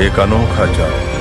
एक अनोखा जादू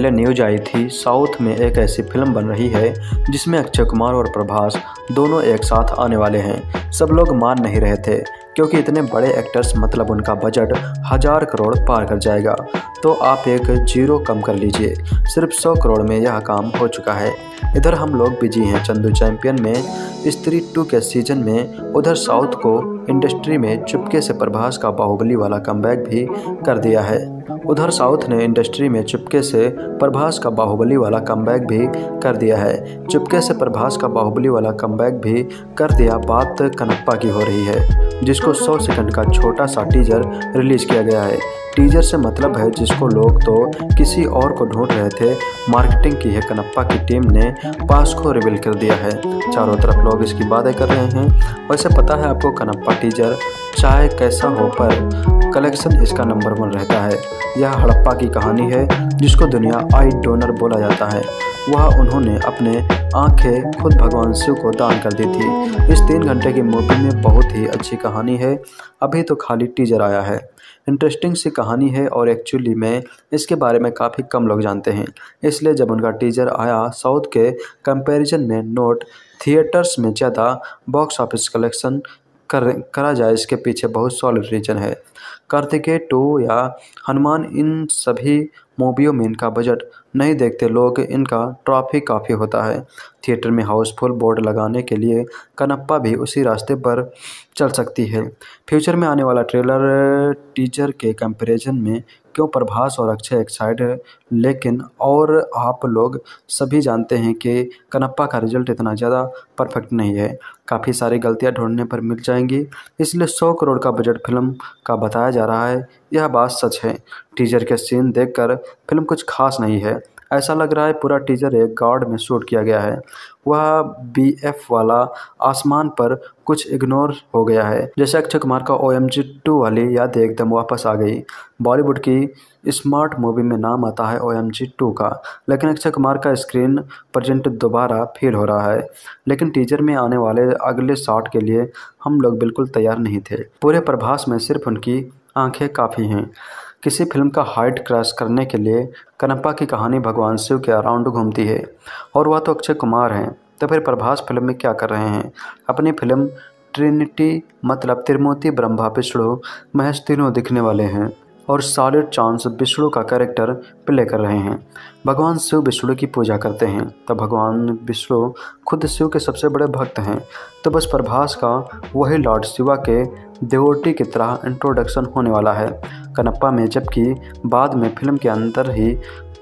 पहले न्यूज आई थी साउथ में एक ऐसी फिल्म बन रही है जिसमें अक्षय कुमार और प्रभास दोनों एक साथ आने वाले हैं सब लोग मान नहीं रहे थे क्योंकि इतने बड़े एक्टर्स मतलब उनका बजट हज़ार करोड़ पार कर जाएगा तो आप एक जीरो कम कर लीजिए सिर्फ सौ करोड़ में यह काम हो चुका है इधर हम लोग बिजी हैं चंदू चैंपियन में स्त्री टू के सीजन में उधर साउथ को इंडस्ट्री में चुपके से प्रभास का बाहुबली वाला कम भी कर दिया है उधर साउथ ने इंडस्ट्री में चुपके से प्रभास का बाहुबली वाला कम भी कर दिया है चुपके से प्रभास का बाहुबली वाला कम भी कर दिया बात कनप्पा की हो रही है जिसको 100 सेकंड का छोटा सा टीजर रिलीज किया गया है टीजर से मतलब है जिसको लोग तो किसी और को ढूंढ रहे थे मार्केटिंग की है कनप्पा की टीम ने पास को रिवील कर दिया है चारों तरफ लोग इसकी बातें कर रहे हैं वैसे पता है आपको कनप्पा टीजर चाहे कैसा हो पर कलेक्शन इसका नंबर वन रहता है यह हड़प्पा की कहानी है जिसको दुनिया आई डोनर बोला जाता है वह उन्होंने अपने आंखें खुद भगवान शिव को दान कर दी थी इस तीन घंटे की मूवी में बहुत ही अच्छी कहानी है अभी तो खाली टीजर आया है इंटरेस्टिंग सी कहानी है और एक्चुअली में इसके बारे में काफ़ी कम लोग जानते हैं इसलिए जब उनका टीजर आया साउथ के कंपैरिजन में नोट थिएटर्स में ज़्यादा बॉक्स ऑफिस कलेक्शन कर करा जाए इसके पीछे बहुत सॉलिड रीजन है कार्तिकेय टू या हनुमान इन सभी मूवियों में इनका बजट नहीं देखते लोग इनका ट्रॉफी ही काफ़ी होता है थिएटर में हाउसफुल बोर्ड लगाने के लिए कनप्पा भी उसी रास्ते पर चल सकती है फ्यूचर में आने वाला ट्रेलर टीचर के कंपैरिजन में क्यों प्रभास और अक्षय एक्साइड है लेकिन और आप लोग सभी जानते हैं कि कनप्पा का रिजल्ट इतना ज़्यादा परफेक्ट नहीं है काफ़ी सारी गलतियां ढूंढने पर मिल जाएंगी इसलिए सौ करोड़ का बजट फिल्म का बताया जा रहा है यह बात सच है टीजर के सीन देखकर फिल्म कुछ खास नहीं है ऐसा लग रहा है पूरा टीजर एक गार्ड में शूट किया गया है वह बी एफ वाला आसमान पर कुछ इग्नोर हो गया है जैसे अक्षय कुमार का ओ एम जी टू वाली याद एकदम वापस आ गई बॉलीवुड की स्मार्ट मूवी में नाम आता है ओ एम जी टू का लेकिन अक्षय कुमार का स्क्रीन प्रजेंट दोबारा फील हो रहा है लेकिन टीजर में आने वाले अगले शॉट के लिए हम लोग बिल्कुल तैयार नहीं थे पूरे प्रभास में सिर्फ उनकी आंखें काफ़ी हैं किसी फिल्म का हाइट क्रॉस करने के लिए कनप्पा की कहानी भगवान शिव के अराउंड घूमती है और वह तो अक्षय कुमार हैं तो फिर प्रभास फिल्म में क्या कर रहे हैं अपनी फिल्म ट्रिनिटी मतलब त्रिमूर्ति ब्रह्मा विष्णु महज तीनों दिखने वाले हैं और सॉलिड चांस विष्णु का कैरेक्टर प्ले कर रहे हैं भगवान शिव विष्णु की पूजा करते हैं तो भगवान विष्णु खुद शिव के सबसे बड़े भक्त हैं तो बस प्रभास का वही लॉर्ड शिवा के देवोटी की तरह इंट्रोडक्शन होने वाला है कनप्पा में जबकि बाद में फिल्म के अंदर ही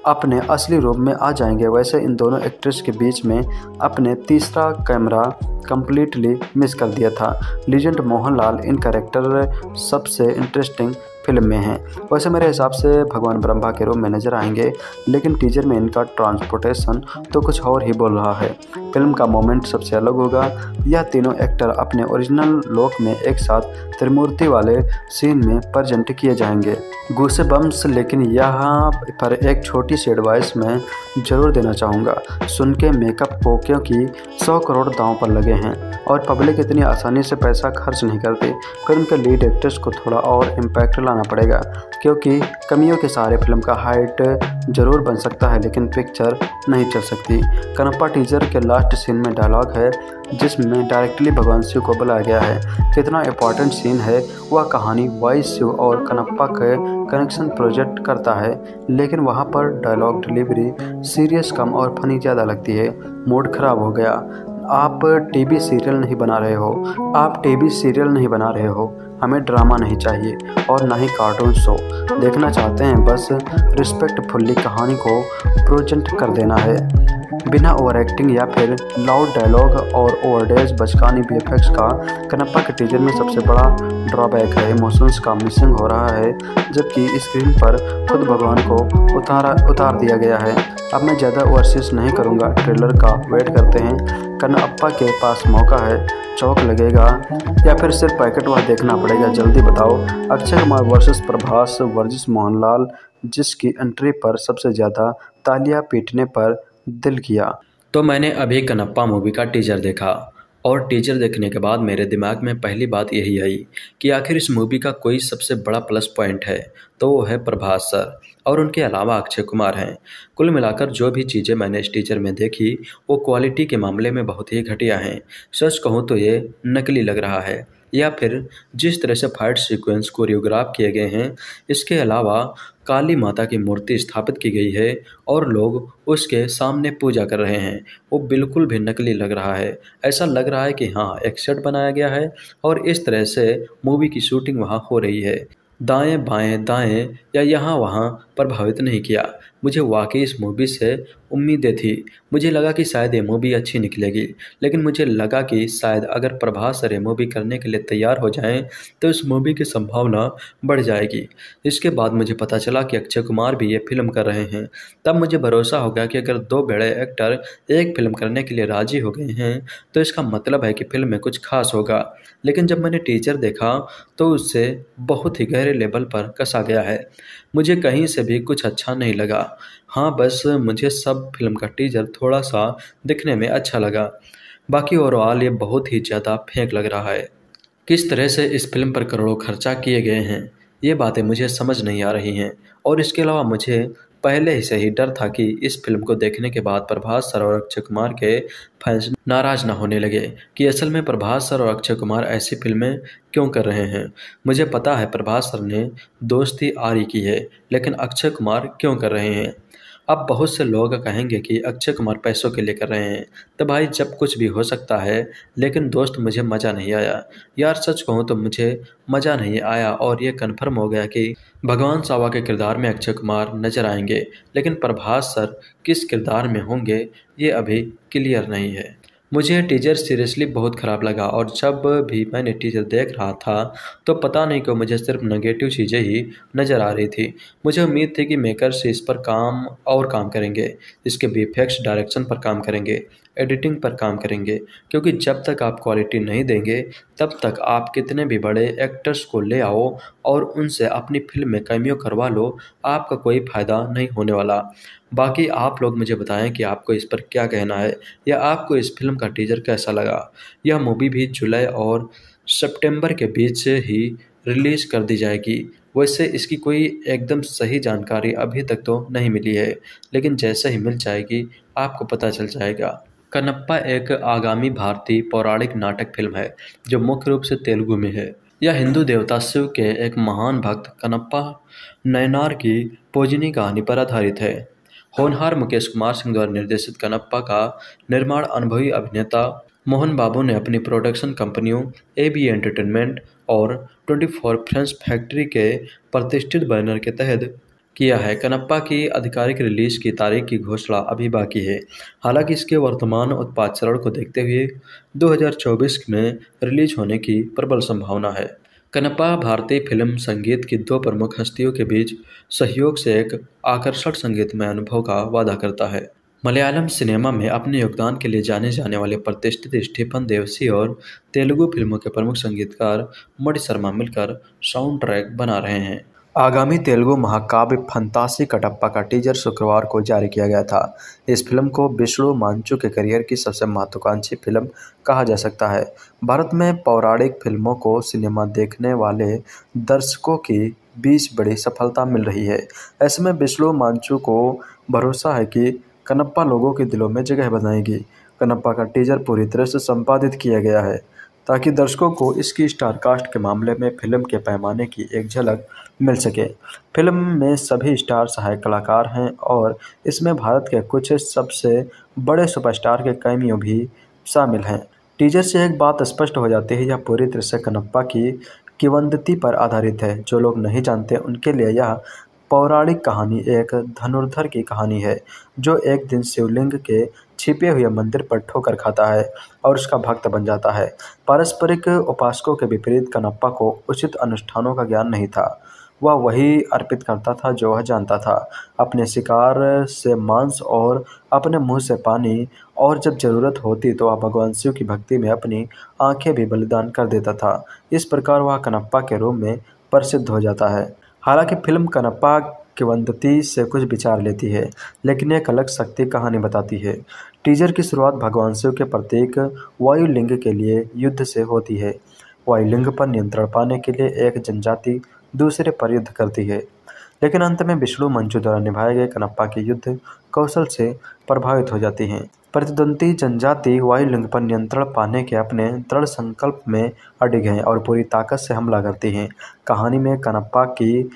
अपने असली रूप में आ जाएंगे वैसे इन दोनों एक्ट्रेस के बीच में अपने तीसरा कैमरा कम्प्लीटली मिस कर दिया था लीजेंड मोहनलाल इन करेक्टर सबसे इंटरेस्टिंग फिल्म में हैं वैसे मेरे हिसाब से भगवान ब्रह्मा के रूप में नजर आएंगे लेकिन टीजर में इनका ट्रांसपोर्टेशन तो कुछ और ही बोल रहा है फिल्म का मोमेंट सबसे अलग होगा यह तीनों एक्टर अपने ओरिजिनल लोक में एक साथ त्रिमूर्ति वाले सीन में प्रजेंट किए जाएंगे गुस्से बम्स लेकिन यहाँ पर एक छोटी सी एडवाइस मैं ज़रूर देना चाहूँगा सुन के मेकअप को क्योंकि सौ करोड़ दाव पर लगे हैं और पब्लिक इतनी आसानी से पैसा खर्च नहीं करती फिल्म के लीड एक्ट्रेस को थोड़ा और इम्पैक्ट लाना पाना पड़ेगा क्योंकि कमियों के सारे फिल्म का हाइट ज़रूर बन सकता है लेकिन पिक्चर नहीं चल सकती कनप्पा टीजर के लास्ट सीन में डायलॉग है जिसमें डायरेक्टली भगवान शिव को बुलाया गया है कितना इंपॉर्टेंट सीन है वह कहानी वाई शिव और कनप्पा के कनेक्शन प्रोजेक्ट करता है लेकिन वहाँ पर डायलॉग डिलीवरी सीरियस कम और फनी ज़्यादा लगती है मूड खराब हो गया आप टीवी सीरियल नहीं बना रहे हो आप टीवी सीरियल नहीं बना रहे हो हमें ड्रामा नहीं चाहिए और ना ही कार्टून शो देखना चाहते हैं बस रिस्पेक्टफुल्ली कहानी को प्रोजेंट कर देना है बिना ओवर एक्टिंग या फिर लाउड डायलॉग और ओवरडेज बचकानी बी का कनप्पा के टीजर में सबसे बड़ा ड्रॉबैक है इमोशंस का मिसिंग हो रहा है जबकि स्क्रीन पर खुद भगवान को उतारा उतार दिया गया है अब मैं ज़्यादा ओवरसीज नहीं करूँगा ट्रेलर का वेट करते हैं कनप्पा के पास मौका है चौक लगेगा या फिर सिर्फ पैकेट वहाँ देखना पड़ेगा जल्दी बताओ अक्षय कुमार वर्सेस प्रभास वर्जिस मोहनलाल जिसकी एंट्री पर सबसे ज़्यादा तालियां पीटने पर दिल किया तो मैंने अभी कनप्पा मूवी का टीजर देखा और टीजर देखने के बाद मेरे दिमाग में पहली बात यही आई कि आखिर इस मूवी का कोई सबसे बड़ा प्लस पॉइंट है तो वो है प्रभास सर और उनके अलावा अक्षय कुमार हैं कुल मिलाकर जो भी चीज़ें मैंने इस टीचर में देखी वो क्वालिटी के मामले में बहुत ही घटिया हैं सच कहूँ तो ये नकली लग रहा है या फिर जिस तरह से फाइट सीक्वेंस कोरियोग्राफ किए गए हैं इसके अलावा काली माता की मूर्ति स्थापित की गई है और लोग उसके सामने पूजा कर रहे हैं वो बिल्कुल भी नकली लग रहा है ऐसा लग रहा है कि हाँ एक सेट बनाया गया है और इस तरह से मूवी की शूटिंग वहाँ हो रही है दाएं बाएं दाएं या यहाँ वहाँ प्रभावित नहीं किया मुझे वाकई इस मूवी से उम्मीदें थी मुझे लगा कि शायद ये मूवी अच्छी निकलेगी लेकिन मुझे लगा कि शायद अगर प्रभास सर ये मूवी करने के लिए तैयार हो जाएं तो इस मूवी की संभावना बढ़ जाएगी इसके बाद मुझे पता चला कि अक्षय कुमार भी ये फिल्म कर रहे हैं तब मुझे भरोसा हो गया कि अगर दो बड़े एक्टर एक फिल्म करने के लिए राजी हो गए हैं तो इसका मतलब है कि फिल्म में कुछ खास होगा लेकिन जब मैंने टीचर देखा तो उससे बहुत ही गहरे लेवल पर कसा गया है मुझे कहीं से भी कुछ अच्छा नहीं लगा हाँ बस मुझे सब फिल्म का टीजर थोड़ा सा दिखने में अच्छा लगा बाकी ओवरऑल ये बहुत ही ज़्यादा फेंक लग रहा है किस तरह से इस फिल्म पर करोड़ों खर्चा किए गए हैं ये बातें मुझे समझ नहीं आ रही हैं और इसके अलावा मुझे पहले ही से ही डर था कि इस फिल्म को देखने के बाद प्रभास सर और अक्षय कुमार के फैंस नाराज ना होने लगे कि असल में प्रभास सर और अक्षय कुमार ऐसी फिल्में क्यों कर रहे हैं मुझे पता है प्रभास सर ने दोस्ती आरी की है लेकिन अक्षय कुमार क्यों कर रहे हैं अब बहुत से लोग कहेंगे कि अक्षय कुमार पैसों के लिए कर रहे हैं तो भाई जब कुछ भी हो सकता है लेकिन दोस्त मुझे मज़ा नहीं आया यार सच कहूँ तो मुझे मज़ा नहीं आया और ये कन्फर्म हो गया कि भगवान सावा के किरदार में अक्षय कुमार नजर आएंगे लेकिन प्रभास सर किस किरदार में होंगे ये अभी क्लियर नहीं है मुझे टीचर सीरियसली बहुत ख़राब लगा और जब भी मैंने टीचर देख रहा था तो पता नहीं क्यों मुझे सिर्फ नेगेटिव चीज़ें ही नज़र आ रही थी मुझे उम्मीद थी कि मेकर्स इस पर काम और काम करेंगे इसके बीफेक्स डायरेक्शन पर काम करेंगे एडिटिंग पर काम करेंगे क्योंकि जब तक आप क्वालिटी नहीं देंगे तब तक आप कितने भी बड़े एक्टर्स को ले आओ और उनसे अपनी फिल्म में कैमियो करवा लो आपका कोई फ़ायदा नहीं होने वाला बाकी आप लोग मुझे बताएं कि आपको इस पर क्या कहना है या आपको इस फिल्म का टीजर कैसा लगा यह मूवी भी जुलाई और सेप्टेम्बर के बीच ही रिलीज़ कर दी जाएगी वैसे इसकी कोई एकदम सही जानकारी अभी तक तो नहीं मिली है लेकिन जैसे ही मिल जाएगी आपको पता चल जाएगा कनप्पा एक आगामी भारतीय पौराणिक नाटक फिल्म है जो मुख्य रूप से तेलुगु में है यह हिंदू देवता शिव के एक महान भक्त कनप्पा नयनार की पोजनी कहानी पर आधारित है होनहार मुकेश कुमार सिंह द्वारा निर्देशित कनप्पा का निर्माण अनुभवी अभिनेता मोहन बाबू ने अपनी प्रोडक्शन कंपनियों ए बी एंटरटेनमेंट और ट्वेंटी फोर फ्रेंड्स फैक्ट्री के प्रतिष्ठित बैनर के तहत किया है कनप्पा की आधिकारिक रिलीज की तारीख की घोषणा अभी बाकी है हालांकि इसके वर्तमान उत्पाद चरण को देखते हुए 2024 में रिलीज होने की प्रबल संभावना है कनप्पा भारतीय फिल्म संगीत की दो प्रमुख हस्तियों के बीच सहयोग से एक आकर्षक संगीतमय अनुभव का वादा करता है मलयालम सिनेमा में अपने योगदान के लिए जाने जाने वाले प्रतिष्ठित स्टीफन देवसी और तेलुगु फिल्मों के प्रमुख संगीतकार मणि शर्मा मिलकर साउंड ट्रैक बना रहे हैं आगामी तेलुगु महाकाव्य फंतासी कटप्पा का टीजर शुक्रवार को जारी किया गया था इस फिल्म को विष्णु मांचू के करियर की सबसे महत्वाकांक्षी फिल्म कहा जा सकता है भारत में पौराणिक फिल्मों को सिनेमा देखने वाले दर्शकों की बीच बड़ी सफलता मिल रही है ऐसे में विष्णु मांचू को भरोसा है कि कनप्पा लोगों के दिलों में जगह बनाएगी कनप्पा का टीजर पूरी तरह से संपादित किया गया है ताकि दर्शकों को इसकी स्टारकास्ट के मामले में फिल्म के पैमाने की एक झलक मिल सके फिल्म में सभी स्टार सहायक कलाकार हैं और इसमें भारत के कुछ सबसे बड़े सुपरस्टार के कैमियो भी शामिल हैं टीजर से एक बात स्पष्ट हो जाती है यह पूरी तरह से कनप्पा की किवंदती पर आधारित है जो लोग नहीं जानते उनके लिए यह पौराणिक कहानी एक धनुर्धर की कहानी है जो एक दिन शिवलिंग के छिपे हुए मंदिर पर ठोकर खाता है और उसका भक्त बन जाता है पारस्परिक उपासकों के विपरीत कनप्पा को उचित अनुष्ठानों का ज्ञान नहीं था वह वही अर्पित करता था जो वह जानता था अपने शिकार से मांस और अपने मुंह से पानी और जब जरूरत होती तो वह भगवान शिव की भक्ति में अपनी आंखें भी बलिदान कर देता था इस प्रकार वह कनप्पा के रूप में प्रसिद्ध हो जाता है हालांकि फिल्म कनप्पा किवंदती से कुछ विचार लेती है लेकिन एक अलग शक्ति कहानी बताती है टीजर की शुरुआत भगवान शिव के प्रत्येक वायुलिंग के लिए युद्ध से होती है वायुलिंग पर नियंत्रण पाने के लिए एक जनजाति दूसरे पर युद्ध करती है लेकिन अंत में विष्णु मंचू द्वारा निभाए गए कनप्पा के युद्ध कौशल से प्रभावित हो जाती हैं प्रतिद्वंदी जनजाति वायुलिंग पर नियंत्रण पाने के अपने दृढ़ संकल्प में अडिग हैं और पूरी ताकत से हमला करती हैं कहानी में कनप्पा की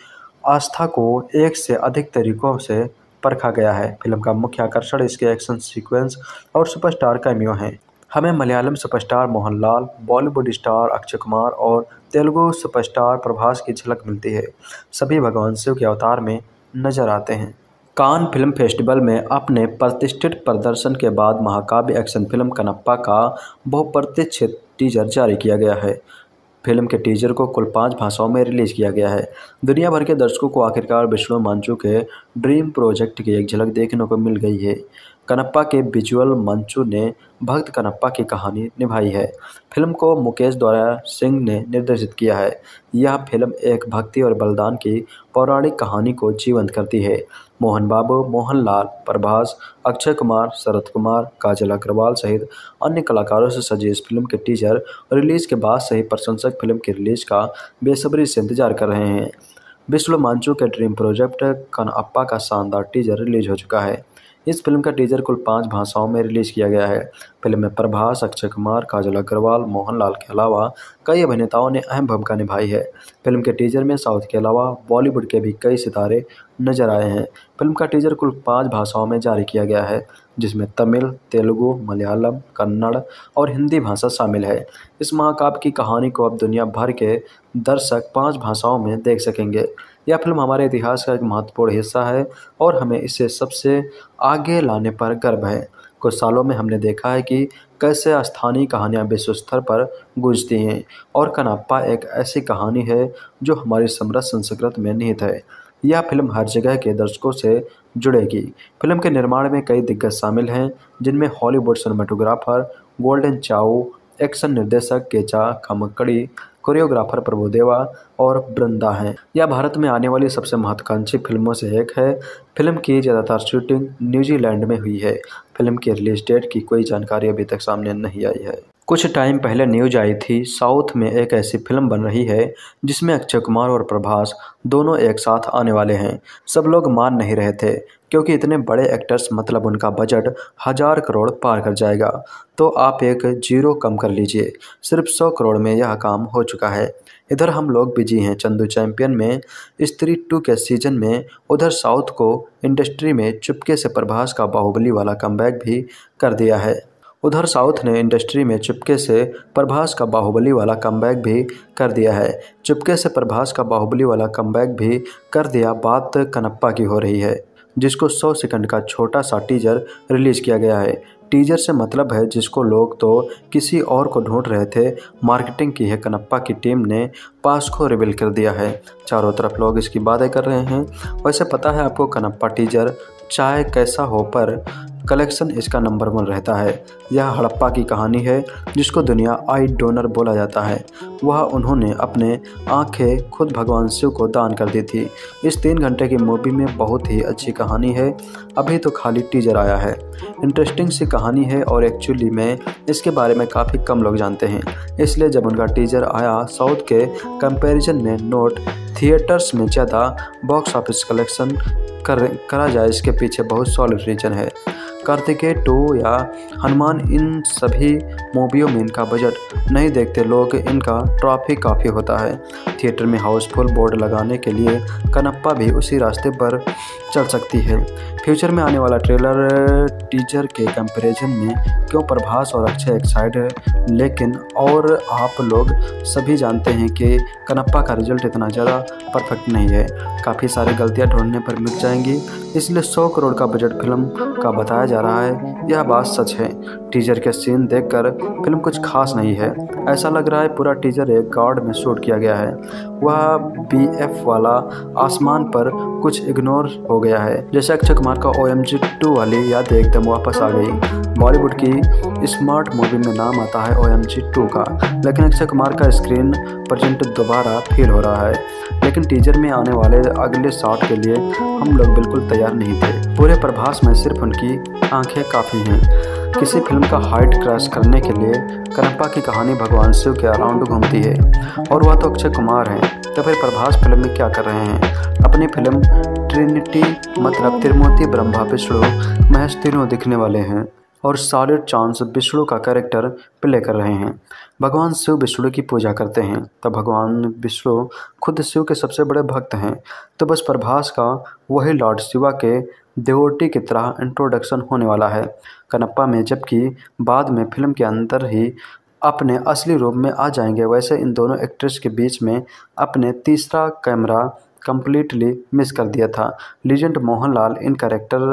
आस्था को एक से अधिक तरीकों से परखा गया है फिल्म का मुख्य आकर्षण इसके एक्शन सीक्वेंस और सुपरस्टार कैमियो हैं हमें मलयालम सुपरस्टार मोहनलाल बॉलीवुड स्टार अक्षय कुमार और तेलुगु सुपरस्टार प्रभास की झलक मिलती है सभी भगवान शिव के अवतार में नजर आते हैं कान फिल्म फेस्टिवल में अपने प्रतिष्ठित प्रदर्शन के बाद महाकाव्य एक्शन फिल्म कनप्पा का बहुप्रतीक्षित टीजर जारी किया गया है फिल्म के टीजर को कुल पाँच भाषाओं में रिलीज किया गया है दुनिया भर के दर्शकों को आखिरकार विष्णु मांचू के ड्रीम प्रोजेक्ट की एक झलक देखने को मिल गई है कनप्पा के विजुअल मंचू ने भक्त कनप्पा की कहानी निभाई है फिल्म को मुकेश द्वारा सिंह ने निर्देशित किया है यह फिल्म एक भक्ति और बलिदान की पौराणिक कहानी को जीवंत करती है मोहन बाबू मोहनलाल प्रभास अक्षय कुमार शरद कुमार काजल अग्रवाल सहित अन्य कलाकारों से सजे इस फिल्म के टीजर रिलीज के बाद से ही प्रशंसक फिल्म की रिलीज का बेसब्री से इंतजार कर रहे हैं विश्व मांचू के ड्रीम प्रोजेक्ट कनअप्पा का शानदार टीजर रिलीज हो चुका है इस फिल्म का टीजर कुल पाँच भाषाओं में रिलीज किया गया है फिल्म में प्रभास अक्षय कुमार काजल अग्रवाल मोहनलाल के अलावा कई अभिनेताओं ने अहम भूमिका निभाई है फिल्म के टीजर में साउथ के अलावा बॉलीवुड के भी कई सितारे नजर आए हैं फिल्म का टीजर कुल पाँच भाषाओं में जारी किया गया है जिसमें तमिल तेलुगु मलयालम कन्नड़ और हिंदी भाषा शामिल है इस महाकाव्य की कहानी को अब दुनिया भर के दर्शक पाँच भाषाओं में देख सकेंगे यह फिल्म हमारे इतिहास का एक महत्वपूर्ण हिस्सा है और हमें इसे सबसे आगे लाने पर गर्व है कुछ सालों में हमने देखा है कि कैसे स्थानीय कहानियाँ विश्व स्तर पर गूंजती हैं और कनाप्पा एक ऐसी कहानी है जो हमारी समृद्ध संस्कृत में निहित है यह फिल्म हर जगह के दर्शकों से जुड़ेगी फिल्म के निर्माण में कई दिग्गज शामिल हैं जिनमें हॉलीवुड सिनेमाटोग्राफर गोल्डन चाओ एक्शन निर्देशक केचा खामक्कड़ी कोरियोग्राफर प्रभुदेवा और बृंदा हैं यह भारत में आने वाली सबसे महत्वाकांक्षी फिल्मों से एक है फिल्म की ज़्यादातर शूटिंग न्यूजीलैंड में हुई है फिल्म की रिलीज डेट की कोई जानकारी अभी तक सामने नहीं आई है कुछ टाइम पहले न्यूज आई थी साउथ में एक ऐसी फिल्म बन रही है जिसमें अक्षय कुमार और प्रभास दोनों एक साथ आने वाले हैं सब लोग मान नहीं रहे थे क्योंकि इतने बड़े एक्टर्स मतलब उनका बजट हज़ार करोड़ पार कर जाएगा तो आप एक जीरो कम कर लीजिए सिर्फ सौ करोड़ में यह काम हो चुका है इधर हम लोग बिजी हैं चंदू चैंपियन में स्त्री टू के सीजन में उधर साउथ को इंडस्ट्री में चुपके से प्रभास का बाहुबली वाला कम भी कर दिया है उधर साउथ ने इंडस्ट्री में चुपके से प्रभास का बाहुबली वाला कम भी कर दिया है चुपके से प्रभास का बाहुबली वाला कम भी कर दिया बात कनप्पा की हो रही है जिसको 100 सेकंड का छोटा सा टीजर रिलीज किया गया है टीजर से मतलब है जिसको लोग तो किसी और को ढूंढ रहे थे मार्केटिंग की है कनप्पा की टीम ने पास को रिविल कर दिया है चारों तरफ लोग इसकी बातें कर रहे हैं वैसे पता है आपको कनप्पा टीजर चाहे कैसा हो पर कलेक्शन इसका नंबर वन रहता है यह हड़प्पा की कहानी है जिसको दुनिया आई डोनर बोला जाता है वह उन्होंने अपने आंखें खुद भगवान शिव को दान कर दी थी इस तीन घंटे की मूवी में बहुत ही अच्छी कहानी है अभी तो खाली टीजर आया है इंटरेस्टिंग सी कहानी है और एक्चुअली में इसके बारे में काफ़ी कम लोग जानते हैं इसलिए जब उनका टीजर आया साउथ के कंपेरिजन में नोट थिएटर्स में ज़्यादा बॉक्स ऑफिस कलेक्शन कर करा जाए इसके पीछे बहुत सॉलिड रीजन है कार्तिकेय टू या हनुमान इन सभी मूवियों में इनका बजट नहीं देखते लोग इनका ट्रॉफिक काफ़ी होता है थिएटर में हाउसफुल बोर्ड लगाने के लिए कनप्पा भी उसी रास्ते पर चल सकती है फ्यूचर में आने वाला ट्रेलर टीजर के कंपैरिजन में क्यों प्रभास और अक्षय एक्साइड है लेकिन और आप लोग सभी जानते हैं कि कनप्पा का रिजल्ट इतना ज़्यादा परफेक्ट नहीं है काफ़ी सारी गलतियाँ ढूंढने पर मिल जाएंगी इसलिए 100 करोड़ का बजट फिल्म का बताया जा रहा है यह बात सच है टीजर के सीन देख फिल्म कुछ खास नहीं है ऐसा लग रहा है पूरा टीजर एक गार्ड में शूट किया गया है वह बी वाला आसमान पर कुछ इग्नोर हो गया है जैसे अक्षय कुमार कुमार का ओ एम जी टू वाली याद एकदम वापस आ गई बॉलीवुड की स्मार्ट मूवी में नाम आता है ओ एम जी टू का लेकिन अक्षय कुमार का स्क्रीन प्रजेंट दोबारा फेल हो रहा है लेकिन टीजर में आने वाले अगले शॉट के लिए हम लोग बिल्कुल तैयार नहीं थे पूरे प्रभास में सिर्फ उनकी आंखें काफ़ी हैं किसी फिल्म का हाइट क्रॉस करने के लिए करप्पा की कहानी भगवान शिव के अराउंड घूमती है और वह तो अक्षय कुमार हैं तो फिर प्रभास फिल्म में क्या कर रहे हैं अपनी फिल्म ट्रिनिटी मतलब त्रिमूर्ति ब्रह्मा विष्णु महेश तीनों दिखने वाले हैं और सॉलिड चांस विष्णु का कैरेक्टर प्ले कर रहे हैं भगवान शिव विष्णु की पूजा करते हैं तो भगवान विष्णु खुद शिव के सबसे बड़े भक्त हैं तो बस प्रभास का वही लॉर्ड शिवा के देवोटी की तरह इंट्रोडक्शन होने वाला है कनप्पा में जबकि बाद में फिल्म के अंदर ही अपने असली रूप में आ जाएंगे वैसे इन दोनों एक्ट्रेस के बीच में अपने तीसरा कैमरा कम्प्लीटली मिस कर दिया था लीजेंड मोहनलाल इन करेक्टर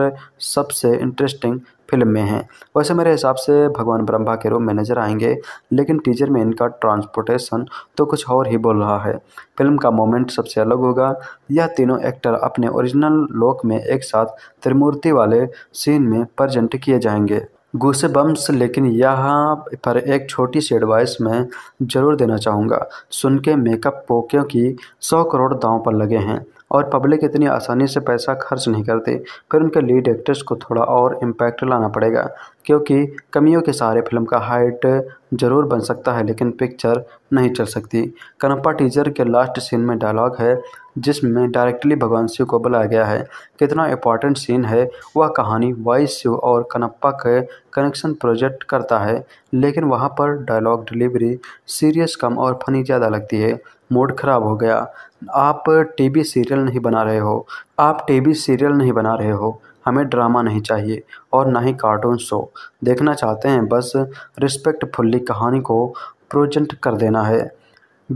सबसे इंटरेस्टिंग फिल्म में हैं वैसे मेरे हिसाब से भगवान ब्रह्मा के रूप में नजर आएंगे लेकिन टीजर में इनका ट्रांसपोर्टेशन तो कुछ और ही बोल रहा है फिल्म का मोमेंट सबसे अलग होगा यह तीनों एक्टर अपने ओरिजिनल लोक में एक साथ त्रिमूर्ति वाले सीन में प्रजेंट किए जाएंगे गुस्से बम्स लेकिन यहाँ पर एक छोटी सी एडवाइस मैं ज़रूर देना चाहूँगा सुन के मेकअप पोकियों की सौ करोड़ दांव पर लगे हैं और पब्लिक इतनी आसानी से पैसा खर्च नहीं करती फिल्म के लीड एक्टर्स को थोड़ा और इम्पैक्ट लाना पड़ेगा क्योंकि कमियों के सहारे फिल्म का हाइट जरूर बन सकता है लेकिन पिक्चर नहीं चल सकती कनप्पा टीजर के लास्ट सीन में डायलॉग है जिसमें डायरेक्टली भगवान शिव को बुलाया गया है कितना इंपॉर्टेंट सीन है वह कहानी वाई शिव और कनप्पा के कनेक्शन प्रोजेक्ट करता है लेकिन वहाँ पर डायलॉग डिलीवरी सीरियस कम और फनी ज़्यादा लगती है मूड खराब हो गया आप टी वी सीरियल नहीं बना रहे हो आप टी वी सीरियल नहीं बना रहे हो हमें ड्रामा नहीं चाहिए और ना ही कार्टून शो देखना चाहते हैं बस रिस्पेक्टफुल्ली कहानी को प्रोजेंट कर देना है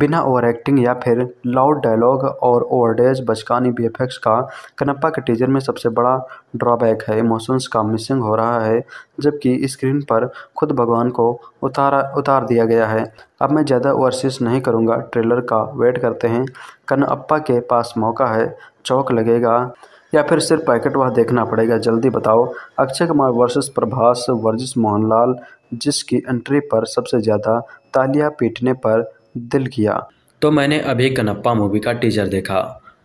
बिना ओवर एक्टिंग या फिर लाउड डायलॉग और ओवरडेज बचकानी बी वीएफएक्स का कनप्पा के टीजर में सबसे बड़ा ड्रॉबैक है इमोशंस का मिसिंग हो रहा है जबकि स्क्रीन पर खुद भगवान को उतारा उतार दिया गया है अब मैं ज़्यादा ओवरसीस नहीं करूँगा ट्रेलर का वेट करते हैं कनप्पा के पास मौका है चौक लगेगा या फिर सिर्फ पैकेट वह देखना पड़ेगा जल्दी बताओ अक्षय कुमार वर्सेस प्रभास वर्जिस मोहनलाल जिसकी एंट्री पर सबसे ज़्यादा तालियां पीटने पर दिल किया तो मैंने अभी कनप्पा मूवी का टीजर देखा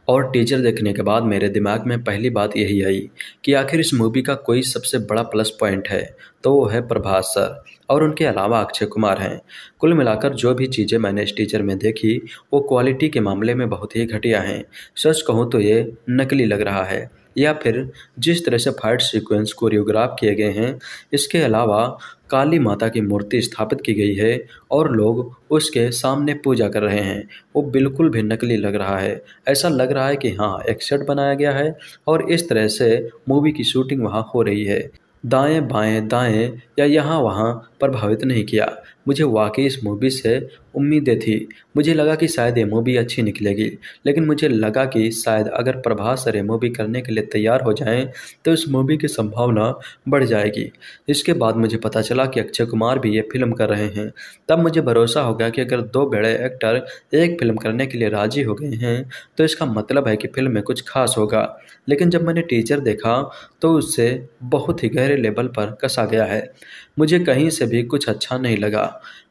और टीजर देखने के बाद मेरे दिमाग में पहली बात यही आई कि आखिर इस मूवी का कोई सबसे बड़ा प्लस पॉइंट है तो वो है प्रभास सर और उनके अलावा अक्षय कुमार हैं कुल मिलाकर जो भी चीज़ें मैंने इस टीचर में देखी वो क्वालिटी के मामले में बहुत ही घटिया हैं सच कहूँ तो ये नकली लग रहा है या फिर जिस तरह से फाइट सीक्वेंस कोरियोग्राफ किए गए हैं इसके अलावा काली माता की मूर्ति स्थापित की गई है और लोग उसके सामने पूजा कर रहे हैं वो बिल्कुल भी नकली लग रहा है ऐसा लग रहा है कि हाँ एक सेट बनाया गया है और इस तरह से मूवी की शूटिंग वहाँ हो रही है दाएं बाएं दाएं या यहाँ वहाँ प्रभावित नहीं किया मुझे वाकई इस मूवी से उम्मीदें थी मुझे लगा कि शायद ये मूवी अच्छी निकलेगी लेकिन मुझे लगा कि शायद अगर प्रभास सर ये मूवी करने के लिए तैयार हो जाएं तो इस मूवी की संभावना बढ़ जाएगी इसके बाद मुझे पता चला कि अक्षय कुमार भी ये फिल्म कर रहे हैं तब मुझे भरोसा हो गया कि अगर दो बड़े एक्टर एक फिल्म करने के लिए राजी हो गए हैं तो इसका मतलब है कि फिल्म में कुछ खास होगा लेकिन जब मैंने टीचर देखा तो उससे बहुत ही गहरे लेवल पर कसा गया है मुझे कहीं से भी कुछ अच्छा नहीं लगा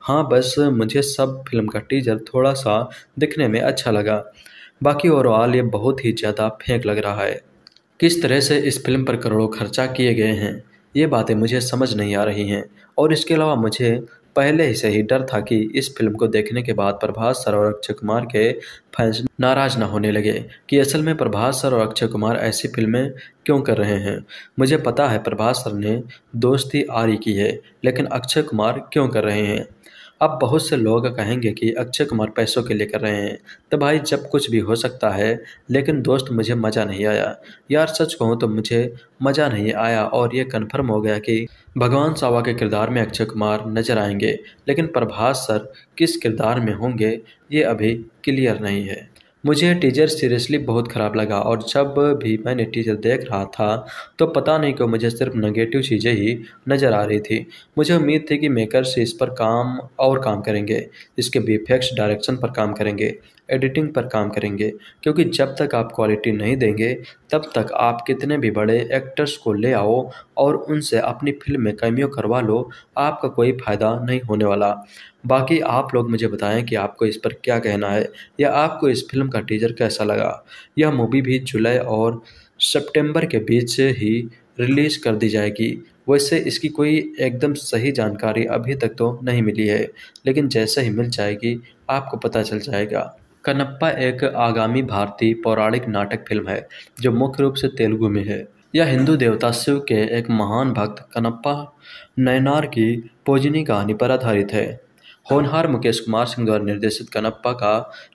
हाँ बस मुझे सब फिल्म का टीजर थोड़ा सा दिखने में अच्छा लगा बाकी ओवरऑल ये बहुत ही ज़्यादा फेंक लग रहा है किस तरह से इस फिल्म पर करोड़ों खर्चा किए गए हैं ये बातें मुझे समझ नहीं आ रही हैं और इसके अलावा मुझे पहले ही से ही डर था कि इस फिल्म को देखने के बाद प्रभास सर और अक्षय कुमार के फैंस नाराज ना होने लगे कि असल में प्रभास सर और अक्षय कुमार ऐसी फिल्में क्यों कर रहे हैं मुझे पता है प्रभास सर ने दोस्ती आरी की है लेकिन अक्षय कुमार क्यों कर रहे हैं अब बहुत से लोग कहेंगे कि अक्षय कुमार पैसों के लिए कर रहे हैं तो भाई जब कुछ भी हो सकता है लेकिन दोस्त मुझे मज़ा नहीं आया यार सच कहूँ तो मुझे मज़ा नहीं आया और ये कन्फर्म हो गया कि भगवान सावा के किरदार में अक्षय कुमार नजर आएंगे लेकिन प्रभास सर किस किरदार में होंगे ये अभी क्लियर नहीं है मुझे टीचर सीरियसली बहुत ख़राब लगा और जब भी मैंने टीचर देख रहा था तो पता नहीं क्यों मुझे सिर्फ नेगेटिव चीज़ें ही नज़र आ रही थी मुझे उम्मीद थी कि मेकर्स इस पर काम और काम करेंगे इसके वीफेक्स डायरेक्शन पर काम करेंगे एडिटिंग पर काम करेंगे क्योंकि जब तक आप क्वालिटी नहीं देंगे तब तक आप कितने भी बड़े एक्टर्स को ले आओ और उनसे अपनी फिल्म में कैमियो करवा लो आपका कोई फ़ायदा नहीं होने वाला बाकी आप लोग मुझे बताएं कि आपको इस पर क्या कहना है या आपको इस फिल्म का टीजर कैसा लगा यह मूवी भी जुलाई और सितंबर के बीच ही रिलीज़ कर दी जाएगी वैसे इसकी कोई एकदम सही जानकारी अभी तक तो नहीं मिली है लेकिन जैसे ही मिल जाएगी आपको पता चल जाएगा कनप्पा एक आगामी भारतीय पौराणिक नाटक फिल्म है जो मुख्य रूप से तेलुगु में है यह हिंदू देवता शिव के एक महान भक्त कनप्पा नयनार की पोजनी कहानी पर आधारित है होनहार मुकेश कुमार सिंह द्वारा निर्देशित कनप्पा का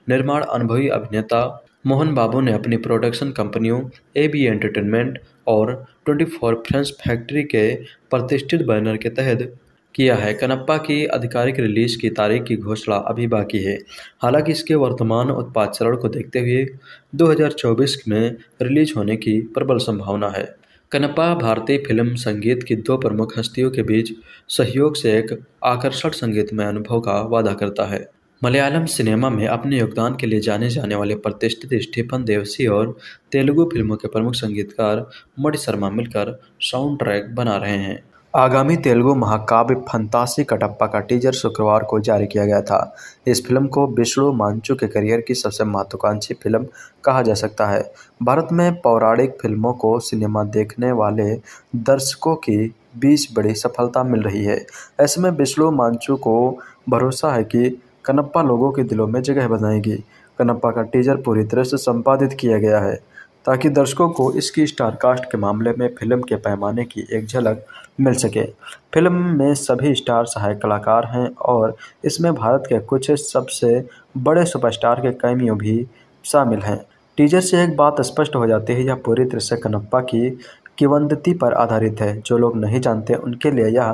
निर्माण अनुभवी अभिनेता मोहन बाबू ने अपनी प्रोडक्शन कंपनियों ए बी एंटरटेनमेंट और 24 फ्रेंस फैक्ट्री के प्रतिष्ठित बैनर के तहत किया है कनप्पा की आधिकारिक रिलीज की तारीख की घोषणा अभी बाकी है हालांकि इसके वर्तमान उत्पाद चरण को देखते हुए 2024 में रिलीज होने की प्रबल संभावना है कनपा भारतीय फिल्म संगीत की दो प्रमुख हस्तियों के बीच सहयोग से एक आकर्षक संगीतमय अनुभव का वादा करता है मलयालम सिनेमा में अपने योगदान के लिए जाने जाने वाले प्रतिष्ठित स्टीफन देवसी और तेलुगु फिल्मों के प्रमुख संगीतकार मणि शर्मा मिलकर साउंड ट्रैक बना रहे हैं आगामी तेलुगु महाकाव्य फंतासी कटप्पा का टीजर शुक्रवार को जारी किया गया था इस फिल्म को विष्णु मांचू के करियर की सबसे महत्वाकांक्षी फिल्म कहा जा सकता है भारत में पौराणिक फिल्मों को सिनेमा देखने वाले दर्शकों की बीच बड़ी सफलता मिल रही है ऐसे में विष्णु मांचू को भरोसा है कि कनप्पा लोगों के दिलों में जगह बनाएगी कनप्पा का टीजर पूरी तरह से संपादित किया गया है ताकि दर्शकों को इसकी स्टारकास्ट के मामले में फिल्म के पैमाने की एक झलक मिल सके फिल्म में सभी स्टार सहायक कलाकार हैं और इसमें भारत के कुछ सबसे बड़े सुपरस्टार के कैमियों भी शामिल हैं टीजर से एक बात स्पष्ट हो जाती है यह पूरी तरह से कनप्पा की किवंदती पर आधारित है जो लोग नहीं जानते उनके लिए यह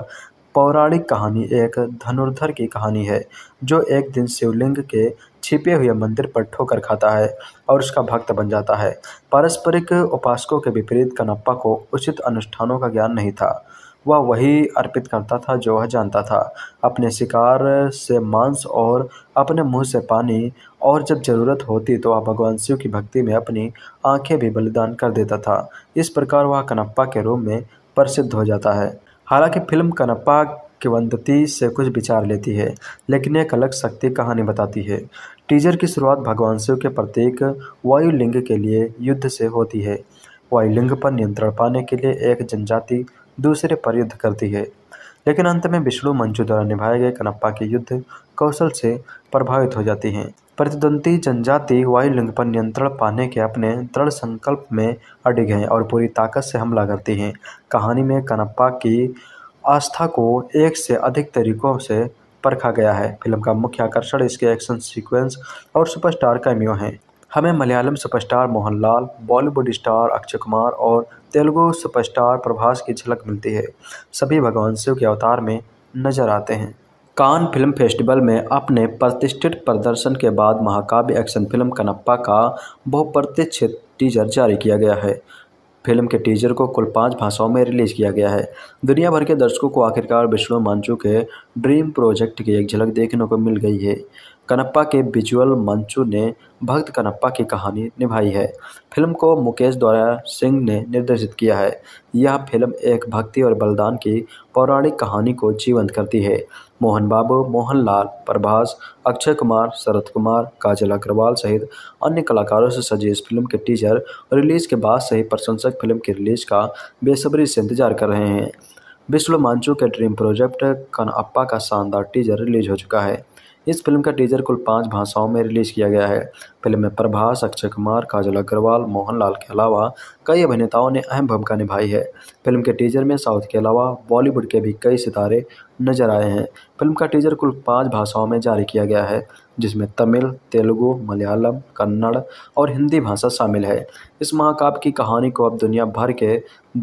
पौराणिक कहानी एक धनुर्धर की कहानी है जो एक दिन शिवलिंग के छिपे हुए मंदिर पर ठोकर खाता है और उसका भक्त बन जाता है पारस्परिक उपासकों के विपरीत कनप्पा को उचित अनुष्ठानों का ज्ञान नहीं था वह वही अर्पित करता था जो वह जानता था अपने शिकार से मांस और अपने मुंह से पानी और जब ज़रूरत होती तो वह भगवान शिव की भक्ति में अपनी आंखें भी बलिदान कर देता था इस प्रकार वह कनप्पा के रूप में प्रसिद्ध हो जाता है हालांकि फिल्म कनप्पा किवंदती से कुछ विचार लेती है लेकिन एक अलग शक्ति कहानी बताती है टीजर की शुरुआत भगवान शिव के प्रत्येक वायुलिंग के लिए युद्ध से होती है वायुलिंग पर नियंत्रण पाने के लिए एक जनजाति दूसरे पर युद्ध करती है लेकिन अंत में विष्णु मंचू द्वारा निभाए गए कनप्पा के युद्ध कौशल से प्रभावित हो जाती हैं प्रतिद्वंदी जनजाति वायुलिंग पर नियंत्रण पाने के अपने दृढ़ संकल्प में अडिग हैं और पूरी ताकत से हमला करती हैं कहानी में कनप्पा की आस्था को एक से अधिक तरीकों से परखा गया है फिल्म का मुख्य आकर्षण इसके एक्शन सीक्वेंस और सुपरस्टार कैमियो हैं हमें मलयालम सुपरस्टार मोहनलाल बॉलीवुड स्टार अक्षय कुमार और तेलुगु सुपरस्टार प्रभास की झलक मिलती है सभी भगवान शिव के अवतार में नजर आते हैं कान फिल्म फेस्टिवल में अपने प्रतिष्ठित प्रदर्शन के बाद महाकाव्य एक्शन फिल्म कनप्पा का बहुप्रतीक्षित टीजर जारी किया गया है फिल्म के टीजर को कुल पाँच भाषाओं में रिलीज किया गया है दुनिया भर के दर्शकों को आखिरकार विष्णु मांचू के ड्रीम प्रोजेक्ट की एक झलक देखने को मिल गई है कनप्पा के विजुअल मंचू ने भक्त कनप्पा की कहानी निभाई है फिल्म को मुकेश द्वारा सिंह ने निर्देशित किया है यह फिल्म एक भक्ति और बलिदान की पौराणिक कहानी को जीवंत करती है मोहन बाबू मोहनलाल प्रभास अक्षय कुमार शरद कुमार काजल अग्रवाल सहित अन्य कलाकारों से सजी इस फिल्म के टीजर रिलीज के बाद से ही प्रशंसक फिल्म की रिलीज का बेसब्री से इंतजार कर रहे हैं विश्व मांचू के ड्रीम प्रोजेक्ट कनअप्पा का शानदार टीजर रिलीज हो चुका है इस फिल्म का टीजर कुल पाँच भाषाओं में रिलीज किया गया है फिल्म में प्रभास अक्षय कुमार काजल अग्रवाल मोहनलाल के अलावा कई अभिनेताओं ने अहम भूमिका निभाई है फिल्म के टीजर में साउथ के अलावा बॉलीवुड के भी कई सितारे नजर आए हैं फिल्म का टीजर कुल पाँच भाषाओं में जारी किया गया है जिसमें तमिल तेलुगु मलयालम कन्नड़ और हिंदी भाषा शामिल है इस महाकाव्य की कहानी को अब दुनिया भर के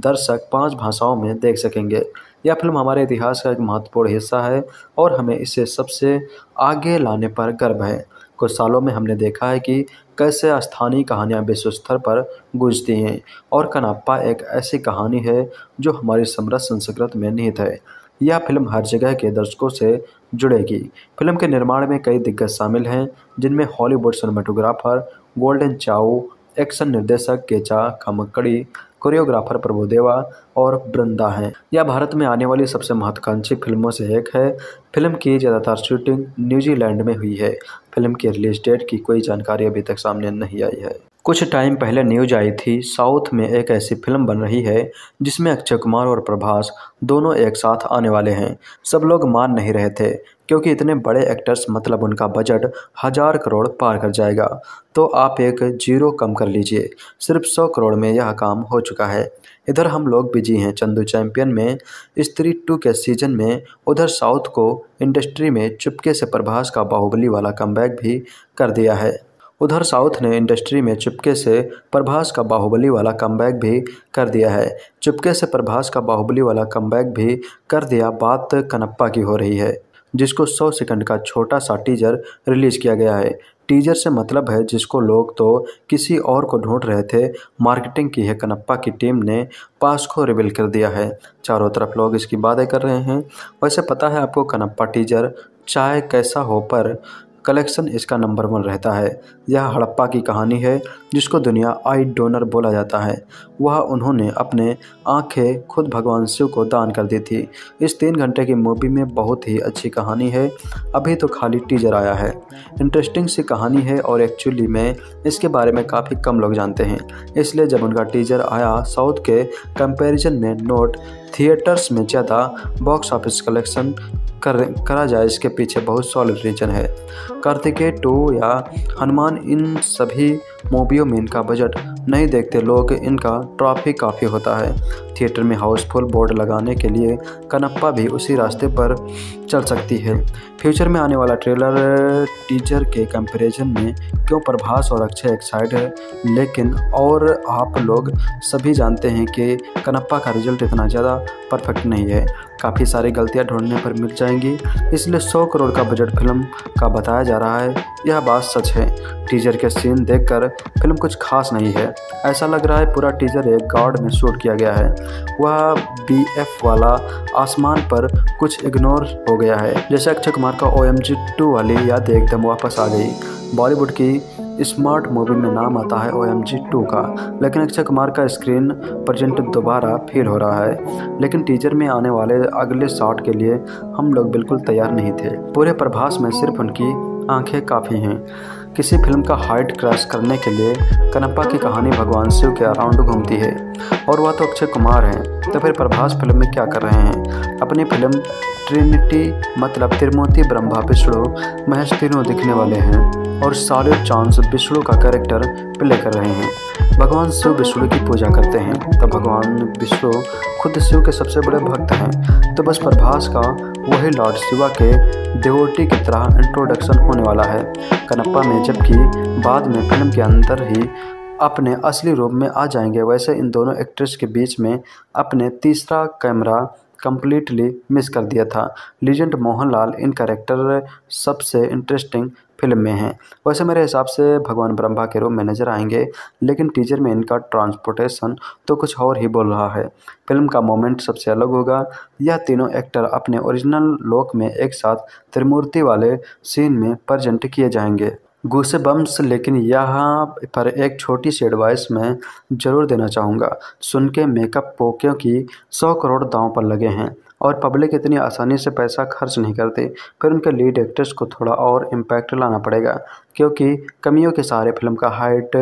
दर्शक पाँच भाषाओं में देख सकेंगे यह फिल्म हमारे इतिहास का एक महत्वपूर्ण हिस्सा है और हमें इसे सबसे आगे लाने पर गर्व है कुछ सालों में हमने देखा है कि कैसे स्थानीय कहानियाँ विश्व स्तर पर गूंजती हैं और कनाप्पा एक ऐसी कहानी है जो हमारी समृद्ध संस्कृत में निहित है यह फिल्म हर जगह के दर्शकों से जुड़ेगी फिल्म के निर्माण में कई दिग्गज शामिल हैं जिनमें हॉलीवुड सिनेमाटोग्राफर गोल्डन चाओ एक्शन निर्देशक केचा खमकड़ी कोरियोग्राफर प्रभुदेवा और वृंदा हैं यह भारत में आने वाली सबसे महत्वाकांक्षी फिल्मों से एक है फिल्म की ज़्यादातर शूटिंग न्यूजीलैंड में हुई है फिल्म के रिलीज डेट की कोई जानकारी अभी तक सामने नहीं आई है कुछ टाइम पहले न्यूज आई थी साउथ में एक ऐसी फिल्म बन रही है जिसमें अक्षय कुमार और प्रभास दोनों एक साथ आने वाले हैं सब लोग मान नहीं रहे थे क्योंकि इतने बड़े एक्टर्स मतलब उनका बजट हज़ार करोड़ पार कर जाएगा तो आप एक जीरो कम कर लीजिए सिर्फ सौ करोड़ में यह काम हो चुका है इधर हम लोग बिजी हैं चंदू चैंपियन में स्त्री टू के सीजन में उधर साउथ को इंडस्ट्री में चुपके से प्रभास का बाहुबली वाला कम भी कर दिया है उधर साउथ ने इंडस्ट्री में चुपके से प्रभास का बाहुबली वाला कम भी कर दिया है चुपके से प्रभास का बाहुबली वाला कमबैक भी कर दिया बात कनप्पा की हो रही है जिसको 100 सेकंड का छोटा सा टीजर रिलीज किया गया है टीजर से मतलब है जिसको लोग तो किसी और को ढूंढ रहे थे मार्केटिंग की है कनप्पा की टीम ने पास को रिवील कर दिया है चारों तरफ लोग इसकी बातें कर रहे हैं वैसे पता है आपको कनप्पा टीजर चाय कैसा हो पर कलेक्शन इसका नंबर वन रहता है यह हड़प्पा की कहानी है जिसको दुनिया आई डोनर बोला जाता है वह उन्होंने अपने आंखें खुद भगवान शिव को दान कर दी थी इस तीन घंटे की मूवी में बहुत ही अच्छी कहानी है अभी तो खाली टीजर आया है इंटरेस्टिंग सी कहानी है और एक्चुअली में इसके बारे में काफ़ी कम लोग जानते हैं इसलिए जब उनका टीजर आया साउथ के कंपेरिजन में नोट थिएटर्स में ज़्यादा बॉक्स ऑफिस कलेक्शन कर करा जाए इसके पीछे बहुत सॉलिड रीजन है कार्तिकेय टू या हनुमान इन सभी मूवियों में इनका बजट नहीं देखते लोग इनका ट्रॉफिक काफ़ी होता है थिएटर में हाउसफुल बोर्ड लगाने के लिए कनप्पा भी उसी रास्ते पर चल सकती है फ्यूचर में आने वाला ट्रेलर टीजर के कंपैरिजन में क्यों प्रभास और अक्षय एक्साइड है लेकिन और आप लोग सभी जानते हैं कि कनप्पा का रिजल्ट इतना ज़्यादा परफेक्ट नहीं है काफ़ी सारी गलतियां ढूंढने पर मिल जाएंगी इसलिए 100 करोड़ का बजट फिल्म का बताया जा रहा है यह बात सच है टीजर के सीन देखकर फिल्म कुछ खास नहीं है ऐसा लग रहा है पूरा टीजर एक गार्ड में शूट किया गया है वह बी एफ वाला आसमान पर कुछ इग्नोर हो गया है जैसे अक्षय कुमार का ओ एम जी टू वाली याद एकदम वापस आ गई बॉलीवुड की स्मार्ट मूवी में नाम आता है ओ एम जी टू का लेकिन अक्षय कुमार का स्क्रीन प्रजेंट दोबारा फील हो रहा है लेकिन टीजर में आने वाले अगले शॉट के लिए हम लोग बिल्कुल तैयार नहीं थे पूरे प्रभास में सिर्फ उनकी आंखें काफ़ी हैं किसी फिल्म का हाइट क्रॉस करने के लिए कनप्पा की कहानी भगवान शिव के अराउंड घूमती है और वह तो अक्षय कुमार हैं तो फिर प्रभास फिल्म में क्या कर रहे हैं अपनी फिल्म ट्रिनिटी मतलब त्रिमूर्ति ब्रह्मा विष्णु महेश तीनों दिखने वाले हैं और सारे चांस विष्णु का कैरेक्टर प्ले कर रहे हैं भगवान शिव विष्णु की पूजा करते हैं तो भगवान विष्णु खुद शिव के सबसे बड़े भक्त हैं तो बस प्रभास का वही लॉर्ड शिवा के देवोटी की तरह इंट्रोडक्शन होने वाला है कनप्पा में जबकि बाद में फिल्म के अंदर ही अपने असली रूप में आ जाएंगे वैसे इन दोनों एक्ट्रेस के बीच में अपने तीसरा कैमरा कम्प्लीटली मिस कर दिया था लीजेंड मोहनलाल इन करेक्टर सबसे इंटरेस्टिंग फिल्म में हैं वैसे मेरे हिसाब से भगवान ब्रह्मा के रूप में नज़र आएंगे लेकिन टीजर में इनका ट्रांसपोर्टेशन तो कुछ और ही बोल रहा है फिल्म का मोमेंट सबसे अलग होगा यह तीनों एक्टर अपने ओरिजिनल लोक में एक साथ त्रिमूर्ति वाले सीन में प्रजेंट किए जाएंगे गुस्से बम्स लेकिन यहाँ पर एक छोटी सी एडवाइस मैं ज़रूर देना चाहूँगा सुन के मेकअप पोकियों की सौ करोड़ दांव पर लगे हैं और पब्लिक इतनी आसानी से पैसा खर्च नहीं करते फिर उनके लीड एक्टर्स को थोड़ा और इम्पैक्ट लाना पड़ेगा क्योंकि कमियों के सहारे फिल्म का हाइट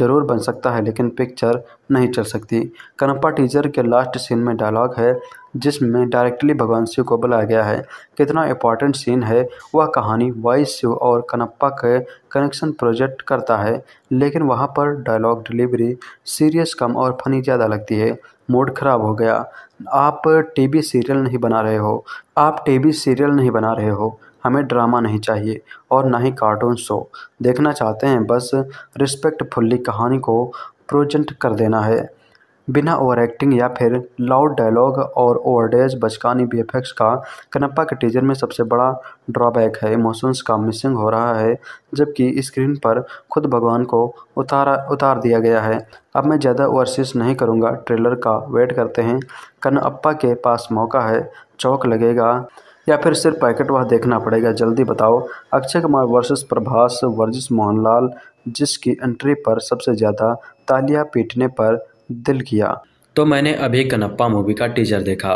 जरूर बन सकता है लेकिन पिक्चर नहीं चल सकती कनप्पा टीजर के लास्ट सीन में डायलॉग है जिसमें डायरेक्टली भगवान शिव को बुलाया गया है कितना इंपॉर्टेंट सीन है वह कहानी वाइस शिव और कनप्पा के कनेक्शन प्रोजेक्ट करता है लेकिन वहाँ पर डायलॉग डिलीवरी सीरियस कम और फनी ज़्यादा लगती है मूड खराब हो गया आप टी वी सीरियल नहीं बना रहे हो आप टी वी सीरियल नहीं बना रहे हो हमें ड्रामा नहीं चाहिए और ना ही कार्टून शो देखना चाहते हैं बस रिस्पेक्टफुल्ली कहानी को प्रोजेंट कर देना है बिना ओवर एक्टिंग या फिर लाउड डायलॉग और ओवरडेज बचकानी बी का कनप्पा के टीजर में सबसे बड़ा ड्रॉबैक है इमोशंस का मिसिंग हो रहा है जबकि स्क्रीन पर खुद भगवान को उतारा उतार दिया गया है अब मैं ज़्यादा ओवरसीस नहीं करूँगा ट्रेलर का वेट करते हैं कनप्पा के पास मौका है चौक लगेगा या फिर सिर्फ पैकेट वह देखना पड़ेगा जल्दी बताओ अक्षय कुमार वर्सेस प्रभास वर्जिस मोहनलाल जिसकी एंट्री पर सबसे ज़्यादा तालियां पीटने पर दिल किया तो मैंने अभी कनप्पा मूवी का टीजर देखा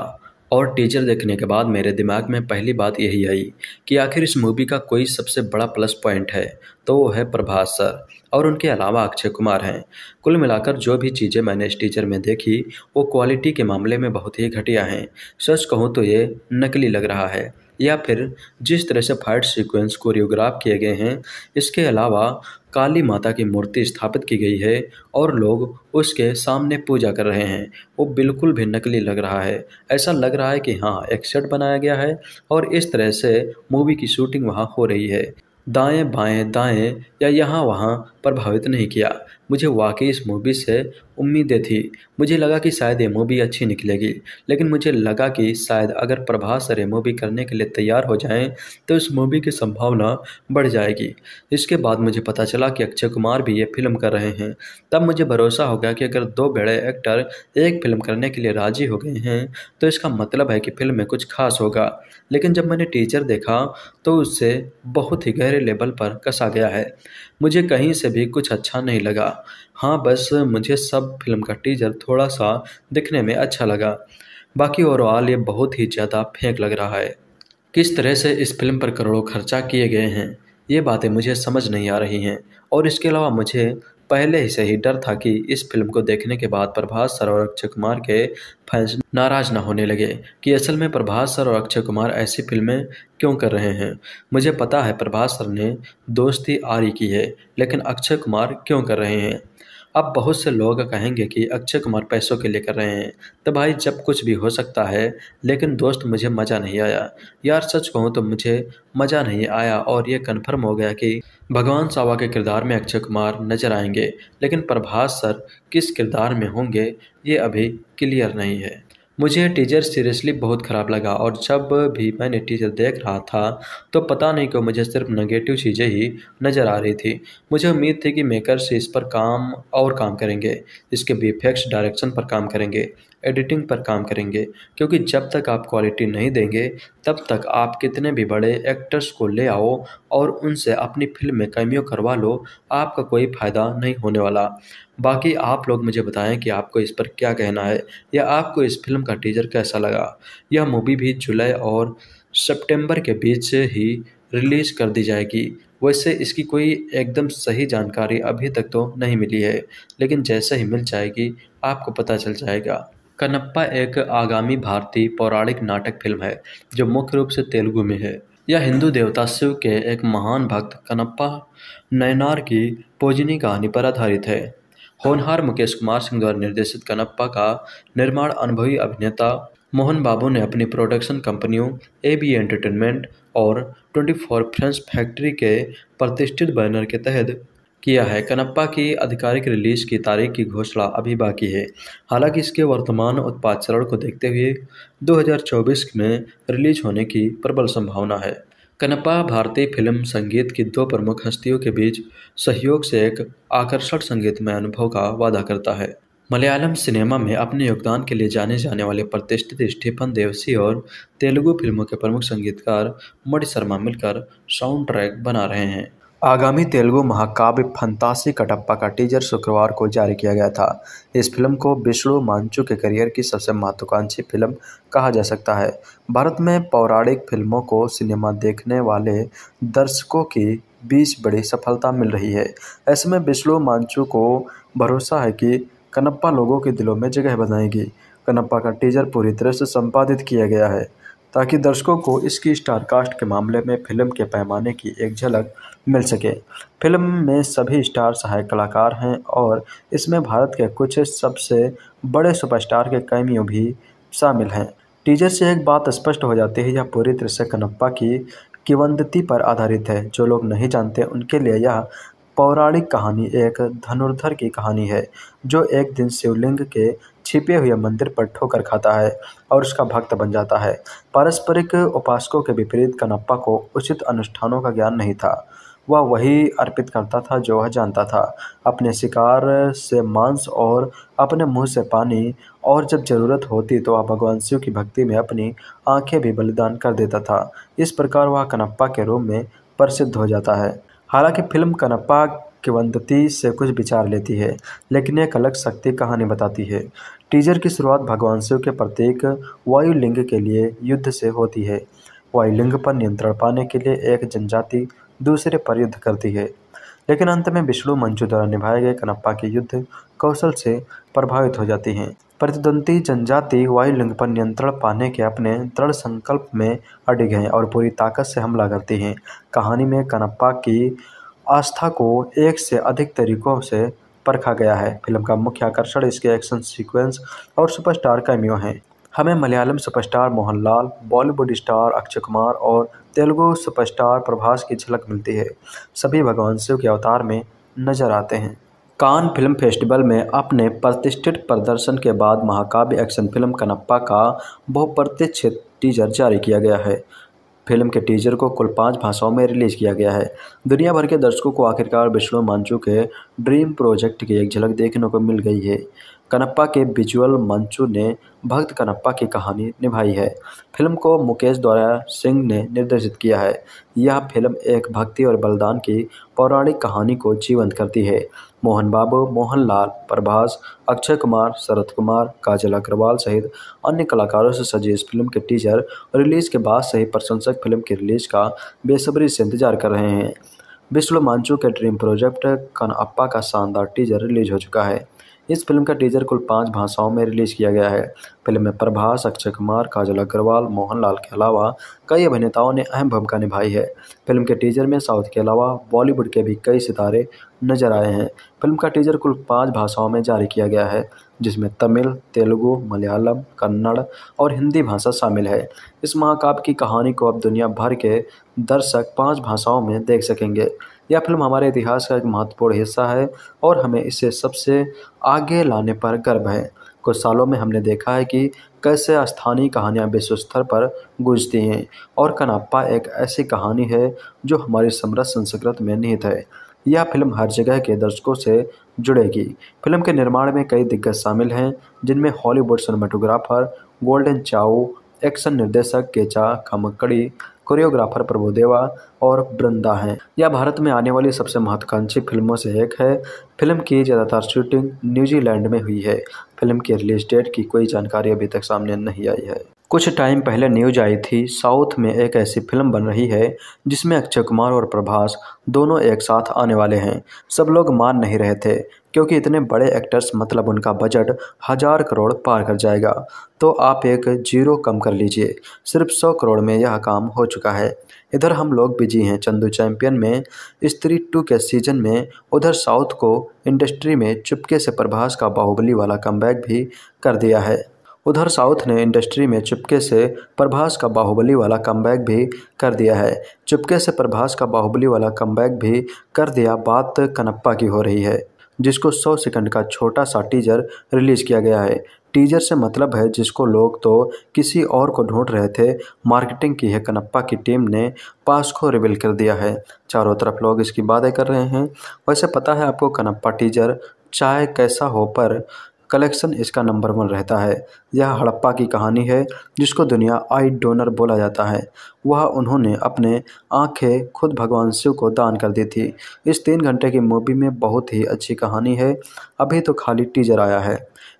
और टीजर देखने के बाद मेरे दिमाग में पहली बात यही आई कि आखिर इस मूवी का कोई सबसे बड़ा प्लस पॉइंट है तो वो है प्रभास सर और उनके अलावा अक्षय कुमार हैं कुल मिलाकर जो भी चीज़ें मैंने इस टीचर में देखी वो क्वालिटी के मामले में बहुत ही घटिया हैं सच कहूँ तो ये नकली लग रहा है या फिर जिस तरह से फाइट सीक्वेंस कोरियोग्राफ किए गए हैं इसके अलावा काली माता की मूर्ति स्थापित की गई है और लोग उसके सामने पूजा कर रहे हैं वो बिल्कुल भी नकली लग रहा है ऐसा लग रहा है कि हाँ एक सेट बनाया गया है और इस तरह से मूवी की शूटिंग वहाँ हो रही है दाएं बाएं दाएं या यहाँ वहाँ प्रभावित नहीं किया मुझे वाकई इस मूवी से उम्मीदें थी मुझे लगा कि शायद ये मूवी अच्छी निकलेगी लेकिन मुझे लगा कि शायद अगर प्रभास सर ये मूवी करने के लिए तैयार हो जाएं तो इस मूवी की संभावना बढ़ जाएगी इसके बाद मुझे पता चला कि अक्षय कुमार भी ये फिल्म कर रहे हैं तब मुझे भरोसा हो गया कि अगर दो बड़े एक्टर एक फिल्म करने के लिए राजी हो गए हैं तो इसका मतलब है कि फिल्म में कुछ खास होगा लेकिन जब मैंने टीचर देखा तो उससे बहुत ही गहरे लेवल पर कसा गया है मुझे कहीं से भी कुछ अच्छा नहीं लगा हाँ बस मुझे सब फिल्म का टीजर थोड़ा सा दिखने में अच्छा लगा बाकी ओवरऑल ये बहुत ही ज़्यादा फेंक लग रहा है किस तरह से इस फिल्म पर करोड़ों खर्चा किए गए हैं ये बातें मुझे समझ नहीं आ रही हैं और इसके अलावा मुझे पहले ही से ही डर था कि इस फिल्म को देखने के बाद प्रभास सर और अक्षय कुमार के फैंस नाराज ना होने लगे कि असल में प्रभास सर और अक्षय कुमार ऐसी फिल्में क्यों कर रहे हैं मुझे पता है प्रभास सर ने दोस्ती आरी की है लेकिन अक्षय कुमार क्यों कर रहे हैं अब बहुत से लोग कहेंगे कि अक्षय कुमार पैसों के लिए कर रहे हैं तो भाई जब कुछ भी हो सकता है लेकिन दोस्त मुझे मज़ा नहीं आया यार सच कहूँ तो मुझे मज़ा नहीं आया और ये कन्फर्म हो गया कि भगवान सावा के किरदार में अक्षय कुमार नजर आएंगे लेकिन प्रभास सर किस किरदार में होंगे ये अभी क्लियर नहीं है मुझे टीचर सीरियसली बहुत ख़राब लगा और जब भी मैंने टीचर देख रहा था तो पता नहीं क्यों मुझे सिर्फ नेगेटिव चीज़ें ही नज़र आ रही थी मुझे उम्मीद थी कि मेकर्स इस पर काम और काम करेंगे इसके बेफेक्स डायरेक्शन पर काम करेंगे एडिटिंग पर काम करेंगे क्योंकि जब तक आप क्वालिटी नहीं देंगे तब तक आप कितने भी बड़े एक्टर्स को ले आओ और उनसे अपनी फिल्म में कैमियो करवा लो आपका कोई फ़ायदा नहीं होने वाला बाकी आप लोग मुझे बताएं कि आपको इस पर क्या कहना है या आपको इस फिल्म का टीजर कैसा लगा यह मूवी भी जुलाई और सेप्टेम्बर के बीच ही रिलीज़ कर दी जाएगी वैसे इसकी कोई एकदम सही जानकारी अभी तक तो नहीं मिली है लेकिन जैसे ही मिल जाएगी आपको पता चल जाएगा कनप्पा एक आगामी भारतीय पौराणिक नाटक फिल्म है जो मुख्य रूप से तेलुगु में है यह हिंदू देवता शिव के एक महान भक्त कनप्पा नयनार की पोजनी कहानी पर आधारित है होनहार मुकेश कुमार सिंह द्वारा निर्देशित कनप्पा का निर्माण अनुभवी अभिनेता मोहन बाबू ने अपनी प्रोडक्शन कंपनियों ए बी एंटरटेनमेंट और ट्वेंटी फोर फ्रेंड्स फैक्ट्री के प्रतिष्ठित बैनर के तहत किया है कनप्पा की आधिकारिक रिलीज की तारीख की घोषणा अभी बाकी है हालांकि इसके वर्तमान उत्पाद चरण को देखते हुए 2024 में रिलीज होने की प्रबल संभावना है कनप्पा भारतीय फिल्म संगीत की दो प्रमुख हस्तियों के बीच सहयोग से एक आकर्षक संगीतमय अनुभव का वादा करता है मलयालम सिनेमा में अपने योगदान के लिए जाने जाने वाले प्रतिष्ठित स्टीफन देवसी और तेलुगु फिल्मों के प्रमुख संगीतकार मणि शर्मा मिलकर साउंड ट्रैक बना रहे हैं आगामी तेलुगु महाकाव्य फंतासी कटप्पा का टीजर शुक्रवार को जारी किया गया था इस फिल्म को विष्णु मांचू के करियर की सबसे महत्वाकांक्षी फिल्म कहा जा सकता है भारत में पौराणिक फिल्मों को सिनेमा देखने वाले दर्शकों की बीच बड़ी सफलता मिल रही है ऐसे में विष्णु मांचू को भरोसा है कि कनप्पा लोगों के दिलों में जगह बनाएगी कनप्पा का टीजर पूरी तरह से संपादित किया गया है ताकि दर्शकों को इसकी स्टारकास्ट के मामले में फिल्म के पैमाने की एक झलक मिल सके फिल्म में सभी स्टार सहायक कलाकार हैं और इसमें भारत के कुछ सबसे बड़े सुपरस्टार के कैमियों भी शामिल हैं टीजर से एक बात स्पष्ट हो जाती है यह पूरी तरह से कनप्पा की किवंदती पर आधारित है जो लोग नहीं जानते उनके लिए यह पौराणिक कहानी एक धनुर्धर की कहानी है जो एक दिन शिवलिंग के छिपे हुए मंदिर पर ठोकर खाता है और उसका भक्त बन जाता है पारस्परिक उपासकों के विपरीत कनप्पा को उचित अनुष्ठानों का ज्ञान नहीं था वह वही अर्पित करता था जो वह जानता था अपने शिकार से मांस और अपने मुंह से पानी और जब जरूरत होती तो वह भगवान शिव की भक्ति में अपनी आंखें भी बलिदान कर देता था इस प्रकार वह कनप्पा के रूप में प्रसिद्ध हो जाता है हालांकि फिल्म कनप्पा किवंदती से कुछ विचार लेती है लेकिन एक अलग शक्ति कहानी बताती है टीजर की शुरुआत भगवान शिव के प्रत्येक वायुलिंग के लिए युद्ध से होती है वायुलिंग पर नियंत्रण पाने के लिए एक जनजाति दूसरे पर युद्ध करती है लेकिन अंत में विष्णु मंजू द्वारा निभाए गए कनप्पा के युद्ध कौशल से प्रभावित हो जाती हैं प्रतिद्वंदी जनजाति वायुलिंग पर नियंत्रण पाने के अपने दृढ़ संकल्प में अडिग हैं और पूरी ताकत से हमला करती हैं कहानी में कनप्पा की आस्था को एक से अधिक तरीकों से परखा गया है फिल्म का मुख्य आकर्षण इसके एक्शन सीक्वेंस और सुपरस्टार कैमियो हैं हमें मलयालम सुपरस्टार मोहनलाल बॉलीवुड स्टार अक्षय कुमार और तेलुगु सुपरस्टार प्रभास की झलक मिलती है सभी भगवान शिव के अवतार में नजर आते हैं कान फिल्म फेस्टिवल में अपने प्रतिष्ठित प्रदर्शन के बाद महाकाव्य एक्शन फिल्म कनप्पा का बहुप्रतीक्षित टीजर जारी किया गया है फिल्म के टीजर को कुल पाँच भाषाओं में रिलीज किया गया है दुनिया भर के दर्शकों को आखिरकार विष्णु मंचू के ड्रीम प्रोजेक्ट की एक झलक देखने को मिल गई है कनप्पा के विजुअल मंचू ने भक्त कनप्पा की कहानी निभाई है फिल्म को मुकेश द्वारा सिंह ने निर्देशित किया है यह फिल्म एक भक्ति और बलिदान की पौराणिक कहानी को जीवंत करती है मोहन बाबू मोहन लाल प्रभास अक्षय कुमार शरद कुमार काजल अग्रवाल सहित अन्य कलाकारों से सजे इस फिल्म के टीजर रिलीज के बाद से ही प्रशंसक फिल्म की रिलीज का बेसब्री से इंतजार कर रहे हैं विश्व मांचू के ड्रीम प्रोजेक्ट अप्पा का शानदार टीजर रिलीज हो चुका है इस फिल्म का टीजर कुल पाँच भाषाओं में रिलीज किया गया है फिल्म में प्रभास अक्षय कुमार काजल अग्रवाल मोहन लाल के अलावा कई अभिनेताओं ने अहम भूमिका निभाई है फिल्म के टीजर में साउथ के अलावा बॉलीवुड के भी कई सितारे नजर आए हैं फिल्म का टीजर कुल पाँच भाषाओं में जारी किया गया है जिसमें तमिल तेलुगु मलयालम कन्नड़ और हिंदी भाषा शामिल है इस महाकाव्य की कहानी को अब दुनिया भर के दर्शक पाँच भाषाओं में देख सकेंगे यह फिल्म हमारे इतिहास का एक महत्वपूर्ण हिस्सा है और हमें इसे सबसे आगे लाने पर गर्व है कुछ सालों में हमने देखा है कि कैसे स्थानीय कहानियाँ विश्व स्तर पर गूंजती हैं और कनाप्पा एक ऐसी कहानी है जो हमारी समृद्ध संस्कृत में निहित है यह फिल्म हर जगह के दर्शकों से जुड़ेगी फिल्म के निर्माण में कई दिग्गज शामिल हैं जिनमें हॉलीवुड सिनेमाटोग्राफर गोल्डन चाओ एक्शन निर्देशक केचा खमकड़ी कोरियोग्राफर प्रभुदेवा और वृंदा हैं यह भारत में आने वाली सबसे महत्वाकांक्षी फिल्मों से एक है फिल्म की ज़्यादातर शूटिंग न्यूजीलैंड में हुई है फिल्म की रिलीज डेट की कोई जानकारी अभी तक सामने नहीं आई है कुछ टाइम पहले न्यूज आई थी साउथ में एक ऐसी फिल्म बन रही है जिसमें अक्षय कुमार और प्रभास दोनों एक साथ आने वाले हैं सब लोग मान नहीं रहे थे क्योंकि इतने बड़े एक्टर्स मतलब उनका बजट हज़ार करोड़ पार कर जाएगा तो आप एक जीरो कम कर लीजिए सिर्फ सौ करोड़ में यह काम हो चुका है इधर हम लोग बिजी हैं चंदू चैंपियन में स्त्री टू के सीजन में उधर साउथ को इंडस्ट्री में चुपके से प्रभास का बाहुबली वाला कम भी कर दिया है उधर साउथ ने इंडस्ट्री में चुपके से प्रभास का बाहुबली वाला कम भी कर दिया है चुपके से प्रभास का बाहुबली वाला कम भी कर दिया बात कनप्पा की हो रही है जिसको 100 सेकंड का छोटा सा टीजर रिलीज़ किया गया है टीजर से मतलब है जिसको लोग तो किसी और को ढूंढ रहे थे मार्केटिंग की है कनप्पा की टीम ने पास को रिवील कर दिया है चारों तरफ लोग इसकी बातें कर रहे हैं वैसे पता है आपको कनप्पा टीजर चाहे कैसा हो पर कलेक्शन इसका नंबर वन रहता है यह हड़प्पा की कहानी है जिसको दुनिया आई डोनर बोला जाता है वह उन्होंने अपने आँखें खुद भगवान शिव को दान कर दी थी इस तीन घंटे की मूवी में बहुत ही अच्छी कहानी है अभी तो खाली टीजर आया है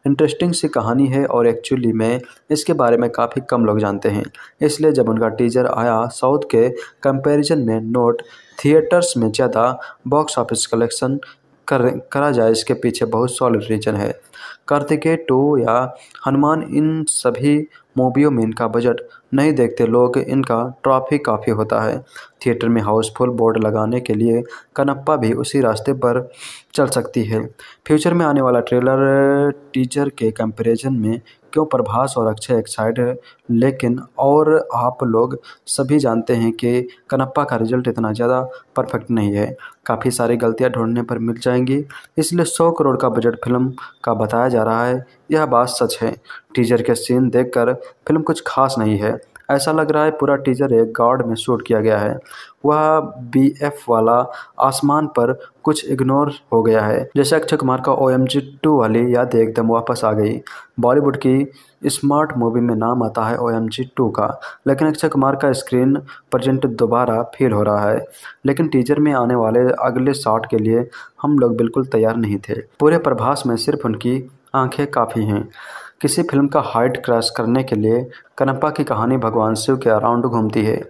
इंटरेस्टिंग सी कहानी है और एक्चुअली में इसके बारे में काफ़ी कम लोग जानते हैं इसलिए जब उनका टीजर आया साउथ के कंपैरिजन में नोट थिएटर्स में ज़्यादा बॉक्स ऑफिस कलेक्शन कर करा जाए इसके पीछे बहुत सॉलिड रीजन है कार्तिकेय टू या हनुमान इन सभी मूवियों में इनका बजट नहीं देखते लोग इनका ट्रॉफ़ी ही काफ़ी होता है थिएटर में हाउसफुल बोर्ड लगाने के लिए कनप्पा भी उसी रास्ते पर चल सकती है फ्यूचर में आने वाला ट्रेलर टीचर के कंपैरिजन में क्यों प्रभास और अक्षय एक्साइड है लेकिन और आप लोग सभी जानते हैं कि कनप्पा का रिजल्ट इतना ज़्यादा परफेक्ट नहीं है काफ़ी सारी गलतियां ढूंढने पर मिल जाएंगी इसलिए सौ करोड़ का बजट फिल्म का बताया जा रहा है यह बात सच है टीजर के सीन देखकर फिल्म कुछ खास नहीं है ऐसा लग रहा है पूरा टीजर एक गार्ड में शूट किया गया है वह बी एफ वाला आसमान पर कुछ इग्नोर हो गया है जैसे अक्षय कुमार का ओ एम जी टू वाली याद एकदम वापस आ गई बॉलीवुड की स्मार्ट मूवी में नाम आता है ओ एम जी टू का लेकिन अक्षय कुमार का स्क्रीन प्रजेंट दोबारा फील हो रहा है लेकिन टीजर में आने वाले अगले शॉट के लिए हम लोग बिल्कुल तैयार नहीं थे पूरे प्रभास में सिर्फ उनकी आंखें काफ़ी हैं किसी फिल्म का हाइट क्रॉस करने के लिए कनप्पा की कहानी भगवान शिव के अराउंड घूमती है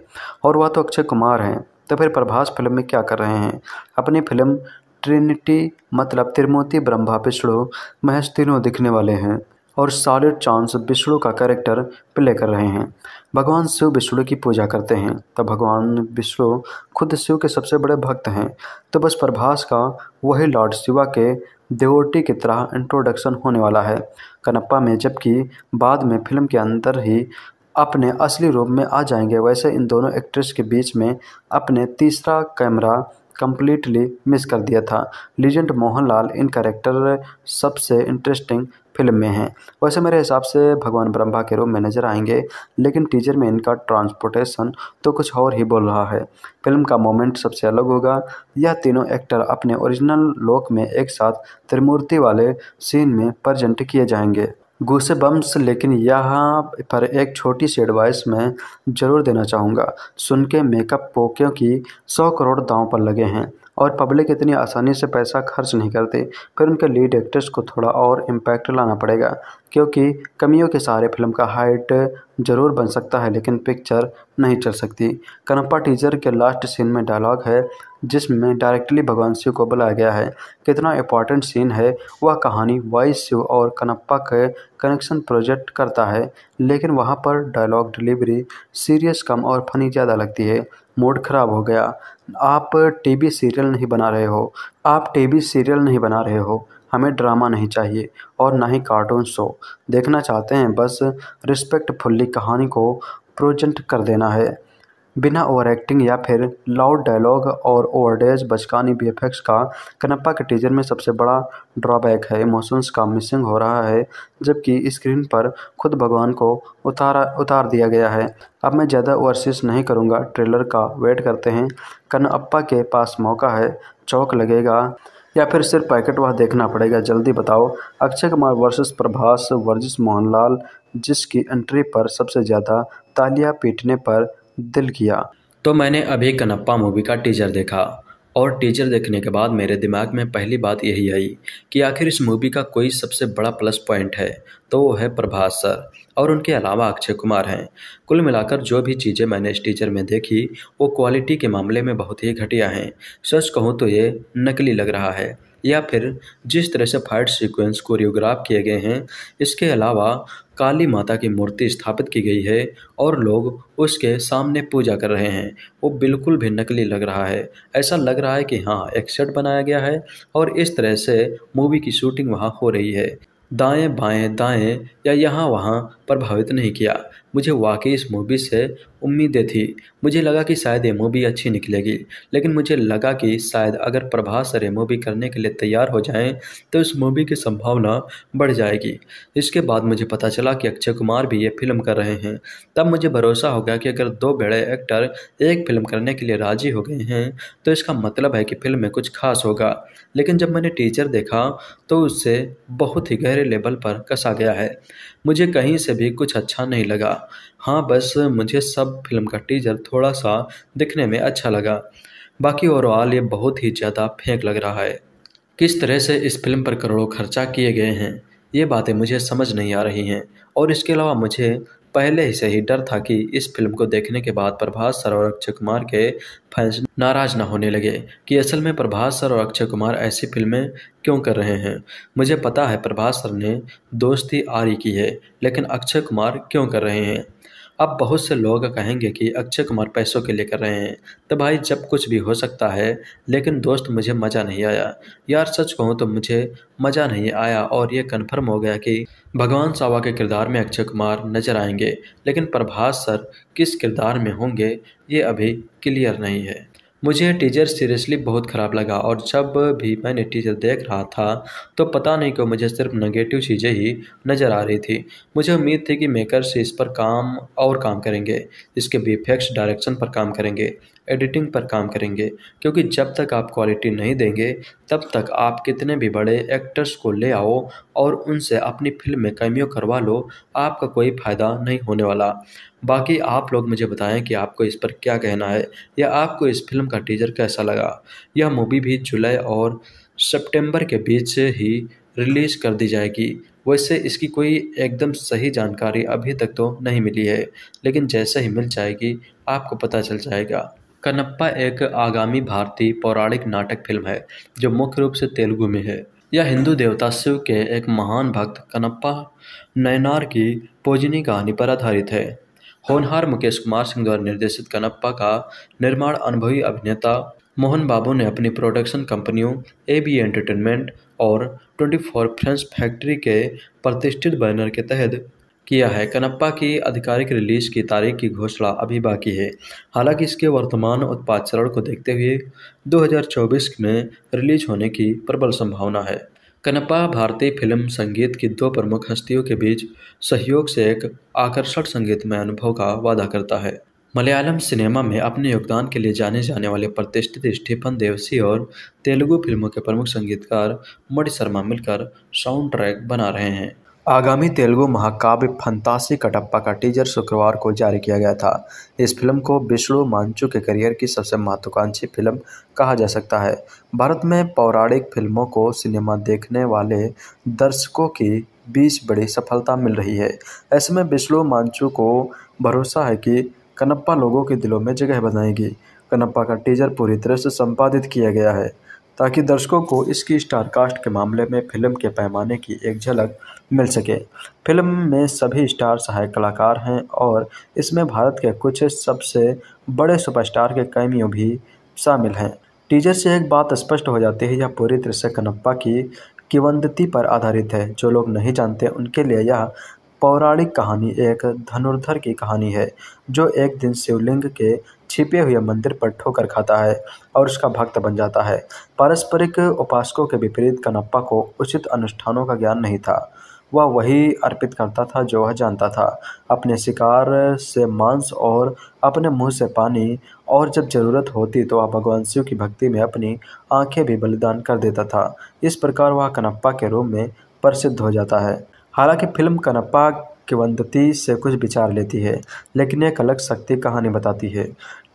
और वह तो अक्षय कुमार हैं तो फिर प्रभास फिल्म में क्या कर रहे हैं अपनी फिल्म ट्रिनिटी मतलब त्रिमोती ब्रह्मा विष्णु महेश तीनों दिखने वाले हैं और सॉलिड चांस विष्णु का कैरेक्टर प्ले कर रहे हैं भगवान शिव विष्णु की पूजा करते हैं तो भगवान विष्णु खुद शिव के सबसे बड़े भक्त हैं तो बस प्रभास का वही लॉर्ड शिवा के देवोटी की तरह इंट्रोडक्शन होने वाला है कनप्पा में जबकि बाद में फिल्म के अंदर ही अपने असली रूप में आ जाएंगे वैसे इन दोनों एक्ट्रेस के बीच में अपने तीसरा कैमरा कम्प्लीटली मिस कर दिया था लीजेंड मोहनलाल इन करेक्टर सबसे इंटरेस्टिंग फिल्म में हैं वैसे मेरे हिसाब से भगवान ब्रह्मा के रूप में नजर आएंगे लेकिन टीजर में इनका ट्रांसपोर्टेशन तो कुछ और ही बोल रहा है फिल्म का मोमेंट सबसे अलग होगा यह तीनों एक्टर अपने ओरिजिनल लोक में एक साथ त्रिमूर्ति वाले सीन में प्रजेंट किए जाएंगे गुस्से बम्स लेकिन यहाँ पर एक छोटी सी एडवाइस मैं ज़रूर देना चाहूँगा सुन के मेकअप पोकियों की सौ करोड़ दांव पर लगे हैं और पब्लिक इतनी आसानी से पैसा खर्च नहीं करती फिर उनके लीड एक्टर्स को थोड़ा और इम्पैक्ट लाना पड़ेगा क्योंकि कमियों के सहारे फिल्म का हाइट जरूर बन सकता है लेकिन पिक्चर नहीं चल सकती कनप्पा टीजर के लास्ट सीन में डायलॉग है जिसमें डायरेक्टली भगवान शिव को बुलाया गया है कितना इंपॉर्टेंट सीन है वह कहानी वाई शिव और कनप्पा के कनेक्शन प्रोजेक्ट करता है लेकिन वहाँ पर डायलॉग डिलीवरी सीरियस कम और फनी ज़्यादा लगती है मूड खराब हो गया आप टी वी सीरियल नहीं बना रहे हो आप टी वी सीरियल नहीं बना रहे हो हमें ड्रामा नहीं चाहिए और ना ही कार्टून शो देखना चाहते हैं बस रिस्पेक्टफुल्ली कहानी को प्रोजेंट कर देना है बिना ओवर एक्टिंग या फिर लाउड डायलॉग और ओवरडेज बचकानी वीएफएक्स का कनप्पा के टीजर में सबसे बड़ा ड्रॉबैक है इमोशंस का मिसिंग हो रहा है जबकि स्क्रीन पर खुद भगवान को उतारा उतार दिया गया है अब मैं ज़्यादा ओवरसीस नहीं करूँगा ट्रेलर का वेट करते हैं कनप्पा के पास मौका है चौक लगेगा या फिर सिर्फ पैकेट वह देखना पड़ेगा जल्दी बताओ अक्षय कुमार वर्सेस प्रभास वर्जिस मोहनलाल जिसकी एंट्री पर सबसे ज़्यादा तालियां पीटने पर दिल किया तो मैंने अभी कनप्पा मूवी का टीजर देखा और टीजर देखने के बाद मेरे दिमाग में पहली बात यही आई कि आखिर इस मूवी का कोई सबसे बड़ा प्लस पॉइंट है तो वो है प्रभास सर और उनके अलावा अक्षय कुमार हैं कुल मिलाकर जो भी चीज़ें मैंने इस टीचर में देखी वो क्वालिटी के मामले में बहुत ही घटिया हैं सच कहूँ तो ये नकली लग रहा है या फिर जिस तरह से फाइट सीक्वेंस कोरियोग्राफ किए गए हैं इसके अलावा काली माता की मूर्ति स्थापित की गई है और लोग उसके सामने पूजा कर रहे हैं वो बिल्कुल भी नकली लग रहा है ऐसा लग रहा है कि हाँ एक सेट बनाया गया है और इस तरह से मूवी की शूटिंग वहाँ हो रही है दाएं बाएं दाएं या यहाँ वहाँ प्रभावित नहीं किया मुझे वाकई इस मूवी से उम्मीदें थी मुझे लगा कि शायद ये मूवी अच्छी निकलेगी लेकिन मुझे लगा कि शायद अगर प्रभास सर ये मूवी करने के लिए तैयार हो जाएं तो इस मूवी की संभावना बढ़ जाएगी इसके बाद मुझे पता चला कि अक्षय कुमार भी ये फिल्म कर रहे हैं तब मुझे भरोसा हो गया कि अगर दो बड़े एक्टर एक फिल्म करने के लिए राजी हो गए हैं तो इसका मतलब है कि फिल्म में कुछ खास होगा लेकिन जब मैंने टीचर देखा तो उससे बहुत ही गहरे लेवल पर कसा गया है मुझे कहीं से भी कुछ अच्छा नहीं लगा हाँ बस मुझे सब फिल्म का टीजर थोड़ा सा दिखने में अच्छा लगा बाकी ओवरऑल ये बहुत ही ज़्यादा फेंक लग रहा है किस तरह से इस फिल्म पर करोड़ों खर्चा किए गए हैं ये बातें मुझे समझ नहीं आ रही हैं और इसके अलावा मुझे पहले ही से ही डर था कि इस फिल्म को देखने के बाद प्रभास सर और अक्षय कुमार के फैंस नाराज ना होने लगे कि असल में प्रभास सर और अक्षय कुमार ऐसी फिल्में क्यों कर रहे हैं मुझे पता है प्रभास सर ने दोस्ती आरी की है लेकिन अक्षय कुमार क्यों कर रहे हैं अब बहुत से लोग कहेंगे कि अक्षय कुमार पैसों के लिए कर रहे हैं तो भाई जब कुछ भी हो सकता है लेकिन दोस्त मुझे मज़ा नहीं आया यार सच कहूँ तो मुझे मज़ा नहीं आया और ये कन्फर्म हो गया कि भगवान सावा के किरदार में अक्षय कुमार नजर आएंगे लेकिन प्रभास सर किस किरदार में होंगे ये अभी क्लियर नहीं है मुझे टीचर सीरियसली बहुत ख़राब लगा और जब भी मैंने टीचर देख रहा था तो पता नहीं क्यों मुझे सिर्फ नेगेटिव चीज़ें ही नज़र आ रही थी मुझे उम्मीद थी कि मेकर्स इस पर काम और काम करेंगे इसके बीफेक्स डायरेक्शन पर काम करेंगे एडिटिंग पर काम करेंगे क्योंकि जब तक आप क्वालिटी नहीं देंगे तब तक आप कितने भी बड़े एक्टर्स को ले आओ और उनसे अपनी फिल्म में कैमियो करवा लो आपका कोई फ़ायदा नहीं होने वाला बाकी आप लोग मुझे बताएं कि आपको इस पर क्या कहना है या आपको इस फिल्म का टीजर कैसा लगा यह मूवी भी जुलाई और सेप्टेम्बर के बीच ही रिलीज़ कर दी जाएगी वैसे इसकी कोई एकदम सही जानकारी अभी तक तो नहीं मिली है लेकिन जैसे ही मिल जाएगी आपको पता चल जाएगा कनप्पा एक आगामी भारतीय पौराणिक नाटक फिल्म है जो मुख्य रूप से तेलुगु में है यह हिंदू देवता शिव के एक महान भक्त कनप्पा नयनार की पूजनी कहानी पर आधारित है होनहार मुकेश कुमार सिंह द्वारा निर्देशित कनप्पा का निर्माण अनुभवी अभिनेता मोहन बाबू ने अपनी प्रोडक्शन कंपनियों ए बी एंटरटेनमेंट और ट्वेंटी फोर फ्रेंड्स फैक्ट्री के प्रतिष्ठित बैनर के तहत किया है कनप्पा की आधिकारिक रिलीज की तारीख की घोषणा अभी बाकी है हालांकि इसके वर्तमान उत्पाद चरण को देखते हुए 2024 में रिलीज होने की प्रबल संभावना है कनप्पा भारतीय फिल्म संगीत की दो प्रमुख हस्तियों के बीच सहयोग से एक आकर्षक संगीतमय अनुभव का वादा करता है मलयालम सिनेमा में अपने योगदान के लिए जाने जाने वाले प्रतिष्ठित स्टीफन देवसी और तेलुगु फिल्मों के प्रमुख संगीतकार मणि शर्मा मिलकर साउंड ट्रैक बना रहे हैं आगामी तेलुगु महाकाव्य फंतासी कटप्पा का टीजर शुक्रवार को जारी किया गया था इस फिल्म को विष्णु मांचू के करियर की सबसे महत्वाकांक्षी फिल्म कहा जा सकता है भारत में पौराणिक फिल्मों को सिनेमा देखने वाले दर्शकों की बीच बड़ी सफलता मिल रही है ऐसे में विष्णु मांचू को भरोसा है कि कनप्पा लोगों के दिलों में जगह बनाएगी कनप्पा का टीजर पूरी तरह से संपादित किया गया है ताकि दर्शकों को इसकी स्टारकास्ट के मामले में फिल्म के पैमाने की एक झलक मिल सके फिल्म में सभी स्टार सहायक कलाकार हैं और इसमें भारत के कुछ सबसे बड़े सुपरस्टार के कैमियो भी शामिल हैं टीजर से एक बात स्पष्ट हो जाती है यह पूरी तरह से कनप्पा की किवंदती पर आधारित है जो लोग नहीं जानते उनके लिए यह पौराणिक कहानी एक धनुर्धर की कहानी है जो एक दिन शिवलिंग के छिपे हुए मंदिर पर ठोकर खाता है और उसका भक्त बन जाता है पारस्परिक उपासकों के विपरीत कनप्पा को उचित अनुष्ठानों का ज्ञान नहीं था वह वही अर्पित करता था जो वह जानता था अपने शिकार से मांस और अपने मुंह से पानी और जब जरूरत होती तो वह भगवान शिव की भक्ति में अपनी आंखें भी बलिदान कर देता था इस प्रकार वह कनप्पा के रूप में प्रसिद्ध हो जाता है हालांकि फिल्म कनप्पा किवंदती से कुछ विचार लेती है लेकिन एक अलग शक्ति कहानी बताती है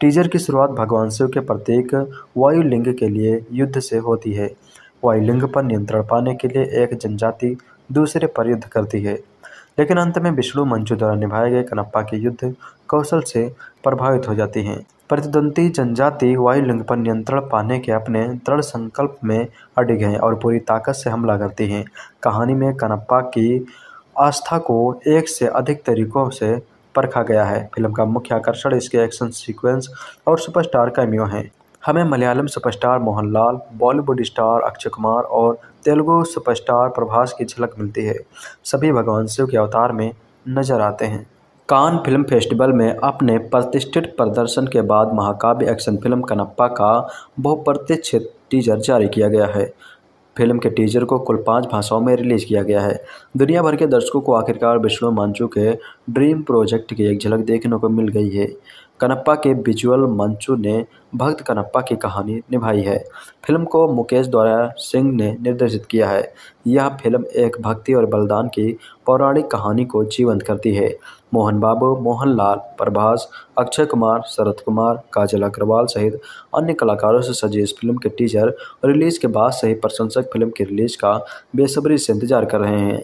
टीजर की शुरुआत भगवान शिव के प्रत्येक वायुलिंग के लिए युद्ध से होती है वायुलिंग पर नियंत्रण पाने के लिए एक जनजाति दूसरे पर युद्ध करती है लेकिन अंत में विष्णु मंचू द्वारा निभाए गए कनप्पा के युद्ध कौशल से प्रभावित हो जाती हैं प्रतिद्वंदी जनजाति वायुलिंग पर नियंत्रण पाने के अपने दृढ़ संकल्प में अडिग हैं और पूरी ताकत से हमला करती हैं कहानी में कनप्पा की आस्था को एक से अधिक तरीकों से परखा गया है फिल्म का मुख्य आकर्षण इसके एक्शन सीक्वेंस और सुपरस्टार कैमियो हैं हमें मलयालम सुपरस्टार मोहनलाल बॉलीवुड स्टार अक्षय कुमार और तेलुगु सुपरस्टार प्रभास की झलक मिलती है सभी भगवान शिव के अवतार में नजर आते हैं कान फिल्म फेस्टिवल में अपने प्रतिष्ठित प्रदर्शन के बाद महाकाव्य एक्शन फिल्म कनप्पा का बहुप्रतीक्षित टीजर जारी किया गया है फिल्म के टीजर को कुल पाँच भाषाओं में रिलीज किया गया है दुनिया भर के दर्शकों को आखिरकार विष्णु मांचू के ड्रीम प्रोजेक्ट की एक झलक देखने को मिल गई है कनप्पा के विजुअल मंचू ने भक्त कनप्पा की कहानी निभाई है फिल्म को मुकेश द्वारा सिंह ने निर्देशित किया है यह फिल्म एक भक्ति और बलिदान की पौराणिक कहानी को जीवंत करती है मोहन बाबू मोहनलाल प्रभास अक्षय कुमार शरद कुमार काजल अग्रवाल सहित अन्य कलाकारों से सजे इस फिल्म के टीजर रिलीज के बाद से ही प्रशंसक फिल्म की रिलीज का बेसब्री से इंतजार कर रहे हैं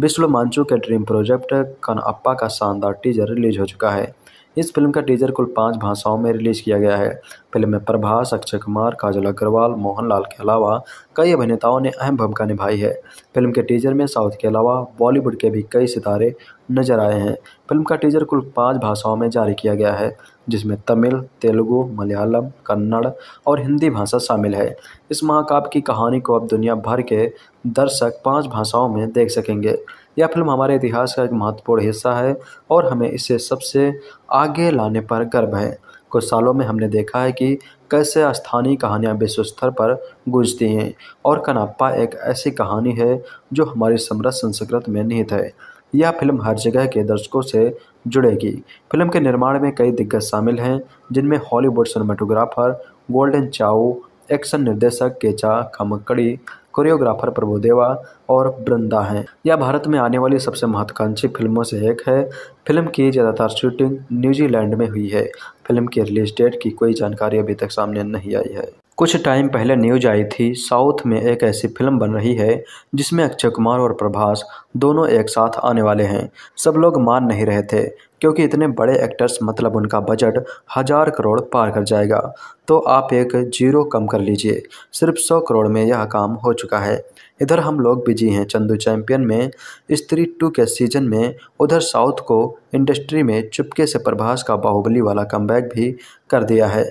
विश्व मांचू के ड्रीम प्रोजेक्ट कनअप्पा का शानदार टीजर रिलीज हो चुका है इस फिल्म का टीजर कुल पाँच भाषाओं में रिलीज़ किया गया है फिल्म में प्रभास अक्षय कुमार काजल अग्रवाल मोहनलाल के अलावा कई अभिनेताओं ने अहम भूमिका निभाई है फिल्म के टीजर में साउथ के अलावा बॉलीवुड के भी कई सितारे नजर आए हैं फिल्म का टीजर कुल पाँच भाषाओं में जारी किया गया है जिसमें तमिल तेलुगु मलयालम कन्नड़ और हिंदी भाषा शामिल है इस महाकाव्य की कहानी को अब दुनिया भर के दर्शक पाँच भाषाओं में देख सकेंगे यह फिल्म हमारे इतिहास का एक महत्वपूर्ण हिस्सा है और हमें इसे सबसे आगे लाने पर गर्व है कुछ सालों में हमने देखा है कि कैसे स्थानीय कहानियाँ विश्व स्तर पर गूंजती हैं और कनाप्पा एक ऐसी कहानी है जो हमारी समृद्ध संस्कृत में निहित है यह फिल्म हर जगह के दर्शकों से जुड़ेगी फिल्म के निर्माण में कई दिग्गज शामिल हैं जिनमें हॉलीवुड सिनेमाटोग्राफर गोल्डन चाओ एक्शन निर्देशक केचा खमकड़ी कोरियोग्राफर प्रभुदेवा और बृंदा हैं यह भारत में आने वाली सबसे महत्वाकांक्षी फिल्मों से एक है फिल्म की ज़्यादातर शूटिंग न्यूजीलैंड में हुई है फिल्म की रिलीज डेट की कोई जानकारी अभी तक सामने नहीं आई है कुछ टाइम पहले न्यूज आई थी साउथ में एक ऐसी फिल्म बन रही है जिसमें अक्षय कुमार और प्रभास दोनों एक साथ आने वाले हैं सब लोग मान नहीं रहे थे क्योंकि इतने बड़े एक्टर्स मतलब उनका बजट हज़ार करोड़ पार कर जाएगा तो आप एक जीरो कम कर लीजिए सिर्फ सौ करोड़ में यह काम हो चुका है इधर हम लोग बिजी हैं चंदू चैंपियन में स्त्री टू के सीजन में उधर साउथ को इंडस्ट्री में चुपके से प्रभास का बाहुबली वाला कम भी कर दिया है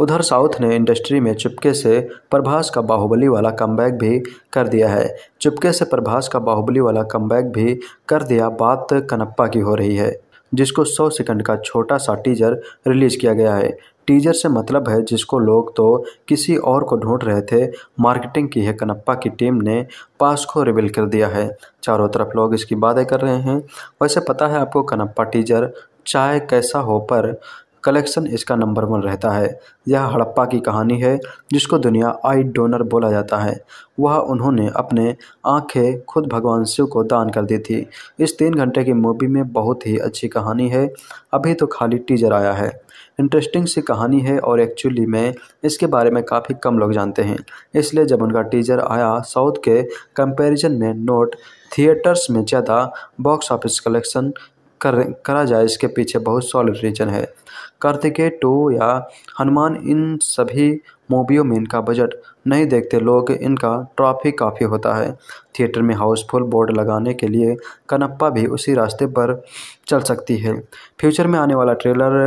उधर साउथ ने इंडस्ट्री में चुपके से प्रभास का बाहुबली वाला कम भी कर दिया है चुपके से प्रभास का बाहुबली वाला कम भी कर दिया बात कनप्पा की हो रही है जिसको 100 सेकंड का छोटा सा टीजर रिलीज किया गया है टीजर से मतलब है जिसको लोग तो किसी और को ढूंढ रहे थे मार्केटिंग की है कनप्पा की टीम ने पास को रिवील कर दिया है चारों तरफ लोग इसकी बातें कर रहे हैं वैसे पता है आपको कनप्पा टीजर चाहे कैसा हो पर कलेक्शन इसका नंबर वन रहता है यह हड़प्पा की कहानी है जिसको दुनिया आई डोनर बोला जाता है वह उन्होंने अपने आंखें खुद भगवान शिव को दान कर दी थी इस तीन घंटे की मूवी में बहुत ही अच्छी कहानी है अभी तो खाली टीजर आया है इंटरेस्टिंग सी कहानी है और एक्चुअली में इसके बारे में काफ़ी कम लोग जानते हैं इसलिए जब उनका टीजर आया साउथ के कंपैरिजन में नोट थिएटर्स में ज़्यादा बॉक्स ऑफिस कलेक्शन कर करा जाए इसके पीछे बहुत सॉलिड रीजन है कार्तिकेय टू या हनुमान इन सभी मूवियों में इनका बजट नहीं देखते लोग इनका ट्रॉफी काफ़ी होता है थिएटर में हाउसफुल बोर्ड लगाने के लिए कनप्पा भी उसी रास्ते पर चल सकती है फ्यूचर में आने वाला ट्रेलर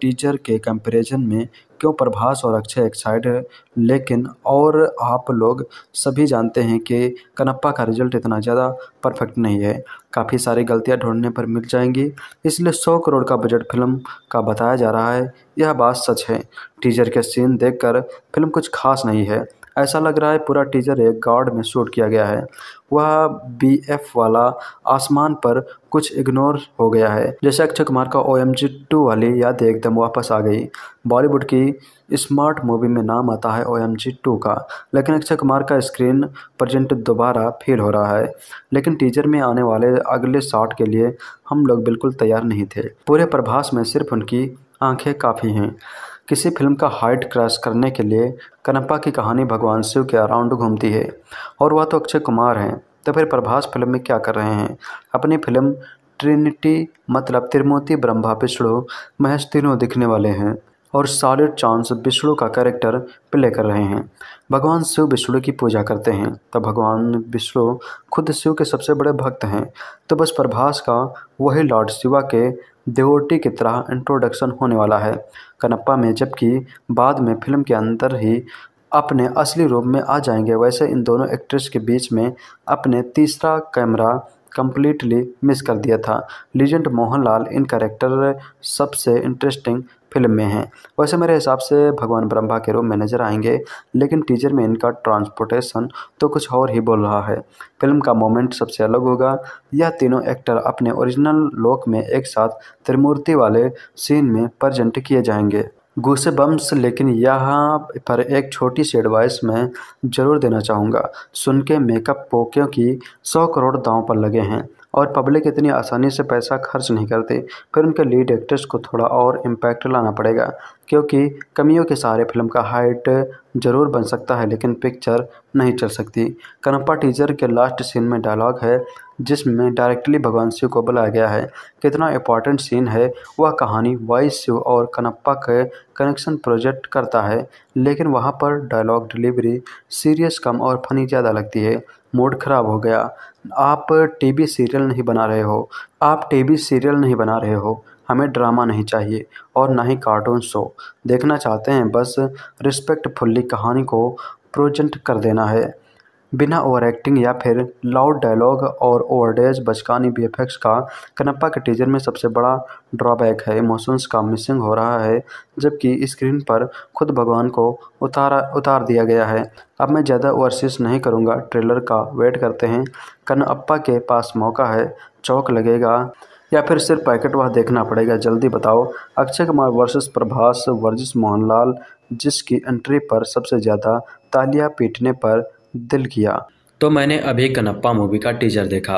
टीजर के कंपैरिजन में क्यों प्रभास और अक्षय एक्साइड है लेकिन और आप लोग सभी जानते हैं कि कनप्पा का रिजल्ट इतना ज़्यादा परफेक्ट नहीं है काफ़ी सारी गलतियां ढूंढने पर मिल जाएंगी इसलिए सौ करोड़ का बजट फिल्म का बताया जा रहा है यह बात सच है टीजर के सीन देखकर फिल्म कुछ खास नहीं है ऐसा लग रहा है पूरा टीजर एक गार्ड में शूट किया गया है वह बी एफ वाला आसमान पर कुछ इग्नोर हो गया है जैसे अक्षय कुमार का ओ एम जी टू वाली याद एकदम वापस आ गई बॉलीवुड की स्मार्ट मूवी में नाम आता है ओ एम जी टू का लेकिन अक्षय कुमार का स्क्रीन प्रजेंट दोबारा फील हो रहा है लेकिन टीजर में आने वाले अगले शॉट के लिए हम लोग बिल्कुल तैयार नहीं थे पूरे प्रभास में सिर्फ उनकी आंखें काफ़ी हैं किसी फिल्म का हाइट क्रॉस करने के लिए कनप्पा की कहानी भगवान शिव के अराउंड घूमती है और वह तो अक्षय कुमार हैं तो फिर प्रभास फिल्म में क्या कर रहे हैं अपनी फिल्म ट्रिनिटी मतलब त्रिमूर्ति ब्रह्मा पिछड़ो महज तीनों दिखने वाले हैं और सॉलिड चांस विष्णु का कैरेक्टर प्ले कर रहे हैं भगवान शिव विष्णु की पूजा करते हैं तो भगवान विष्णु खुद शिव के सबसे बड़े भक्त हैं तो बस प्रभास का वही लॉर्ड शिवा के देवोटी की तरह इंट्रोडक्शन होने वाला है कनप्पा में जबकि बाद में फिल्म के अंदर ही अपने असली रूप में आ जाएंगे वैसे इन दोनों एक्ट्रेस के बीच में अपने तीसरा कैमरा कम्प्लीटली मिस कर दिया था लीजेंड मोहनलाल इन कैरेक्टर सबसे इंटरेस्टिंग फिल्म में हैं वैसे मेरे हिसाब से भगवान ब्रह्मा के रूप में नजर आएंगे लेकिन टीजर में इनका ट्रांसपोर्टेशन तो कुछ और ही बोल रहा है फिल्म का मोमेंट सबसे अलग होगा यह तीनों एक्टर अपने ओरिजिनल लोक में एक साथ त्रिमूर्ति वाले सीन में प्रजेंट किए जाएंगे गुस्से बम्स लेकिन यहाँ पर एक छोटी सी एडवाइस मैं ज़रूर देना चाहूँगा सुन के मेकअप पोकियों की सौ करोड़ दांव पर लगे हैं और पब्लिक इतनी आसानी से पैसा खर्च नहीं करती फिल्म के लीड एक्ट्रेस को थोड़ा और इम्पैक्ट लाना पड़ेगा क्योंकि कमियों के सहारे फिल्म का हाइट जरूर बन सकता है लेकिन पिक्चर नहीं चल सकती कनप्पा टीजर के लास्ट सीन में डायलॉग है जिसमें डायरेक्टली भगवान शिव को बुलाया गया है कितना इंपॉर्टेंट सीन है वह कहानी वाइस शिव और कनप्पा के कनेक्शन प्रोजेक्ट करता है लेकिन वहाँ पर डायलॉग डिलीवरी सीरियस कम और फनी ज़्यादा लगती है मूड ख़राब हो गया आप टी वी सीरियल नहीं बना रहे हो आप टी वी सीरियल नहीं बना रहे हो हमें ड्रामा नहीं चाहिए और ना ही कार्टून शो देखना चाहते हैं बस रिस्पेक्टफुल्ली कहानी को प्रोजेंट कर देना है बिना ओवर एक्टिंग या फिर लाउड डायलॉग और ओवरडेज बचकानी बी वीएफएक्स का कनप्पा के टीजर में सबसे बड़ा ड्रॉबैक है इमोशंस का मिसिंग हो रहा है जबकि स्क्रीन पर खुद भगवान को उतारा उतार दिया गया है अब मैं ज़्यादा ओवरसीस नहीं करूँगा ट्रेलर का वेट करते हैं कनअप्पा के पास मौका है चौक लगेगा या फिर सिर्फ पैकेट वह देखना पड़ेगा जल्दी बताओ अक्षय कुमार वर्सेस प्रभास वर्जिस मोहनलाल जिसकी एंट्री पर सबसे ज़्यादा तालियां पीटने पर दिल किया तो मैंने अभी कनप्पा मूवी का टीजर देखा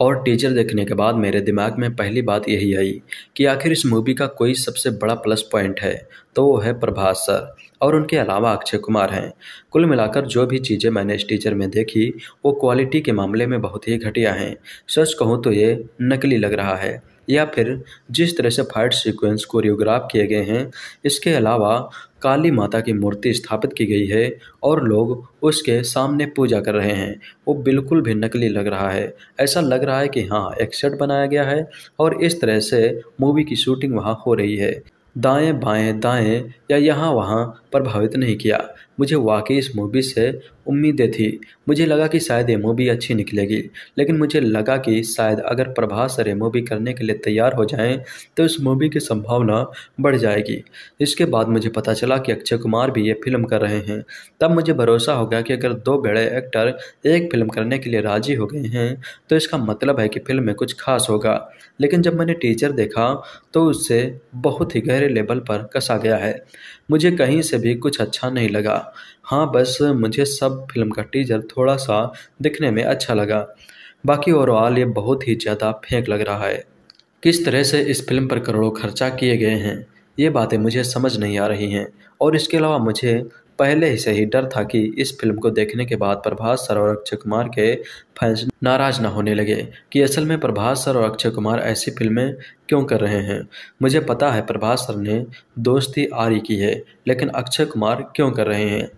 और टीजर देखने के बाद मेरे दिमाग में पहली बात यही आई कि आखिर इस मूवी का कोई सबसे बड़ा प्लस पॉइंट है तो वो है प्रभास सर और उनके अलावा अक्षय कुमार हैं कुल मिलाकर जो भी चीज़ें मैंने इस टीचर में देखी वो क्वालिटी के मामले में बहुत ही घटिया हैं सच कहूँ तो ये नकली लग रहा है या फिर जिस तरह से फाइट सीक्वेंस कोरियोग्राफ किए गए हैं इसके अलावा काली माता की मूर्ति स्थापित की गई है और लोग उसके सामने पूजा कर रहे हैं वो बिल्कुल भी नकली लग रहा है ऐसा लग रहा है कि हाँ एक सेट बनाया गया है और इस तरह से मूवी की शूटिंग वहाँ हो रही है दाएं बाएं दाएं या यहाँ वहाँ प्रभावित नहीं किया मुझे वाकई इस मूवी से उम्मीदें थी मुझे लगा कि शायद ये मूवी अच्छी निकलेगी लेकिन मुझे लगा कि शायद अगर प्रभास सर ये मूवी करने के लिए तैयार हो जाएं तो इस मूवी की संभावना बढ़ जाएगी इसके बाद मुझे पता चला कि अक्षय कुमार भी ये फिल्म कर रहे हैं तब मुझे भरोसा हो गया कि अगर दो बड़े एक्टर एक फिल्म करने के लिए राजी हो गए हैं तो इसका मतलब है कि फिल्म में कुछ खास होगा लेकिन जब मैंने टीचर देखा तो उससे बहुत ही गहरे लेवल पर कसा गया है मुझे कहीं से भी कुछ अच्छा नहीं लगा हाँ बस मुझे सब फिल्म का टीजर थोड़ा सा दिखने में अच्छा लगा बाकी ओवरऑल ये बहुत ही ज़्यादा फेंक लग रहा है किस तरह से इस फिल्म पर करोड़ों खर्चा किए गए हैं ये बातें मुझे समझ नहीं आ रही हैं और इसके अलावा मुझे पहले ही से ही डर था कि इस फिल्म को देखने के बाद प्रभास सर और अक्षय कुमार के फैंस नाराज ना होने लगे कि असल में प्रभास सर और अक्षय कुमार ऐसी फिल्में क्यों कर रहे हैं मुझे पता है प्रभास सर ने दोस्ती आरी की है लेकिन अक्षय कुमार क्यों कर रहे हैं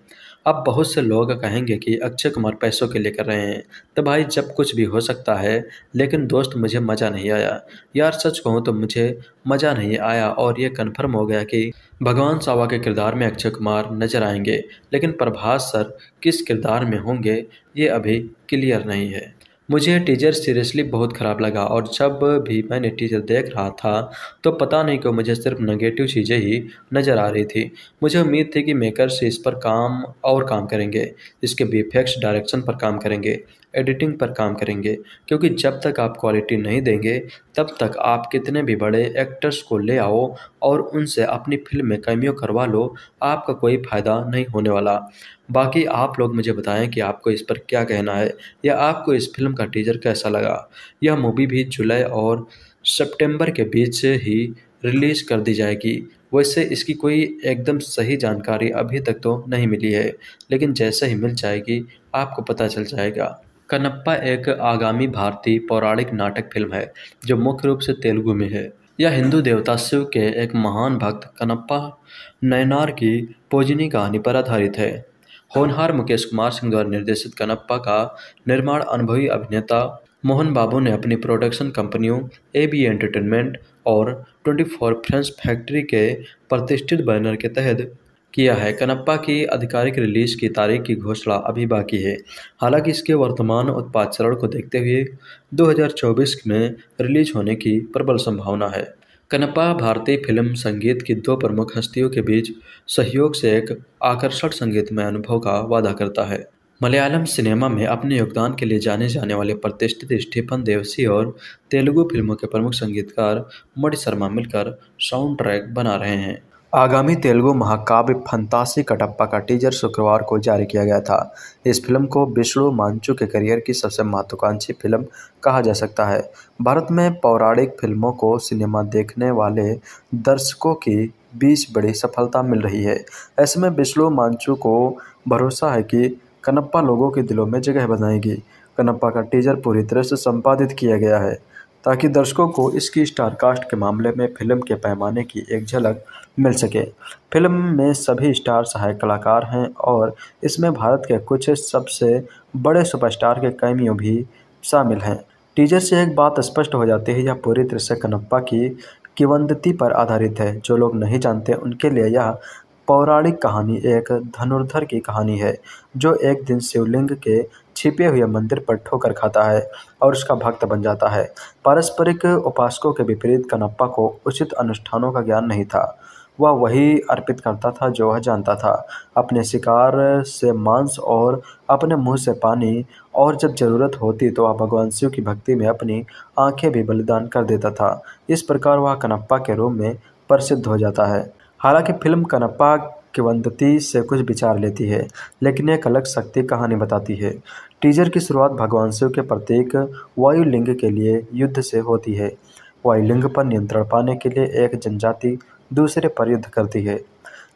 अब बहुत से लोग कहेंगे कि अक्षय कुमार पैसों के लिए कर रहे हैं तो भाई जब कुछ भी हो सकता है लेकिन दोस्त मुझे मज़ा नहीं आया यार सच कहूँ तो मुझे मज़ा नहीं आया और ये कन्फर्म हो गया कि भगवान सावा के किरदार में अक्षय कुमार नजर आएंगे लेकिन प्रभास सर किस किरदार में होंगे ये अभी क्लियर नहीं है मुझे टीचर सीरियसली बहुत ख़राब लगा और जब भी मैंने टीचर देख रहा था तो पता नहीं क्यों मुझे सिर्फ नेगेटिव चीज़ें ही नज़र आ रही थी मुझे उम्मीद थी कि मेकर्स इस पर काम और काम करेंगे इसके बीफेक्स डायरेक्शन पर काम करेंगे एडिटिंग पर काम करेंगे क्योंकि जब तक आप क्वालिटी नहीं देंगे तब तक आप कितने भी बड़े एक्टर्स को ले आओ और उनसे अपनी फिल्म में कैमियो करवा लो आपका कोई फ़ायदा नहीं होने वाला बाकी आप लोग मुझे बताएं कि आपको इस पर क्या कहना है या आपको इस फिल्म का टीजर कैसा लगा यह मूवी भी जुलाई और सेप्टेम्बर के बीच ही रिलीज़ कर दी जाएगी वैसे इसकी कोई एकदम सही जानकारी अभी तक तो नहीं मिली है लेकिन जैसे ही मिल जाएगी आपको पता चल जाएगा कनप्पा एक आगामी भारतीय पौराणिक नाटक फिल्म है जो मुख्य रूप से तेलुगु में है यह हिंदू देवता शिव के एक महान भक्त कनप्पा नयनार की पोजनी कहानी पर आधारित है होनहार मुकेश कुमार सिंह द्वारा निर्देशित कनप्पा का निर्माण अनुभवी अभिनेता मोहन बाबू ने अपनी प्रोडक्शन कंपनियों ए बी एंटरटेनमेंट और 24 फोर फ्रेंड्स फैक्ट्री के प्रतिष्ठित बैनर के तहत किया है कनप्पा की आधिकारिक रिलीज की तारीख की घोषणा अभी बाकी है हालांकि इसके वर्तमान उत्पाद चरण को देखते हुए 2024 में रिलीज होने की प्रबल संभावना है कनप्पा भारतीय फिल्म संगीत की दो प्रमुख हस्तियों के बीच सहयोग से एक आकर्षक संगीतमय अनुभव का वादा करता है मलयालम सिनेमा में अपने योगदान के लिए जाने जाने वाले प्रतिष्ठित स्टीफन देवसी और तेलुगु फिल्मों के प्रमुख संगीतकार मणि शर्मा मिलकर साउंड ट्रैक बना रहे हैं आगामी तेलुगु महाकाव्य फंतासी कटप्पा का टीजर शुक्रवार को जारी किया गया था इस फिल्म को विष्णु मांचू के करियर की सबसे महत्वाकांक्षी फिल्म कहा जा सकता है भारत में पौराणिक फिल्मों को सिनेमा देखने वाले दर्शकों की बीच बड़ी सफलता मिल रही है ऐसे में विष्णु मांचू को भरोसा है कि कनप्पा लोगों के दिलों में जगह बनाएगी कनप्पा का टीजर पूरी तरह से संपादित किया गया है ताकि दर्शकों को इसकी स्टारकास्ट के मामले में फिल्म के पैमाने की एक झलक मिल सके फिल्म में सभी स्टार सहायक कलाकार हैं और इसमें भारत के कुछ सबसे बड़े सुपरस्टार के कैमियों भी शामिल हैं टीजर से एक बात स्पष्ट हो जाती है यह पूरी तरह से कनप्पा की किवंदती पर आधारित है जो लोग नहीं जानते उनके लिए यह पौराणिक कहानी एक धनुर्धर की कहानी है जो एक दिन शिवलिंग के छिपे हुए मंदिर पर ठोकर खाता है और उसका भक्त बन जाता है पारस्परिक उपासकों के विपरीत कनप्पा को उचित अनुष्ठानों का ज्ञान नहीं था वह वही अर्पित करता था जो वह जानता था अपने शिकार से मांस और अपने मुंह से पानी और जब ज़रूरत होती तो वह भगवान शिव की भक्ति में अपनी आंखें भी बलिदान कर देता था इस प्रकार वह कनप्पा के रूप में प्रसिद्ध हो जाता है हालांकि फिल्म कनप्पा किवंदती से कुछ विचार लेती है लेकिन एक अलग शक्ति कहानी बताती है टीजर की शुरुआत भगवान शिव के प्रत्येक वायुलिंग के लिए युद्ध से होती है वायुलिंग पर नियंत्रण पाने के लिए एक जनजाति दूसरे पर युद्ध करती है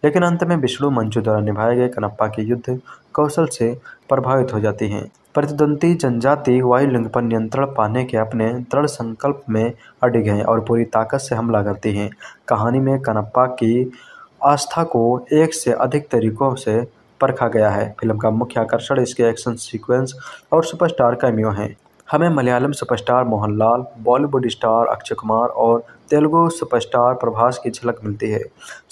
लेकिन अंत में विष्णु मंचू द्वारा निभाए गए कनप्पा के युद्ध कौशल से प्रभावित हो जाती हैं प्रतिद्वंदी जनजाति वायुलिंग पर नियंत्रण पाने के अपने दृढ़ संकल्प में अडिग हैं और पूरी ताकत से हमला करती हैं कहानी में कनप्पा की आस्था को एक से अधिक तरीकों से परखा गया है फिल्म का मुख्य आकर्षण इसके एक्शन सीक्वेंस और सुपरस्टार कैमियो हैं हमें मलयालम सुपरस्टार मोहनलाल बॉलीवुड स्टार अक्षय कुमार और तेलुगु सुपरस्टार प्रभास की झलक मिलती है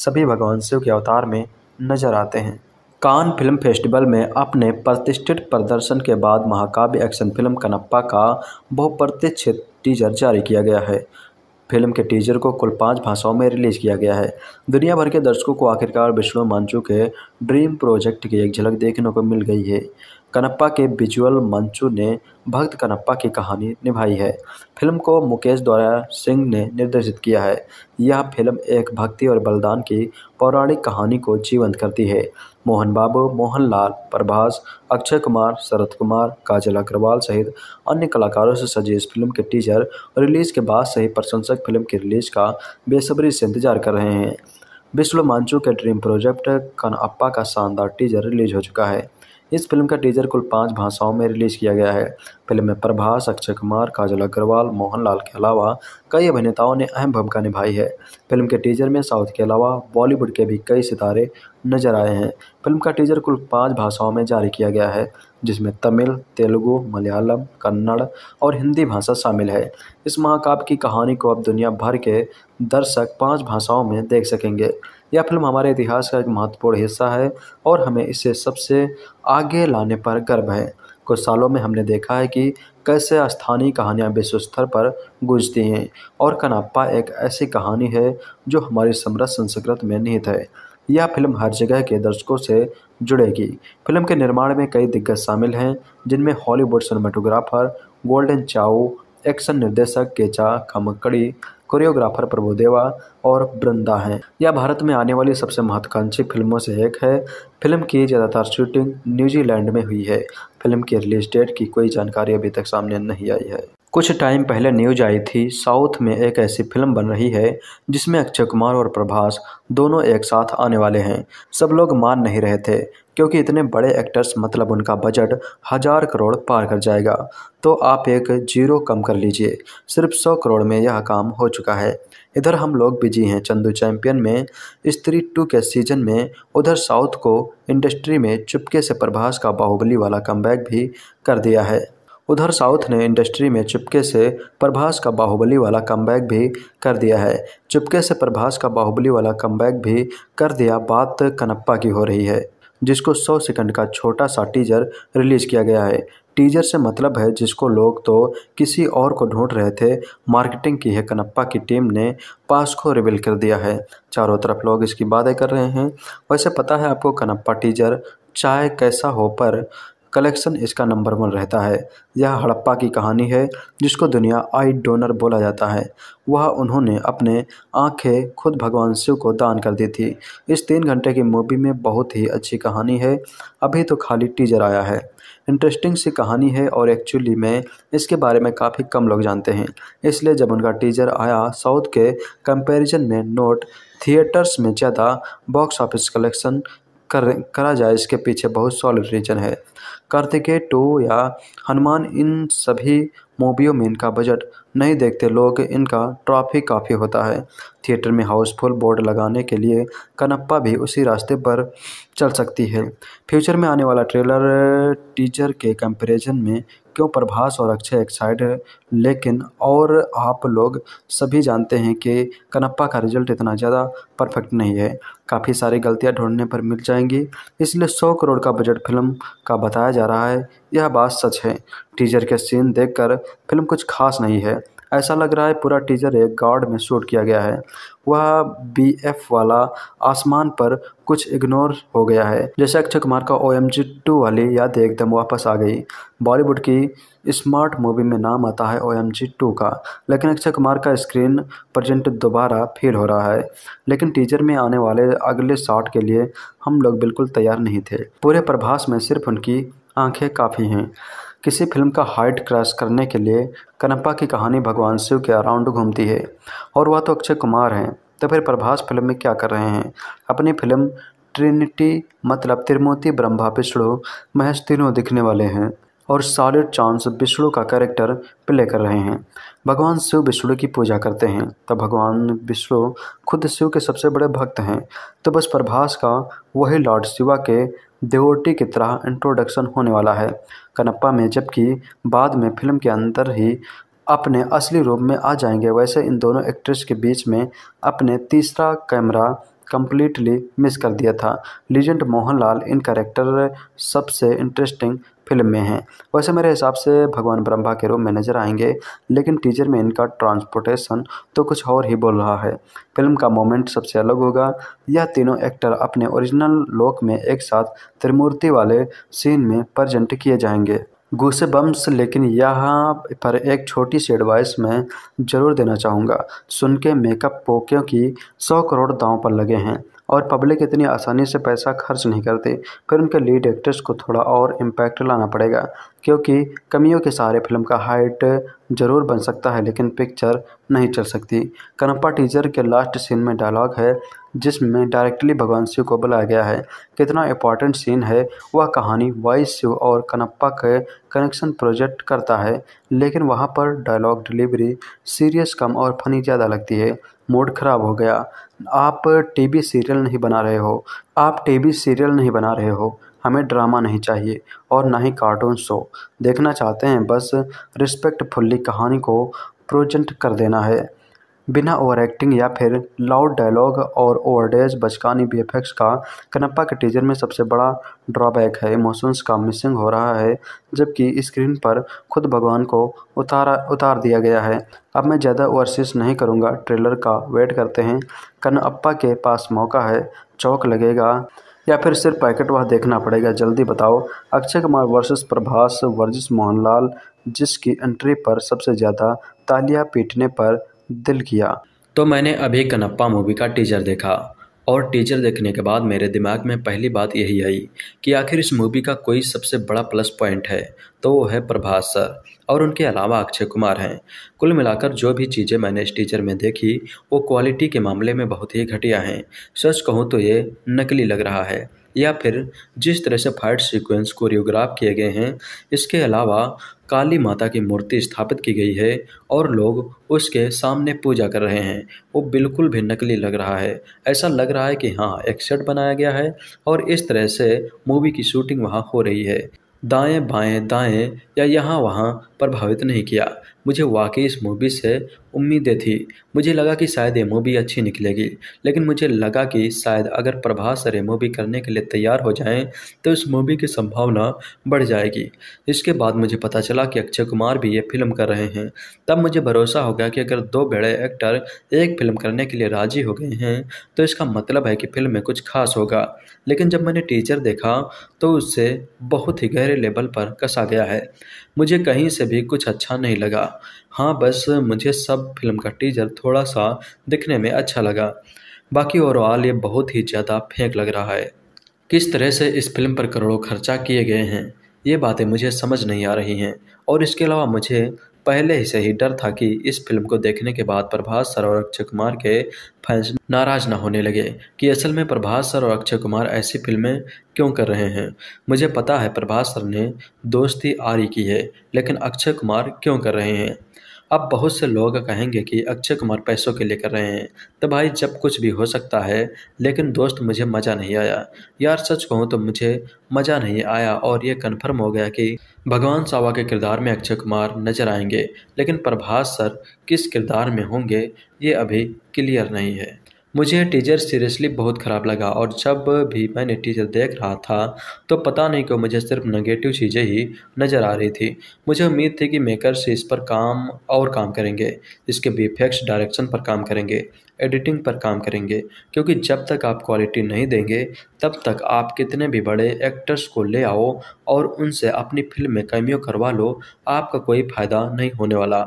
सभी भगवान शिव के अवतार में नजर आते हैं कान फिल्म फेस्टिवल में अपने प्रतिष्ठित प्रदर्शन के बाद महाकाव्य एक्शन फिल्म कनप्पा का बहुप्रतीक्षित टीजर जारी किया गया है फिल्म के टीजर को कुल पाँच भाषाओं में रिलीज किया गया है दुनिया भर के दर्शकों को आखिरकार विष्णु मांचू के ड्रीम प्रोजेक्ट की एक झलक देखने को मिल गई है कनप्पा के विजुअल मंचू ने भक्त कनप्पा की कहानी निभाई है फिल्म को मुकेश द्वारा सिंह ने निर्देशित किया है यह फिल्म एक भक्ति और बलिदान की पौराणिक कहानी को जीवंत करती है मोहन बाबू मोहनलाल प्रभास अक्षय कुमार शरद कुमार काजल अग्रवाल सहित अन्य कलाकारों से सजी इस फिल्म के टीजर रिलीज के बाद से ही प्रशंसक फिल्म की रिलीज का बेसब्री से इंतजार कर रहे हैं विश्व मांचू के ड्रीम प्रोजेक्ट कनअप्पा का शानदार टीजर रिलीज हो चुका है इस फिल्म का टीजर कुल पाँच भाषाओं में रिलीज किया गया है फिल्म में प्रभास अक्षय कुमार काजल अग्रवाल मोहनलाल के अलावा कई अभिनेताओं ने अहम भूमिका निभाई है फिल्म के टीजर में साउथ के अलावा बॉलीवुड के भी कई सितारे नजर आए हैं फिल्म का टीजर कुल पाँच भाषाओं में जारी किया गया है जिसमें तमिल तेलुगु मलयालम कन्नड़ और हिंदी भाषा शामिल है इस महाकाव्य की कहानी को अब दुनिया भर के दर्शक पाँच भाषाओं में देख सकेंगे यह फिल्म हमारे इतिहास का एक महत्वपूर्ण हिस्सा है और हमें इसे सबसे आगे लाने पर गर्व है कुछ सालों में हमने देखा है कि कैसे स्थानीय कहानियाँ विश्व स्तर पर गूंजती हैं और कनाप्पा एक ऐसी कहानी है जो हमारी समृद्ध संस्कृत में निहित है यह फिल्म हर जगह के दर्शकों से जुड़ेगी फिल्म के निर्माण में कई दिग्गज शामिल हैं जिनमें हॉलीवुड सिनेमाटोग्राफर गोल्डन चाओ एक्शन निर्देशक केचा खमकड़ी कोरियोग्राफर प्रभुदेवा और वृंदा हैं यह भारत में आने वाली सबसे महत्वाकांक्षी फिल्मों से एक है फिल्म की ज़्यादातर शूटिंग न्यूजीलैंड में हुई है फिल्म की रिलीज डेट की कोई जानकारी अभी तक सामने नहीं आई है कुछ टाइम पहले न्यूज आई थी साउथ में एक ऐसी फिल्म बन रही है जिसमें अक्षय कुमार और प्रभास दोनों एक साथ आने वाले हैं सब लोग मान नहीं रहे थे क्योंकि इतने बड़े एक्टर्स मतलब उनका बजट हज़ार करोड़ पार कर जाएगा तो आप एक जीरो कम कर लीजिए सिर्फ सौ करोड़ में यह काम हो चुका है इधर हम लोग बिजी हैं चंदू चैंपियन में स्त्री टू के सीजन में उधर साउथ को इंडस्ट्री में चुपके से प्रभास का बाहुबली वाला कम भी कर दिया है उधर साउथ ने इंडस्ट्री में चुपके से प्रभास का बाहुबली वाला कम भी कर दिया है चुपके से प्रभास का बाहुबली वाला कम भी कर दिया बात कनप्पा की हो रही है जिसको 100 सेकंड का छोटा सा टीजर रिलीज किया गया है टीजर से मतलब है जिसको लोग तो किसी और को ढूंढ रहे थे मार्केटिंग की है कनप्पा की टीम ने पास को रिवील कर दिया है चारों तरफ लोग इसकी बातें कर रहे हैं वैसे पता है आपको कनप्पा टीजर चाय कैसा हो पर कलेक्शन इसका नंबर वन रहता है यह हड़प्पा की कहानी है जिसको दुनिया आई डोनर बोला जाता है वह उन्होंने अपने आंखें खुद भगवान शिव को दान कर दी थी इस तीन घंटे की मूवी में बहुत ही अच्छी कहानी है अभी तो खाली टीजर आया है इंटरेस्टिंग सी कहानी है और एक्चुअली में इसके बारे में काफ़ी कम लोग जानते हैं इसलिए जब उनका टीजर आया साउथ के कंपैरिजन में नोट थिएटर्स में ज़्यादा बॉक्स ऑफिस कलेक्शन कर करा जाए इसके पीछे बहुत सॉलिड रीजन है कार्तिकेय टू या हनुमान इन सभी मूवियों में इनका बजट नहीं देखते लोग इनका ट्रॉफी काफ़ी होता है थिएटर में हाउसफुल बोर्ड लगाने के लिए कनप्पा भी उसी रास्ते पर चल सकती है फ्यूचर में आने वाला ट्रेलर टीजर के कंपैरिजन में क्यों प्रभास और अक्षय एक साइड है लेकिन और आप लोग सभी जानते हैं कि कनप्पा का रिजल्ट इतना ज़्यादा परफेक्ट नहीं है काफ़ी सारी गलतियां ढूंढने पर मिल जाएंगी इसलिए सौ करोड़ का बजट फिल्म का बताया जा रहा है यह बात सच है टीजर के सीन देखकर फिल्म कुछ खास नहीं है ऐसा लग रहा है पूरा टीजर एक गार्ड में शूट किया गया है वह एफ वाला आसमान पर कुछ इग्नोर हो गया है जैसे अक्षय कुमार का ओ एम जी टू वाली याद एकदम वापस आ गई बॉलीवुड की स्मार्ट मूवी में नाम आता है ओ एम जी टू का लेकिन अक्षय कुमार का स्क्रीन प्रजेंट दोबारा फील हो रहा है लेकिन टीजर में आने वाले अगले शॉट के लिए हम लोग बिल्कुल तैयार नहीं थे पूरे प्रभास में सिर्फ उनकी आंखें काफ़ी हैं किसी फिल्म का हाइट क्रॉस करने के लिए कनप्पा की कहानी भगवान शिव के अराउंड घूमती है और वह तो अक्षय कुमार हैं तो फिर प्रभास फिल्म में क्या कर रहे हैं अपनी फिल्म ट्रिनिटी मतलब त्रिमूर्ति ब्रह्मा विष्णु महज तीनों दिखने वाले हैं और सॉलिड चांस विष्णु का कैरेक्टर प्ले कर रहे हैं भगवान शिव विष्णु की पूजा करते हैं तो भगवान विष्णु खुद शिव के सबसे बड़े भक्त हैं तो बस प्रभास का वही लॉर्ड शिवा के देवोटी की तरह इंट्रोडक्शन होने वाला है कनप्पा में जबकि बाद में फिल्म के अंदर ही अपने असली रूप में आ जाएंगे वैसे इन दोनों एक्ट्रेस के बीच में अपने तीसरा कैमरा कम्प्लीटली मिस कर दिया था लीजेंड मोहनलाल इन करेक्टर सबसे इंटरेस्टिंग फिल्म में हैं वैसे मेरे हिसाब से भगवान ब्रह्मा के रूप में नज़र आएंगे लेकिन टीजर में इनका ट्रांसपोर्टेशन तो कुछ और ही बोल रहा है फिल्म का मोमेंट सबसे अलग होगा यह तीनों एक्टर अपने ओरिजिनल लोक में एक साथ त्रिमूर्ति वाले सीन में प्रजेंट किए जाएंगे गुस्से बम्स लेकिन यहाँ पर एक छोटी सी एडवाइस मैं ज़रूर देना चाहूँगा सुन के मेकअप पोकियों की सौ करोड़ दांव पर लगे हैं और पब्लिक इतनी आसानी से पैसा खर्च नहीं करती फिर उनके लीड एक्टर्स को थोड़ा और इम्पैक्ट लाना पड़ेगा क्योंकि कमियों के सहारे फिल्म का हाइट जरूर बन सकता है लेकिन पिक्चर नहीं चल सकती कनप्पा टीजर के लास्ट सीन में डायलॉग है जिसमें डायरेक्टली भगवान शिव को बुलाया गया है कितना इंपॉर्टेंट सीन है वह कहानी वाइस शिव और कनप्पा के कनेक्शन प्रोजेक्ट करता है लेकिन वहाँ पर डायलॉग डिलीवरी सीरियस कम और फनी ज़्यादा लगती है मूड ख़राब हो गया आप टी वी सीरियल नहीं बना रहे हो आप टी वी सीरियल नहीं बना रहे हो हमें ड्रामा नहीं चाहिए और ना ही कार्टून शो देखना चाहते हैं बस रिस्पेक्टफुल्ली कहानी को प्रोजेंट कर देना है बिना ओवर एक्टिंग या फिर लाउड डायलॉग और ओवरडेज बचकानी बी का कनप्पा के टीजर में सबसे बड़ा ड्रॉबैक है इमोशंस का मिसिंग हो रहा है जबकि स्क्रीन पर खुद भगवान को उतारा उतार दिया गया है अब मैं ज़्यादा ओवरसीस नहीं करूँगा ट्रेलर का वेट करते हैं कनप्पा के पास मौका है चौक लगेगा या फिर सिर्फ पैकेट वह देखना पड़ेगा जल्दी बताओ अक्षय कुमार वर्सेस प्रभास वर्जिस मोहनलाल जिसकी एंट्री पर सबसे ज़्यादा तालियां पीटने पर दिल किया तो मैंने अभी कनप्पा मूवी का टीजर देखा और टीजर देखने के बाद मेरे दिमाग में पहली बात यही आई कि आखिर इस मूवी का कोई सबसे बड़ा प्लस पॉइंट है तो वो है प्रभास सर और उनके अलावा अक्षय कुमार हैं कुल मिलाकर जो भी चीज़ें मैंने इस टीचर में देखी वो क्वालिटी के मामले में बहुत ही घटिया हैं सच कहूँ तो ये नकली लग रहा है या फिर जिस तरह से फाइट सीक्वेंस कोरियोग्राफ किए गए हैं इसके अलावा काली माता की मूर्ति स्थापित की गई है और लोग उसके सामने पूजा कर रहे हैं वो बिल्कुल भी नकली लग रहा है ऐसा लग रहा है कि हाँ एक सेट बनाया गया है और इस तरह से मूवी की शूटिंग वहाँ हो रही है दाएं बाएं दाएं या यहाँ वहाँ प्रभावित नहीं किया मुझे वाकई इस मूवी से उम्मीदें थी मुझे लगा कि शायद ये मूवी अच्छी निकलेगी लेकिन मुझे लगा कि शायद अगर प्रभास सर ये मूवी करने के लिए तैयार हो जाएं तो इस मूवी की संभावना बढ़ जाएगी इसके बाद मुझे पता चला कि अक्षय कुमार भी ये फिल्म कर रहे हैं तब मुझे भरोसा हो गया कि अगर दो बड़े एक्टर एक फिल्म करने के लिए राजी हो गए हैं तो इसका मतलब है कि फिल्म में कुछ खास होगा लेकिन जब मैंने टीचर देखा तो उससे बहुत ही गहरे लेवल पर कसा गया है मुझे कहीं से भी कुछ अच्छा नहीं लगा हाँ बस मुझे सब फिल्म का टीजर थोड़ा सा दिखने में अच्छा लगा बाकी ओवरऑल ये बहुत ही ज़्यादा फेंक लग रहा है किस तरह से इस फिल्म पर करोड़ों खर्चा किए गए हैं ये बातें मुझे समझ नहीं आ रही हैं और इसके अलावा मुझे पहले ही से ही डर था कि इस फिल्म को देखने के बाद प्रभास सर और अक्षय कुमार के फैंस नाराज ना होने लगे कि असल में प्रभास सर और अक्षय कुमार ऐसी फिल्में क्यों कर रहे हैं मुझे पता है प्रभास सर ने दोस्ती आरी की है लेकिन अक्षय कुमार क्यों कर रहे हैं अब बहुत से लोग कहेंगे कि अक्षय कुमार पैसों के लिए कर रहे हैं तो भाई जब कुछ भी हो सकता है लेकिन दोस्त मुझे मज़ा नहीं आया यार सच कहूँ तो मुझे मज़ा नहीं आया और ये कन्फर्म हो गया कि भगवान सावा के किरदार में अक्षय कुमार नजर आएंगे लेकिन प्रभास सर किस किरदार में होंगे ये अभी क्लियर नहीं है मुझे टीचर सीरियसली बहुत ख़राब लगा और जब भी मैंने टीचर देख रहा था तो पता नहीं क्यों मुझे सिर्फ नेगेटिव चीज़ें ही नज़र आ रही थी मुझे उम्मीद थी कि मेकर्स इस पर काम और काम करेंगे इसके वीफेक्स डायरेक्शन पर काम करेंगे एडिटिंग पर काम करेंगे क्योंकि जब तक आप क्वालिटी नहीं देंगे तब तक आप कितने भी बड़े एक्टर्स को ले आओ और उनसे अपनी फिल्म में कैमियो करवा लो आपका कोई फ़ायदा नहीं होने वाला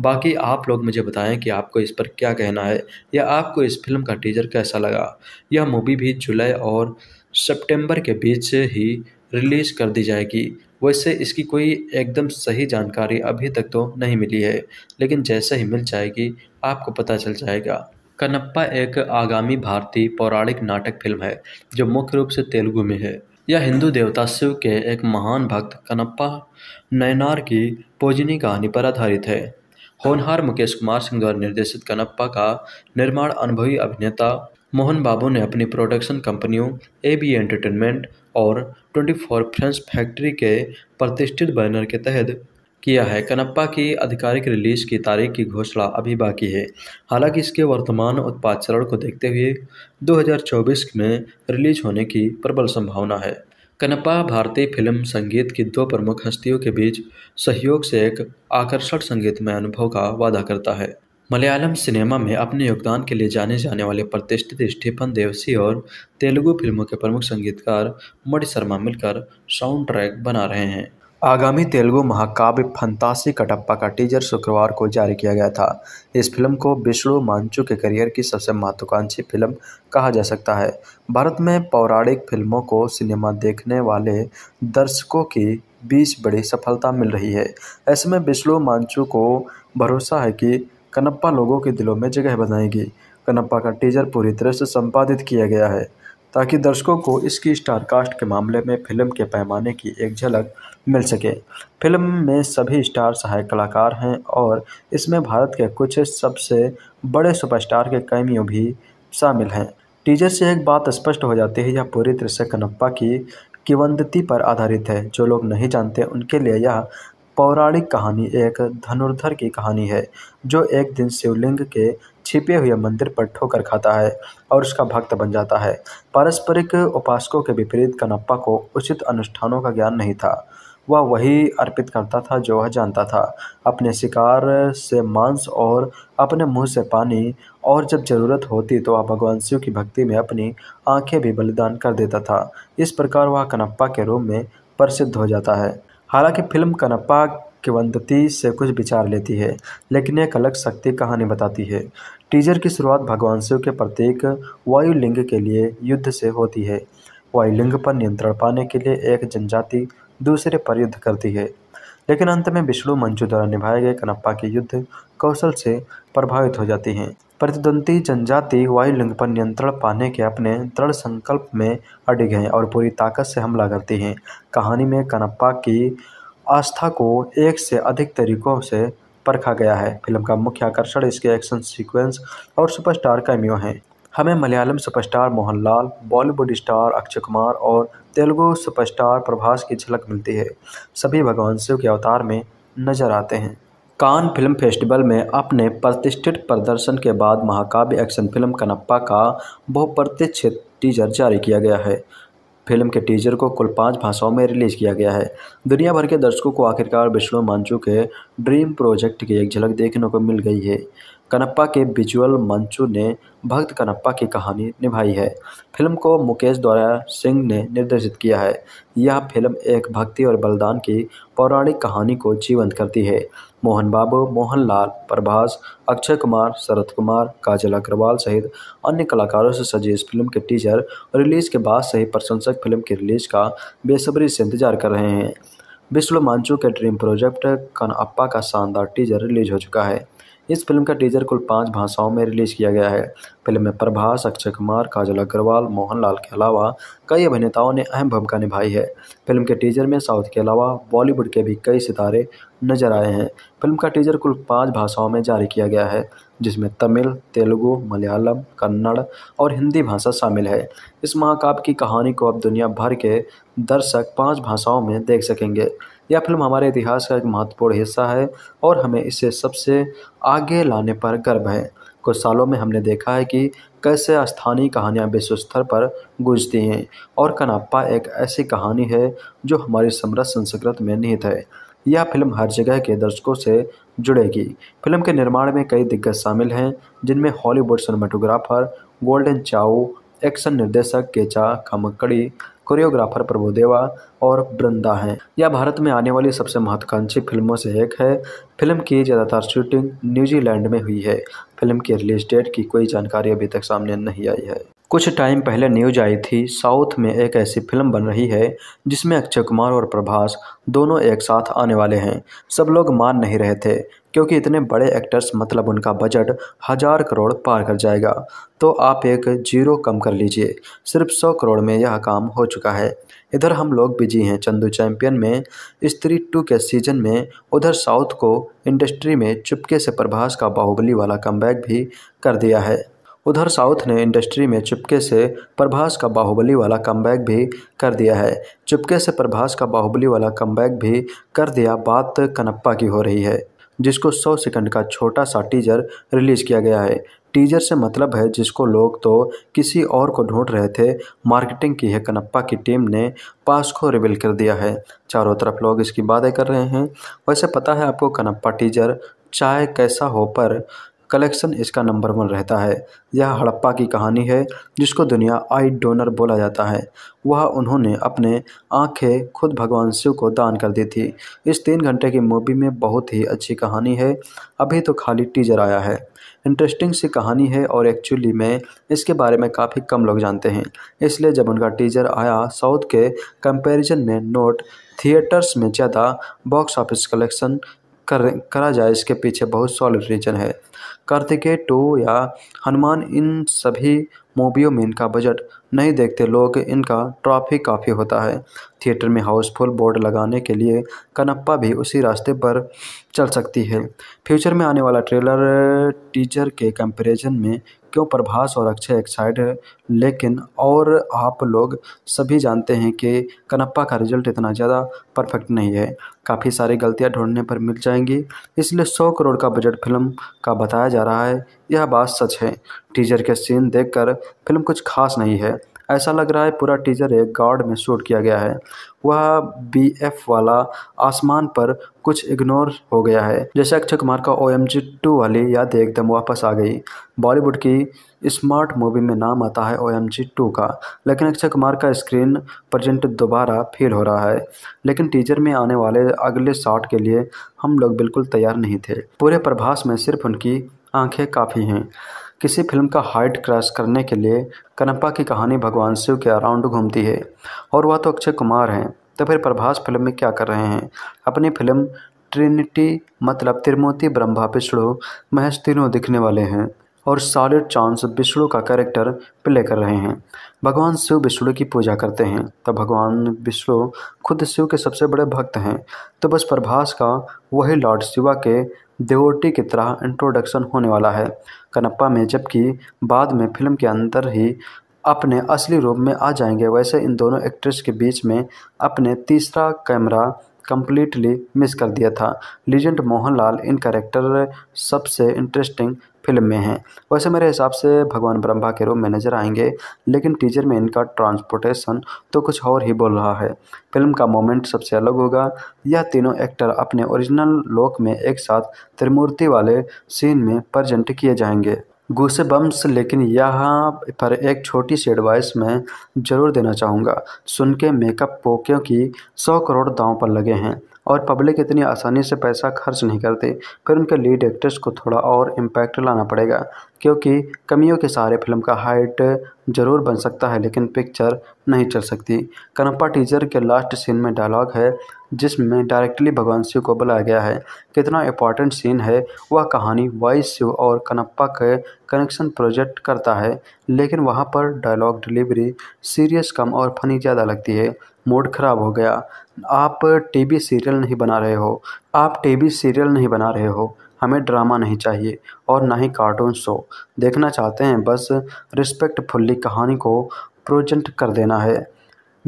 बाकी आप लोग मुझे बताएं कि आपको इस पर क्या कहना है या आपको इस फिल्म का टीजर कैसा लगा यह मूवी भी जुलाई और सेप्टेम्बर के बीच ही रिलीज़ कर दी जाएगी वैसे इसकी कोई एकदम सही जानकारी अभी तक तो नहीं मिली है लेकिन जैसे ही मिल जाएगी आपको पता चल जाएगा कनप्पा एक आगामी भारतीय पौराणिक नाटक फिल्म है जो मुख्य रूप से तेलुगु में है यह हिंदू देवता शिव के एक महान भक्त कनप्पा नयनार की पोजनी कहानी पर आधारित है होनहार मुकेश कुमार सिंह द्वारा निर्देशित कनप्पा का निर्माण अनुभवी अभिनेता मोहन बाबू ने अपनी प्रोडक्शन कंपनियों ए बी एंटरटेनमेंट और ट्वेंटी फोर फ्रेंड्स फैक्ट्री के प्रतिष्ठित बैनर के तहत किया है कनप्पा की आधिकारिक रिलीज की तारीख की घोषणा अभी बाकी है हालांकि इसके वर्तमान उत्पाद चरण को देखते हुए 2024 में रिलीज होने की प्रबल संभावना है कनप्पा भारतीय फिल्म संगीत की दो प्रमुख हस्तियों के बीच सहयोग से एक आकर्षक संगीतमय अनुभव का वादा करता है मलयालम सिनेमा में अपने योगदान के लिए जाने जाने वाले प्रतिष्ठित स्टीफन देवसी और तेलुगु फिल्मों के प्रमुख संगीतकार मणि शर्मा मिलकर साउंड ट्रैक बना रहे हैं आगामी तेलुगु महाकाव्य फंतासी कटप्पा का टीजर शुक्रवार को जारी किया गया था इस फिल्म को विष्णु मांचू के करियर की सबसे महत्वाकांक्षी फिल्म कहा जा सकता है भारत में पौराणिक फिल्मों को सिनेमा देखने वाले दर्शकों की बीच बड़ी सफलता मिल रही है ऐसे में विष्णु मांचू को भरोसा है कि कनप्पा लोगों के दिलों में जगह बनाएगी कनप्पा का टीजर पूरी तरह से संपादित किया गया है ताकि दर्शकों को इसकी स्टारकास्ट के मामले में फिल्म के पैमाने की एक झलक मिल सके फिल्म में सभी स्टार सहायक कलाकार हैं और इसमें भारत के कुछ सबसे बड़े सुपरस्टार के कैमियों भी शामिल हैं टीजर से एक बात स्पष्ट हो जाती है यह पूरी तरह से कनप्पा की किवंदती पर आधारित है जो लोग नहीं जानते उनके लिए यह पौराणिक कहानी एक धनुर्धर की कहानी है जो एक दिन शिवलिंग के छिपे हुए मंदिर पर ठोकर खाता है और उसका भक्त बन जाता है पारस्परिक उपासकों के विपरीत कनप्पा को उचित अनुष्ठानों का ज्ञान नहीं था वह वही अर्पित करता था जो वह जानता था अपने शिकार से मांस और अपने मुंह से पानी और जब जरूरत होती तो वह भगवान शिव की भक्ति में अपनी आंखें भी बलिदान कर देता था इस प्रकार वह कनप्पा के रूप में प्रसिद्ध हो जाता है हालांकि फिल्म कनप्पा की से कुछ विचार लेती है लेकिन एक अलग शक्ति कहानी बताती है टीजर की शुरुआत भगवान शिव के प्रत्येक वायुलिंग के लिए युद्ध से होती है वायुलिंग पर नियंत्रण पाने के लिए एक जनजाति दूसरे पर युद्ध करती है लेकिन अंत में विष्णु मंजू द्वारा निभाए गए कनप्पा के युद्ध कौशल से प्रभावित हो जाती हैं प्रतिद्वंदी जनजाति वायुलिंग पर नियंत्रण पाने के अपने दृढ़ संकल्प में अडिग हैं और पूरी ताकत से हमला करती हैं कहानी में कनप्पा की आस्था को एक से अधिक तरीकों से परखा गया है फिल्म का मुख्य आकर्षण इसके एक्शन सीक्वेंस और सुपरस्टार कैमियो हैं हमें मलयालम सुपरस्टार मोहनलाल बॉलीवुड स्टार अक्षय कुमार और तेलुगु सुपरस्टार प्रभास की झलक मिलती है सभी भगवान शिव के अवतार में नजर आते हैं कान फिल्म फेस्टिवल में अपने प्रतिष्ठित प्रदर्शन के बाद महाकाव्य एक्शन फिल्म कनप्पा का बहुप्रतीक्षित टीजर जारी किया गया है फिल्म के टीजर को कुल पाँच भाषाओं में रिलीज किया गया है दुनिया भर के दर्शकों को आखिरकार विष्णु मांचू के ड्रीम प्रोजेक्ट की एक झलक देखने को मिल गई है कनप्पा के विजुअल मंचू ने भक्त कनप्पा की कहानी निभाई है फिल्म को मुकेश द्वारा सिंह ने निर्देशित किया है यह फिल्म एक भक्ति और बलिदान की पौराणिक कहानी को जीवंत करती है मोहन बाबू मोहनलाल प्रभास अक्षय कुमार शरद कुमार काजल अग्रवाल सहित अन्य कलाकारों से सजी इस फिल्म के टीजर रिलीज के बाद से ही प्रशंसक फिल्म की रिलीज का बेसब्री से इंतजार कर रहे हैं विश्व मांचू के ड्रीम प्रोजेक्ट कनअप्पा का शानदार टीजर रिलीज हो चुका है इस फिल्म का टीजर कुल पाँच भाषाओं में रिलीज किया गया है फिल्म में प्रभास अक्षय कुमार काजल अग्रवाल मोहनलाल के अलावा कई अभिनेताओं ने अहम भूमिका निभाई है फिल्म के टीजर में साउथ के अलावा बॉलीवुड के भी कई सितारे नजर आए हैं फिल्म का टीजर कुल पाँच भाषाओं में जारी किया गया है जिसमें तमिल तेलुगु मलयालम कन्नड़ और हिंदी भाषा शामिल है इस महाकाव्य की कहानी को अब दुनिया भर के दर्शक पाँच भाषाओं में देख सकेंगे यह फिल्म हमारे इतिहास का एक महत्वपूर्ण हिस्सा है और हमें इसे सबसे आगे लाने पर गर्व है कुछ सालों में हमने देखा है कि कैसे स्थानीय कहानियाँ विश्व स्तर पर गूंजती हैं और कनाप्पा एक ऐसी कहानी है जो हमारी समृद्ध संस्कृत में निहित है यह फिल्म हर जगह के दर्शकों से जुड़ेगी फिल्म के निर्माण में कई दिग्गज शामिल हैं जिनमें हॉलीवुड सिनेमाटोग्राफर गोल्डन चाओ एक्शन निर्देशक केचा खमकड़ी कोरियोग्राफर प्रभुदेवा और वृंदा हैं यह भारत में आने वाली सबसे महत्वाकांक्षी फिल्मों से एक है फिल्म की ज़्यादातर शूटिंग न्यूजीलैंड में हुई है फिल्म की रिलीज डेट की कोई जानकारी अभी तक सामने नहीं आई है कुछ टाइम पहले न्यूज आई थी साउथ में एक ऐसी फिल्म बन रही है जिसमें अक्षय कुमार और प्रभास दोनों एक साथ आने वाले हैं सब लोग मान नहीं रहे थे क्योंकि इतने बड़े एक्टर्स मतलब उनका बजट हज़ार करोड़ पार कर जाएगा तो आप एक जीरो कम कर लीजिए सिर्फ सौ करोड़ में यह काम हो चुका है इधर हम लोग बिजी हैं चंदू चैंपियन में स्त्री टू के सीजन में उधर साउथ को इंडस्ट्री में चुपके से प्रभास का बाहुबली वाला कम भी कर दिया है उधर साउथ ने इंडस्ट्री में चुपके से प्रभास का बाहुबली वाला कमबैक भी कर दिया है चुपके से प्रभास का बाहुबली वाला कम भी कर दिया बात कनप्पा की हो रही है जिसको 100 सेकंड का छोटा सा टीजर रिलीज़ किया गया है टीजर से मतलब है जिसको लोग तो किसी और को ढूंढ रहे थे मार्केटिंग की है कनप्पा की टीम ने पास को रिवील कर दिया है चारों तरफ लोग इसकी बातें कर रहे हैं वैसे पता है आपको कनप्पा टीजर चाहे कैसा हो पर कलेक्शन इसका नंबर वन रहता है यह हड़प्पा की कहानी है जिसको दुनिया आई डोनर बोला जाता है वह उन्होंने अपने आँखें खुद भगवान शिव को दान कर दी थी इस तीन घंटे की मूवी में बहुत ही अच्छी कहानी है अभी तो खाली टीजर आया है इंटरेस्टिंग सी कहानी है और एक्चुअली में इसके बारे में काफ़ी कम लोग जानते हैं इसलिए जब उनका टीजर आया साउथ के कंपैरिजन में नोट थिएटर्स में ज़्यादा बॉक्स ऑफिस कलेक्शन कर करा जाए इसके पीछे बहुत सॉलिड रीजन है कार्तिकेय टू या हनुमान इन सभी मूवियों में इनका बजट नहीं देखते लोग इनका ट्रॉप ही काफ़ी होता है थिएटर में हाउसफुल बोर्ड लगाने के लिए कनप्पा भी उसी रास्ते पर चल सकती है फ्यूचर में आने वाला ट्रेलर टीचर के कंपैरिजन में क्यों प्रभास और अक्षय एक्साइड है लेकिन और आप लोग सभी जानते हैं कि कनप्पा का रिजल्ट इतना ज़्यादा परफेक्ट नहीं है काफ़ी सारी गलतियां ढूंढने पर मिल जाएंगी इसलिए सौ करोड़ का बजट फिल्म का बताया जा रहा है यह बात सच है टीजर के सीन देखकर फिल्म कुछ खास नहीं है ऐसा लग रहा है पूरा टीजर एक गार्ड में शूट किया गया है वह बी एफ वाला आसमान पर कुछ इग्नोर हो गया है जैसे अक्षय कुमार का ओ एम जी टू वाली याद एकदम वापस आ गई बॉलीवुड की स्मार्ट मूवी में नाम आता है ओ एम जी टू का लेकिन अक्षय कुमार का स्क्रीन प्रजेंट दोबारा फील हो रहा है लेकिन टीजर में आने वाले अगले शॉट के लिए हम लोग बिल्कुल तैयार नहीं थे पूरे प्रभास में सिर्फ उनकी आंखें काफ़ी हैं किसी फिल्म का हाइट क्रॉस करने के लिए कनप्पा की कहानी भगवान शिव के अराउंड घूमती है और वह तो अक्षय कुमार हैं तो फिर प्रभास फिल्म में क्या कर रहे हैं अपनी फिल्म ट्रिनिटी मतलब त्रिमूर्ति ब्रह्मा विष्णु महज तीनों दिखने वाले हैं और सॉलिड चांस विष्णु का कैरेक्टर प्ले कर रहे हैं भगवान शिव विष्णु की पूजा करते हैं तब तो भगवान विष्णु खुद शिव के सबसे बड़े भक्त हैं तो बस प्रभास का वही लॉर्ड शिवा के देवोटी की तरह इंट्रोडक्शन होने वाला है कनप्पा में जबकि बाद में फिल्म के अंदर ही अपने असली रूप में आ जाएंगे वैसे इन दोनों एक्ट्रेस के बीच में अपने तीसरा कैमरा कम्प्लीटली मिस कर दिया था लीजेंड मोहनलाल इन करेक्टर सबसे इंटरेस्टिंग फिल्म में हैं वैसे मेरे हिसाब से भगवान ब्रह्मा के रूप में नजर आएंगे लेकिन टीजर में इनका ट्रांसपोर्टेशन तो कुछ और ही बोल रहा है फिल्म का मोमेंट सबसे अलग होगा यह तीनों एक्टर अपने ओरिजिनल लोक में एक साथ त्रिमूर्ति वाले सीन में प्रजेंट किए जाएंगे गुस्से बम्स लेकिन यहाँ पर एक छोटी सी एडवाइस मैं ज़रूर देना चाहूँगा सुन के मेकअप पोकियों की सौ करोड़ दांव पर लगे हैं और पब्लिक इतनी आसानी से पैसा खर्च नहीं करती फिर उनके लीड एक्टर्स को थोड़ा और इम्पैक्ट लाना पड़ेगा क्योंकि कमियों के सहारे फिल्म का हाइट जरूर बन सकता है लेकिन पिक्चर नहीं चल सकती कनप्पा टीजर के लास्ट सीन में डायलॉग है जिसमें डायरेक्टली भगवान शिव को बुलाया गया है कितना इंपॉर्टेंट सीन है वह कहानी वाई शिव और कनप्पा के कनेक्शन प्रोजेक्ट करता है लेकिन वहाँ पर डायलॉग डिलीवरी सीरियस कम और फनी ज़्यादा लगती है मूड ख़राब हो गया आप टी वी सीरियल नहीं बना रहे हो आप टी वी सीरियल नहीं बना रहे हो हमें ड्रामा नहीं चाहिए और ना ही कार्टून शो देखना चाहते हैं बस रिस्पेक्टफुल्ली कहानी को प्रोजेंट कर देना है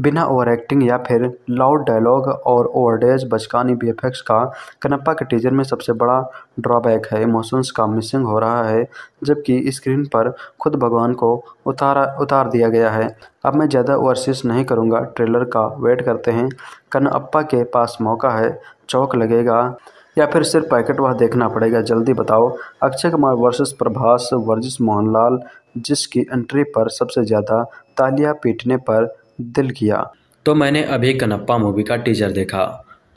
बिना ओवर एक्टिंग या फिर लाउड डायलॉग और ओवरडेज बचकानी वीएफएक्स का कनप्पा के टीजर में सबसे बड़ा ड्रॉबैक है इमोशंस का मिसिंग हो रहा है जबकि स्क्रीन पर खुद भगवान को उतारा उतार दिया गया है अब मैं ज़्यादा ओवरसीस नहीं करूँगा ट्रेलर का वेट करते हैं कनप्पा के पास मौका है चौक लगेगा या फिर सिर्फ पैकेट वह देखना पड़ेगा जल्दी बताओ अक्षय कुमार वर्सेस प्रभास वर्जिस मोहनलाल जिसकी एंट्री पर सबसे ज़्यादा तालियां पीटने पर दिल किया तो मैंने अभी कनप्पा मूवी का टीजर देखा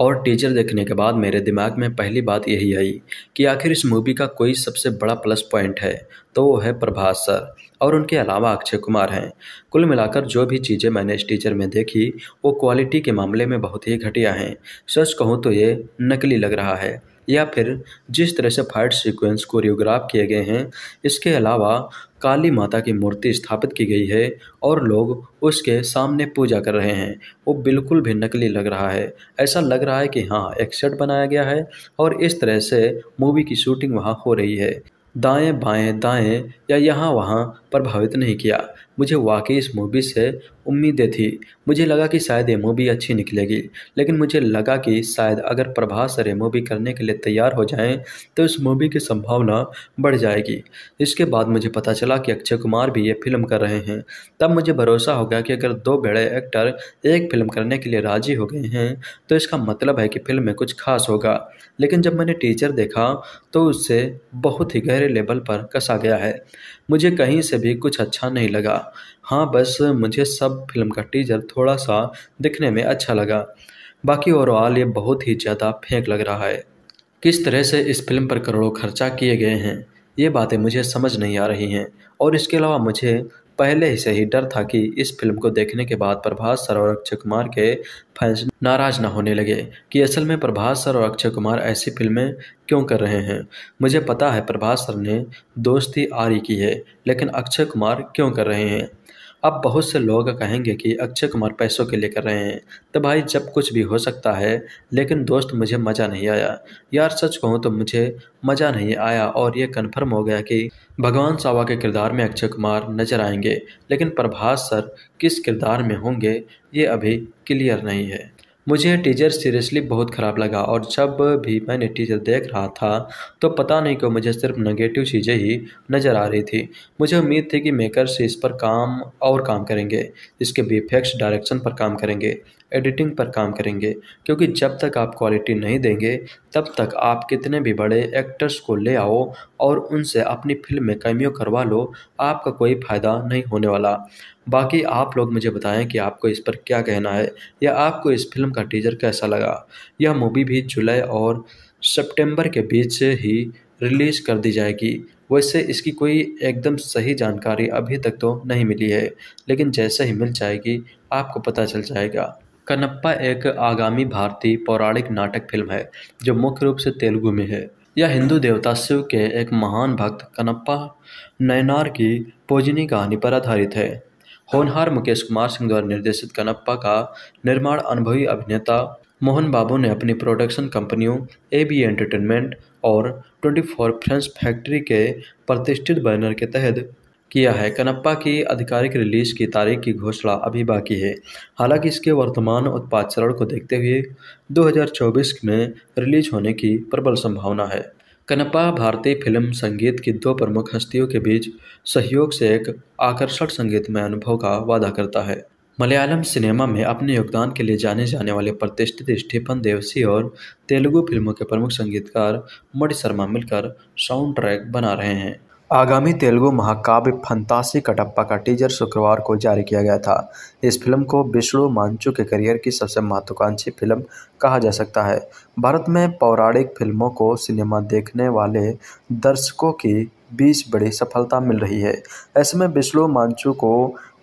और टीजर देखने के बाद मेरे दिमाग में पहली बात यही आई कि आखिर इस मूवी का कोई सबसे बड़ा प्लस पॉइंट है तो वो है प्रभास सर और उनके अलावा अक्षय कुमार हैं कुल मिलाकर जो भी चीज़ें मैंने इस टीचर में देखी वो क्वालिटी के मामले में बहुत ही घटिया हैं सच कहूँ तो ये नकली लग रहा है या फिर जिस तरह से फाइट सीक्वेंस कोरियोग्राफ किए गए हैं इसके अलावा काली माता की मूर्ति स्थापित की गई है और लोग उसके सामने पूजा कर रहे हैं वो बिल्कुल भी नकली लग रहा है ऐसा लग रहा है कि हाँ एक सेट बनाया गया है और इस तरह से मूवी की शूटिंग वहाँ हो रही है दाएं बाएं दाएं या यहाँ वहाँ प्रभावित नहीं किया मुझे वाकई इस मूवी से उम्मीदें थी मुझे लगा कि शायद ये मूवी अच्छी निकलेगी लेकिन मुझे लगा कि शायद अगर प्रभास सर ये मूवी करने के लिए तैयार हो जाएं तो इस मूवी की संभावना बढ़ जाएगी इसके बाद मुझे पता चला कि अक्षय कुमार भी ये फिल्म कर रहे हैं तब मुझे भरोसा हो गया कि अगर दो बड़े एक्टर एक फिल्म करने के लिए राजी हो गए हैं तो इसका मतलब है कि फिल्म में कुछ खास होगा लेकिन जब मैंने टीचर देखा तो उससे बहुत ही गहरे लेवल पर कसा गया है मुझे कहीं से भी कुछ अच्छा नहीं लगा हाँ बस मुझे सब फिल्म का टीजर थोड़ा सा दिखने में अच्छा लगा बाकी ओवरऑल ये बहुत ही ज़्यादा फेंक लग रहा है किस तरह से इस फिल्म पर करोड़ों खर्चा किए गए हैं ये बातें मुझे समझ नहीं आ रही हैं और इसके अलावा मुझे पहले ही से ही डर था कि इस फिल्म को देखने के बाद प्रभास सर और अक्षय कुमार के फैंस नाराज ना होने लगे कि असल में प्रभास सर और अक्षय कुमार ऐसी फिल्में क्यों कर रहे हैं मुझे पता है प्रभास सर ने दोस्ती आरी की है लेकिन अक्षय कुमार क्यों कर रहे हैं अब बहुत से लोग कहेंगे कि अक्षय कुमार पैसों के लिए कर रहे हैं तो भाई जब कुछ भी हो सकता है लेकिन दोस्त मुझे मज़ा नहीं आया यार सच कहूँ तो मुझे मज़ा नहीं आया और ये कन्फर्म हो गया कि भगवान सावा के किरदार में अक्षय कुमार नजर आएंगे लेकिन प्रभास सर किस किरदार में होंगे ये अभी क्लियर नहीं है मुझे टीचर सीरियसली बहुत ख़राब लगा और जब भी मैंने टीचर देख रहा था तो पता नहीं क्यों मुझे सिर्फ नेगेटिव चीज़ें ही नज़र आ रही थी मुझे उम्मीद थी कि मेकर्स इस पर काम और काम करेंगे इसके बेफेक्स डायरेक्शन पर काम करेंगे एडिटिंग पर काम करेंगे क्योंकि जब तक आप क्वालिटी नहीं देंगे तब तक आप कितने भी बड़े एक्टर्स को ले आओ और उनसे अपनी फिल्म में कैमियो करवा लो आपका कोई फ़ायदा नहीं होने वाला बाकी आप लोग मुझे बताएं कि आपको इस पर क्या कहना है या आपको इस फिल्म का टीजर कैसा लगा यह मूवी भी जुलाई और सेप्टेम्बर के बीच ही रिलीज़ कर दी जाएगी वैसे इसकी कोई एकदम सही जानकारी अभी तक तो नहीं मिली है लेकिन जैसे ही मिल जाएगी आपको पता चल जाएगा कनप्पा एक आगामी भारतीय पौराणिक नाटक फिल्म है जो मुख्य रूप से तेलुगु में है यह हिंदू देवता शिव के एक महान भक्त कनप्पा नयनार की पोजनी कहानी पर आधारित है होनहार मुकेश कुमार सिंह द्वारा निर्देशित कनप्पा का निर्माण अनुभवी अभिनेता मोहन बाबू ने अपनी प्रोडक्शन कंपनियों ए बी एंटरटेनमेंट और ट्वेंटी फोर फ्रेंड्स फैक्ट्री के प्रतिष्ठित बैनर के तहत किया है कनप्पा की आधिकारिक रिलीज की तारीख की घोषणा अभी बाकी है हालांकि इसके वर्तमान उत्पाद चरण को देखते हुए 2024 में रिलीज होने की प्रबल संभावना है कनप्पा भारतीय फिल्म संगीत की दो प्रमुख हस्तियों के बीच सहयोग से एक आकर्षक संगीतमय अनुभव का वादा करता है मलयालम सिनेमा में अपने योगदान के लिए जाने जाने वाले प्रतिष्ठित स्टीफन देवसी और तेलुगु फिल्मों के प्रमुख संगीतकार मणि शर्मा मिलकर साउंड ट्रैक बना रहे हैं आगामी तेलुगु महाकाव्य फंतासी कटप्पा का टीजर शुक्रवार को जारी किया गया था इस फिल्म को विष्णु मांचू के करियर की सबसे महत्वाकांक्षी फिल्म कहा जा सकता है भारत में पौराणिक फिल्मों को सिनेमा देखने वाले दर्शकों की बीच बड़ी सफलता मिल रही है ऐसे में विष्णु मांचू को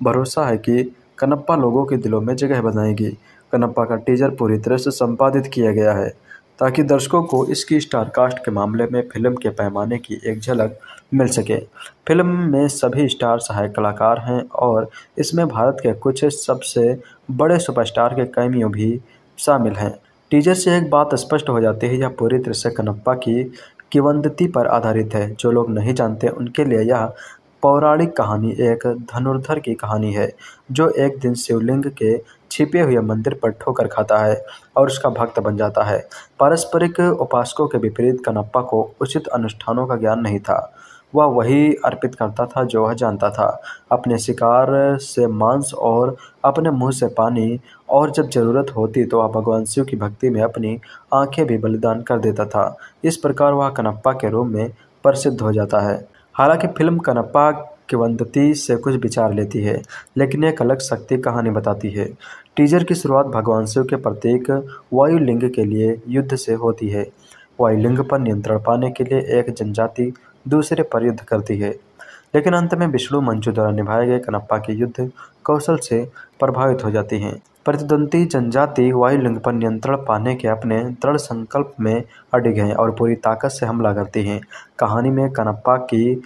भरोसा है कि कनप्पा लोगों के दिलों में जगह बनाएगी कनप्पा का टीजर पूरी तरह से संपादित किया गया है ताकि दर्शकों को इसकी स्टारकास्ट के मामले में फिल्म के पैमाने की एक झलक मिल सके फिल्म में सभी स्टार सहायक कलाकार हैं और इसमें भारत के कुछ सबसे बड़े सुपरस्टार के कैमियों भी शामिल हैं टीजर से एक बात स्पष्ट हो जाती है यह पूरी तरह से कनप्पा की किवंदती पर आधारित है जो लोग नहीं जानते उनके लिए यह पौराणिक कहानी एक धनुर्धर की कहानी है जो एक दिन शिवलिंग के छिपे हुए मंदिर पर ठोकर खाता है और उसका भक्त बन जाता है पारस्परिक उपासकों के विपरीत कनप्पा को उचित अनुष्ठानों का ज्ञान नहीं था वह वही अर्पित करता था जो वह जानता था अपने शिकार से मांस और अपने मुंह से पानी और जब ज़रूरत होती तो वह भगवान शिव की भक्ति में अपनी आंखें भी बलिदान कर देता था इस प्रकार वह कनप्पा के रूप में प्रसिद्ध हो जाता है हालांकि फिल्म कनप्पा किवंदती से कुछ विचार लेती है लेकिन एक अलग शक्ति कहानी बताती है टीजर की शुरुआत भगवान शिव के प्रत्येक वायुलिंग के लिए युद्ध से होती है वायुलिंग पर नियंत्रण पाने के लिए एक जनजाति दूसरे पर युद्ध करती है लेकिन अंत में विष्णु मंचू द्वारा निभाए गए कनप्पा के युद्ध कौशल से प्रभावित हो जाती हैं प्रतिद्वंदी जनजाति वायुलिंग पर नियंत्रण पाने के अपने दृढ़ संकल्प में अडिग हैं और पूरी ताकत से हमला करती हैं कहानी में कनप्पा की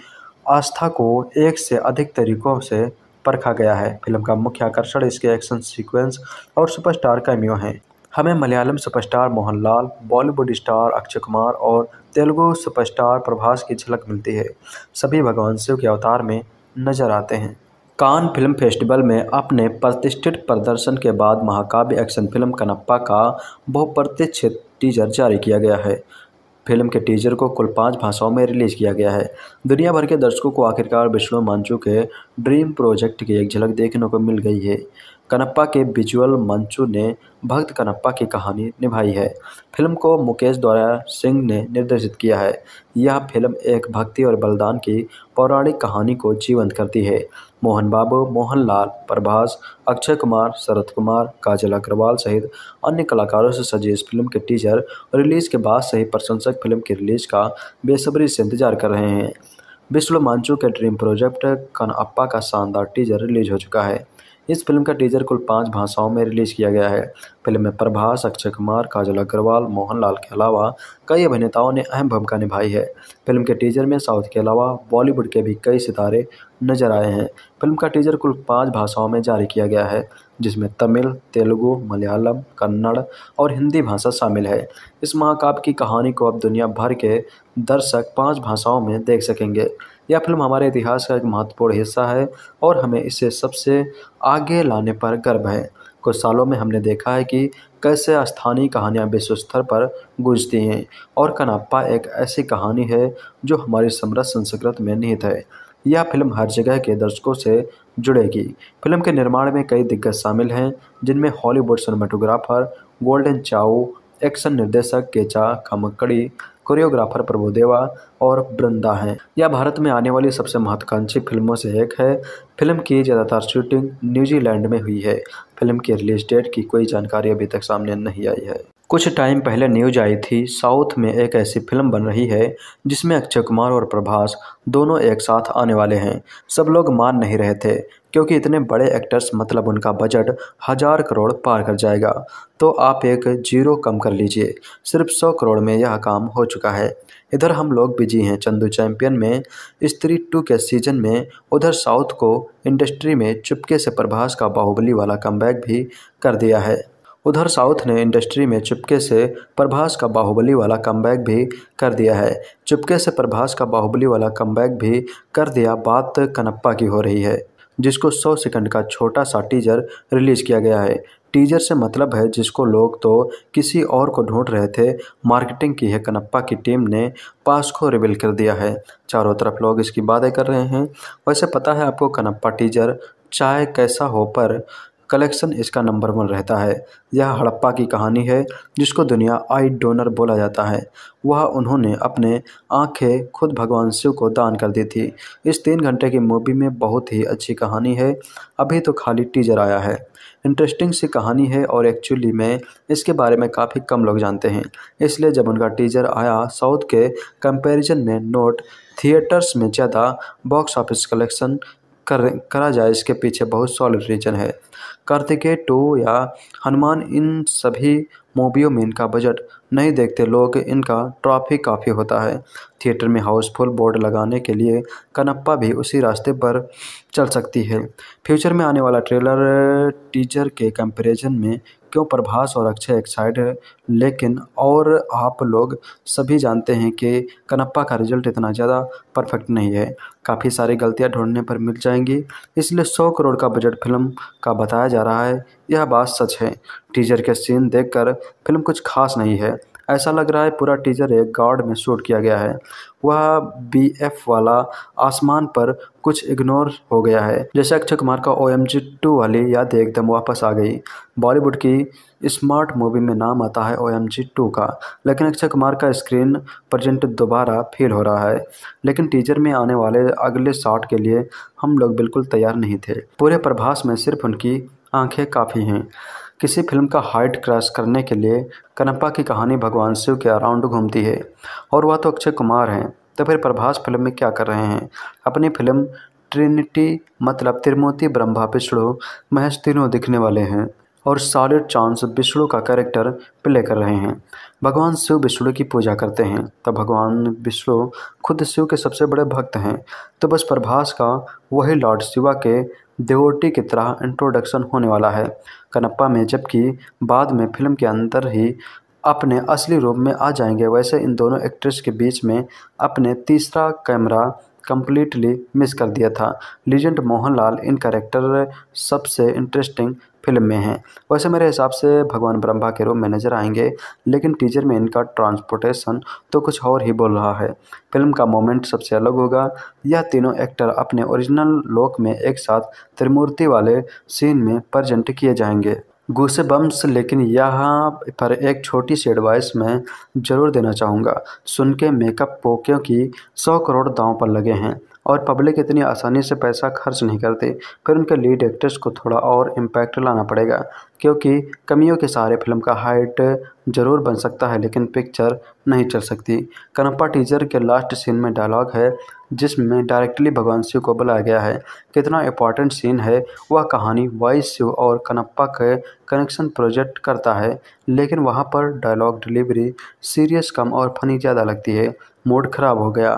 आस्था को एक से अधिक तरीकों से परखा गया है फिल्म का मुख्य आकर्षण इसके एक्शन सीक्वेंस और सुपरस्टार कैमियो हैं हमें मलयालम सुपरस्टार मोहनलाल बॉलीवुड स्टार अक्षय कुमार और तेलुगु सुपरस्टार प्रभास की झलक मिलती है सभी भगवान शिव के अवतार में नजर आते हैं कान फिल्म फेस्टिवल में अपने प्रतिष्ठित प्रदर्शन के बाद महाकाव्य एक्शन फिल्म कनप्पा का बहुप्रतीक्षित टीजर जारी किया गया है फिल्म के टीजर को कुल पाँच भाषाओं में रिलीज किया गया है दुनिया भर के दर्शकों को आखिरकार विष्णु मांचू के ड्रीम प्रोजेक्ट की एक झलक देखने को मिल गई है कनप्पा के विजुअल मंचू ने भक्त कनप्पा की कहानी निभाई है फिल्म को मुकेश द्वारा सिंह ने निर्देशित किया है यह फिल्म एक भक्ति और बलिदान की पौराणिक कहानी को जीवंत करती है मोहन बाबू मोहनलाल प्रभास अक्षय कुमार शरद कुमार काजल अग्रवाल सहित अन्य कलाकारों से सजे इस फिल्म के टीजर रिलीज के बाद से ही प्रशंसक फिल्म की रिलीज का बेसब्री से इंतजार कर रहे हैं विश्व मांचू के ड्रीम प्रोजेक्ट कनअप्पा का शानदार टीजर रिलीज हो चुका है इस फिल्म का टीजर कुल पाँच भाषाओं में रिलीज़ किया गया है फिल्म में प्रभास अक्षय कुमार काजल अग्रवाल मोहनलाल के अलावा कई अभिनेताओं ने अहम भूमिका निभाई है फिल्म के टीजर में साउथ के अलावा बॉलीवुड के भी कई सितारे नजर आए हैं फिल्म का टीजर कुल पाँच भाषाओं में जारी किया गया है जिसमें तमिल तेलुगु मलयालम कन्नड़ और हिंदी भाषा शामिल है इस महाकाव्य की कहानी को अब दुनिया भर के दर्शक पाँच भाषाओं में देख सकेंगे यह फिल्म हमारे इतिहास का एक महत्वपूर्ण हिस्सा है और हमें इसे सबसे आगे लाने पर गर्व है कुछ सालों में हमने देखा है कि कैसे स्थानीय कहानियाँ विश्व स्तर पर गूंजती हैं और कनाप्पा एक ऐसी कहानी है जो हमारी समृद्ध संस्कृत में निहित है यह फिल्म हर जगह के दर्शकों से जुड़ेगी फिल्म के निर्माण में कई दिग्गज शामिल हैं जिनमें हॉलीवुड सिनेमाटोग्राफर गोल्डन चाओ एक्शन निर्देशक केचा खमकड़ी कोरियोग्राफर प्रभुदेवा और बृंदा हैं यह भारत में आने वाली सबसे महत्वाकांक्षी फिल्मों से एक है फिल्म की ज़्यादातर शूटिंग न्यूजीलैंड में हुई है फिल्म की रिलीज डेट की कोई जानकारी अभी तक सामने नहीं आई है कुछ टाइम पहले न्यूज आई थी साउथ में एक ऐसी फिल्म बन रही है जिसमें अक्षय कुमार और प्रभास दोनों एक साथ आने वाले हैं सब लोग मान नहीं रहे थे क्योंकि इतने बड़े एक्टर्स मतलब उनका बजट हज़ार करोड़ पार कर जाएगा तो आप एक जीरो कम कर लीजिए सिर्फ सौ करोड़ में यह काम हो चुका है इधर हम लोग बिजी हैं चंदू चैंपियन में स्त्री टू के सीजन में उधर साउथ को इंडस्ट्री में चुपके से प्रभास का बाहुबली वाला कम भी कर दिया है उधर साउथ ने इंडस्ट्री में चुपके से प्रभास का बाहुबली वाला कम भी कर दिया है चुपके से प्रभास का बाहुबली वाला कम भी कर दिया बात कनप्पा की हो रही है जिसको 100 सेकंड का छोटा सा टीजर रिलीज किया गया है टीजर से मतलब है जिसको लोग तो किसी और को ढूंढ रहे थे मार्केटिंग की है कनप्पा की टीम ने पास को रिविल कर दिया है चारों तरफ लोग इसकी बातें कर रहे हैं वैसे पता है आपको कनप्पा टीजर चाहे कैसा हो पर कलेक्शन इसका नंबर वन रहता है यह हड़प्पा की कहानी है जिसको दुनिया आई डोनर बोला जाता है वह उन्होंने अपने आंखें खुद भगवान शिव को दान कर दी थी इस तीन घंटे की मूवी में बहुत ही अच्छी कहानी है अभी तो खाली टीजर आया है इंटरेस्टिंग सी कहानी है और एक्चुअली में इसके बारे में काफ़ी कम लोग जानते हैं इसलिए जब उनका टीजर आया साउथ के कंपेरिजन में नोट थिएटर्स में ज़्यादा बॉक्स ऑफिस कलेक्शन कर करा जाए इसके पीछे बहुत सॉलिड रीजन है कार्तिकेय टू या हनुमान इन सभी मूवियों में इनका बजट नहीं देखते लोग इनका ट्रॉफी काफ़ी होता है थिएटर में हाउसफुल बोर्ड लगाने के लिए कनप्पा भी उसी रास्ते पर चल सकती है फ्यूचर में आने वाला ट्रेलर टीजर के कंपैरिजन में क्यों प्रभास और अक्षय एक्साइड है लेकिन और आप लोग सभी जानते हैं कि कनप्पा का रिजल्ट इतना ज़्यादा परफेक्ट नहीं है काफ़ी सारी गलतियां ढूंढने पर मिल जाएंगी इसलिए सौ करोड़ का बजट फिल्म का बताया जा रहा है यह बात सच है टीजर के सीन देखकर फिल्म कुछ खास नहीं है ऐसा लग रहा है पूरा टीजर एक गार्ड में शूट किया गया है वह बी एफ वाला आसमान पर कुछ इग्नोर हो गया है जैसे अक्षय कुमार का ओ एम जी टू वाली याद एकदम वापस आ गई बॉलीवुड की स्मार्ट मूवी में नाम आता है ओ एम जी टू का लेकिन अक्षय कुमार का स्क्रीन प्रजेंट दोबारा फील हो रहा है लेकिन टीजर में आने वाले अगले शॉट के लिए हम लोग बिल्कुल तैयार नहीं थे पूरे प्रभास में सिर्फ उनकी आंखें काफ़ी हैं किसी फिल्म का हाइट क्रॉस करने के लिए कनप्पा की कहानी भगवान शिव के अराउंड घूमती है और वह तो अक्षय कुमार हैं तो फिर प्रभास फिल्म में क्या कर रहे हैं अपनी फिल्म ट्रिनिटी मतलब त्रिमूर्ति ब्रह्मा पिछड़ो महज तीनों दिखने वाले हैं और सॉलिड चांस विष्णु का कैरेक्टर प्ले कर रहे हैं भगवान शिव विष्णु की पूजा करते हैं तो भगवान विष्णु खुद शिव के सबसे बड़े भक्त हैं तो बस प्रभास का वही लॉर्ड शिवा के देवोटी की तरह इंट्रोडक्शन होने वाला है कनप्पा में जबकि बाद में फिल्म के अंदर ही अपने असली रूप में आ जाएंगे वैसे इन दोनों एक्ट्रेस के बीच में अपने तीसरा कैमरा कम्प्लीटली मिस कर दिया था लीजेंड मोहनलाल इन करेक्टर सबसे इंटरेस्टिंग फिल्म में हैं वैसे मेरे हिसाब से भगवान ब्रह्मा के रूप में नजर आएंगे लेकिन टीजर में इनका ट्रांसपोर्टेशन तो कुछ और ही बोल रहा है फिल्म का मोमेंट सबसे अलग होगा यह तीनों एक्टर अपने ओरिजिनल लोक में एक साथ त्रिमूर्ति वाले सीन में प्रजेंट किए जाएंगे गुस्से बम्स लेकिन यहाँ पर एक छोटी सी एडवाइस मैं ज़रूर देना चाहूँगा सुन के मेकअप पोकियों की सौ करोड़ दांव पर लगे हैं और पब्लिक इतनी आसानी से पैसा खर्च नहीं करती फिल्म के लीड एक्टर्स को थोड़ा और इम्पैक्ट लाना पड़ेगा क्योंकि कमियों के सहारे फिल्म का हाइट जरूर बन सकता है लेकिन पिक्चर नहीं चल सकती कनप्पा टीजर के लास्ट सीन में डायलॉग है जिसमें डायरेक्टली भगवान शिव को बुलाया गया है कितना इंपॉर्टेंट सीन है वह कहानी वाइस शिव और कनप्पा के कनेक्शन प्रोजेक्ट करता है लेकिन वहाँ पर डायलॉग डिलीवरी सीरियस कम और फनी ज़्यादा लगती है मूड खराब हो गया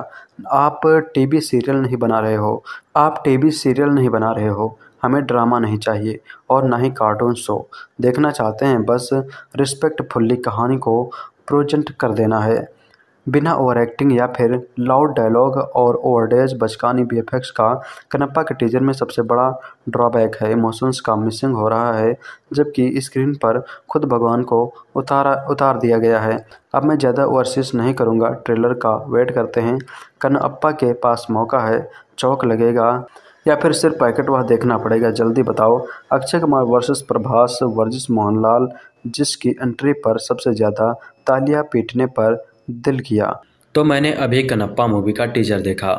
आप टी वी सीरियल नहीं बना रहे हो आप टी वी सीरियल नहीं बना रहे हो हमें ड्रामा नहीं चाहिए और ना ही कार्टून शो देखना चाहते हैं बस रिस्पेक्टफुल्ली कहानी को प्रोजेंट कर देना है बिना ओवर एक्टिंग या फिर लाउड डायलॉग और ओवरडेज बचकानी बी वीएफएक्स का कनप्पा के टीजर में सबसे बड़ा ड्रॉबैक है इमोशंस का मिसिंग हो रहा है जबकि स्क्रीन पर खुद भगवान को उतारा उतार दिया गया है अब मैं ज़्यादा ओवरसीस नहीं करूँगा ट्रेलर का वेट करते हैं कनअप्पा के पास मौका है चौक लगेगा या फिर सिर्फ पैकेट वह देखना पड़ेगा जल्दी बताओ अक्षय कुमार वर्सेस प्रभास वर्जिस मोहनलाल जिसकी एंट्री पर सबसे ज़्यादा तालियां पीटने पर दिल किया तो मैंने अभी कनप्पा मूवी का टीजर देखा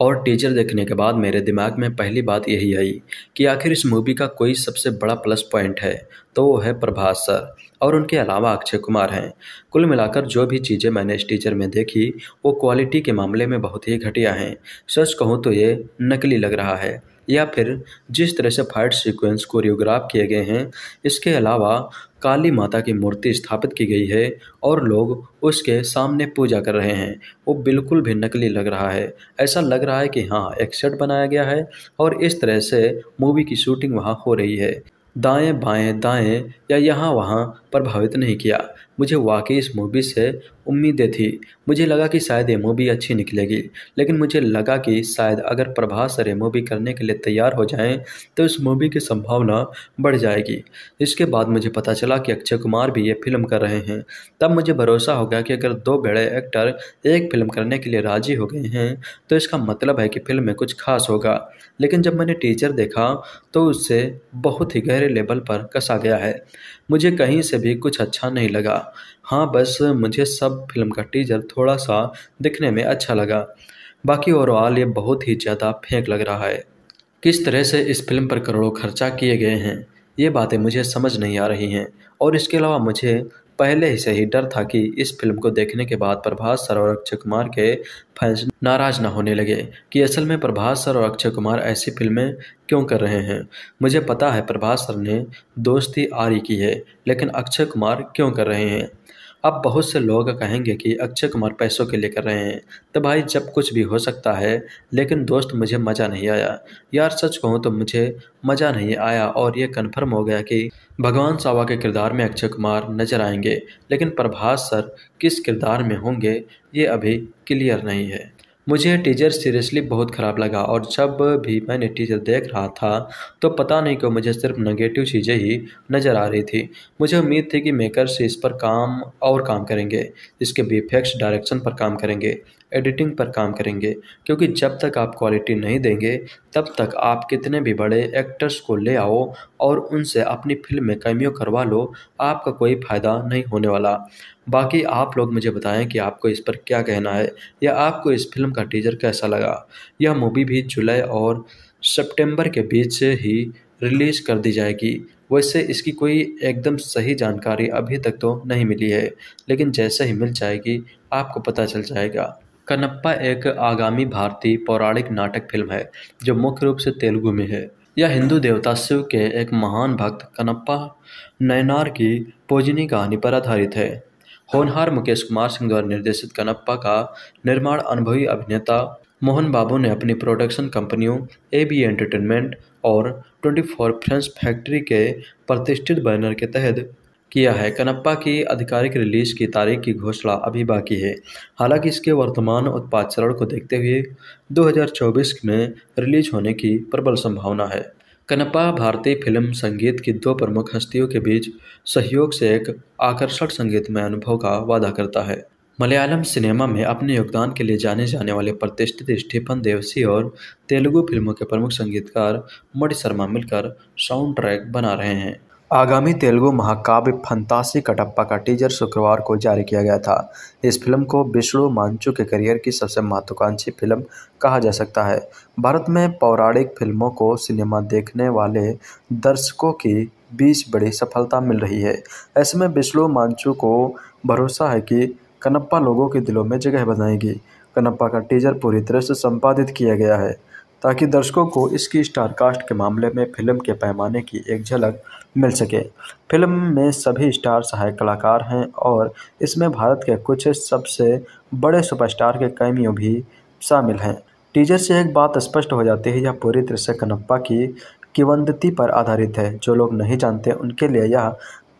और टीजर देखने के बाद मेरे दिमाग में पहली बात यही आई कि आखिर इस मूवी का कोई सबसे बड़ा प्लस पॉइंट है तो वो है प्रभास सर और उनके अलावा अक्षय कुमार हैं कुल मिलाकर जो भी चीज़ें मैंने इस टीचर में देखी वो क्वालिटी के मामले में बहुत ही घटिया हैं सच कहूँ तो ये नकली लग रहा है या फिर जिस तरह से फाइट सीक्वेंस कोरियोग्राफ किए गए हैं इसके अलावा काली माता की मूर्ति स्थापित की गई है और लोग उसके सामने पूजा कर रहे हैं वो बिल्कुल भी नकली लग रहा है ऐसा लग रहा है कि हाँ एक सेट बनाया गया है और इस तरह से मूवी की शूटिंग वहाँ हो रही है दाएं बाएं दाएं या यहाँ वहाँ प्रभावित नहीं किया मुझे वाकई इस मूवी से उम्मीदें थी मुझे लगा कि शायद ये मूवी अच्छी निकलेगी लेकिन मुझे लगा कि शायद अगर प्रभास सर ये मूवी करने के लिए तैयार हो जाएं तो इस मूवी की संभावना बढ़ जाएगी इसके बाद मुझे पता चला कि अक्षय कुमार भी ये फिल्म कर रहे हैं तब मुझे भरोसा हो गया कि अगर दो बड़े एक्टर एक फिल्म करने के लिए राजी हो गए हैं तो इसका मतलब है कि फिल्म में कुछ खास होगा लेकिन जब मैंने टीचर देखा तो उससे बहुत ही गहरे लेवल पर कसा गया है मुझे कहीं से भी कुछ अच्छा नहीं लगा हाँ बस मुझे सब फिल्म का टीजर थोड़ा सा दिखने में अच्छा लगा बाकी ओवरऑल ये बहुत ही ज़्यादा फेंक लग रहा है किस तरह से इस फिल्म पर करोड़ों खर्चा किए गए हैं ये बातें मुझे समझ नहीं आ रही हैं और इसके अलावा मुझे पहले ही से ही डर था कि इस फिल्म को देखने के बाद प्रभास सर और अक्षय कुमार के फैंस नाराज ना होने लगे कि असल में प्रभास सर और अक्षय कुमार ऐसी फिल्में क्यों कर रहे हैं मुझे पता है प्रभास सर ने दोस्ती आरी की है लेकिन अक्षय कुमार क्यों कर रहे हैं अब बहुत से लोग कहेंगे कि अक्षय कुमार पैसों के लिए कर रहे हैं तो भाई जब कुछ भी हो सकता है लेकिन दोस्त मुझे मज़ा नहीं आया यार सच कहूँ तो मुझे मज़ा नहीं आया और ये कन्फर्म हो गया कि भगवान सावा के किरदार में अक्षय कुमार नजर आएंगे लेकिन प्रभास सर किस किरदार में होंगे ये अभी क्लियर नहीं है मुझे टीचर सीरियसली बहुत ख़राब लगा और जब भी मैंने टीचर देख रहा था तो पता नहीं क्यों मुझे सिर्फ नेगेटिव चीज़ें ही नज़र आ रही थी मुझे उम्मीद थी कि मेकर्स इस पर काम और काम करेंगे इसके वीफेक्स डायरेक्शन पर काम करेंगे एडिटिंग पर काम करेंगे क्योंकि जब तक आप क्वालिटी नहीं देंगे तब तक आप कितने भी बड़े एक्टर्स को ले आओ और उनसे अपनी फिल्म में कैमियो करवा लो आपका कोई फ़ायदा नहीं होने वाला बाकी आप लोग मुझे बताएं कि आपको इस पर क्या कहना है या आपको इस फिल्म का टीजर कैसा लगा यह मूवी भी जुलाई और सितंबर के बीच ही रिलीज़ कर दी जाएगी वैसे इसकी कोई एकदम सही जानकारी अभी तक तो नहीं मिली है लेकिन जैसे ही मिल जाएगी आपको पता चल जाएगा कनप्पा एक आगामी भारतीय पौराणिक नाटक फिल्म है जो मुख्य रूप से तेलुगु में है यह हिंदू देवता शिव के एक महान भक्त कनप्पा नयनार की पोजनी कहानी पर आधारित है होनहार मुकेश कुमार सिंह द्वारा निर्देशित कनप्पा का निर्माण अनुभवी अभिनेता मोहन बाबू ने अपनी प्रोडक्शन कंपनियों ए बी एंटरटेनमेंट और 24 फ्रेंस फैक्ट्री के प्रतिष्ठित बैनर के तहत किया है कनप्पा की आधिकारिक रिलीज की तारीख की घोषणा अभी बाकी है हालांकि इसके वर्तमान उत्पाद चरण को देखते हुए 2024 में रिलीज होने की प्रबल संभावना है कनपा भारतीय फिल्म संगीत की दो प्रमुख हस्तियों के बीच सहयोग से एक आकर्षक संगीतमय अनुभव का वादा करता है मलयालम सिनेमा में अपने योगदान के लिए जाने जाने वाले प्रतिष्ठित स्टीफन देवसी और तेलुगु फिल्मों के प्रमुख संगीतकार मणि शर्मा मिलकर साउंड ट्रैक बना रहे हैं आगामी तेलुगु महाकाव्य फंतासी कटप्पा का टीजर शुक्रवार को जारी किया गया था इस फिल्म को विष्णु मांचू के करियर की सबसे महत्वाकांक्षी फिल्म कहा जा सकता है भारत में पौराणिक फिल्मों को सिनेमा देखने वाले दर्शकों की बीच बड़ी सफलता मिल रही है ऐसे में विष्णु मांचू को भरोसा है कि कनप्पा लोगों के दिलों में जगह बनाएगी कनप्पा का टीजर पूरी तरह से संपादित किया गया है ताकि दर्शकों को इसकी स्टारकास्ट के मामले में फिल्म के पैमाने की एक झलक मिल सके फिल्म में सभी स्टार सहायक कलाकार हैं और इसमें भारत के कुछ सबसे बड़े सुपरस्टार के कैमियों भी शामिल हैं टीजर से एक बात स्पष्ट हो जाती है यह पूरी तरह से कनप्पा की किवंदती पर आधारित है जो लोग नहीं जानते उनके लिए यह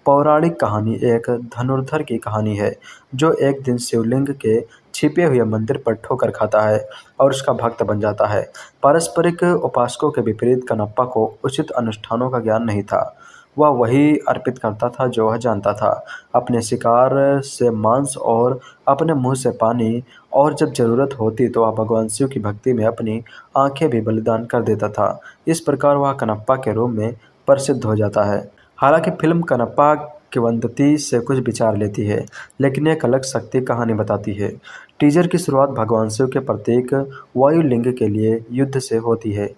पौराणिक कहानी एक धनुर्धर की कहानी है जो एक दिन शिवलिंग के छिपे हुए मंदिर पर ठोकर खाता है और उसका भक्त बन जाता है पारस्परिक उपासकों के विपरीत कनप्पा को उचित अनुष्ठानों का ज्ञान नहीं था वह वही अर्पित करता था जो वह जानता था अपने शिकार से मांस और अपने मुंह से पानी और जब ज़रूरत होती तो वह भगवान शिव की भक्ति में अपनी आंखें भी बलिदान कर देता था इस प्रकार वह कनप्पा के रूप में प्रसिद्ध हो जाता है हालांकि फिल्म कनप्पा किवंदती से कुछ विचार लेती है लेकिन एक अलग शक्ति कहानी बताती है टीजर की शुरुआत भगवान शिव के प्रत्येक वायुलिंग के लिए युद्ध से होती है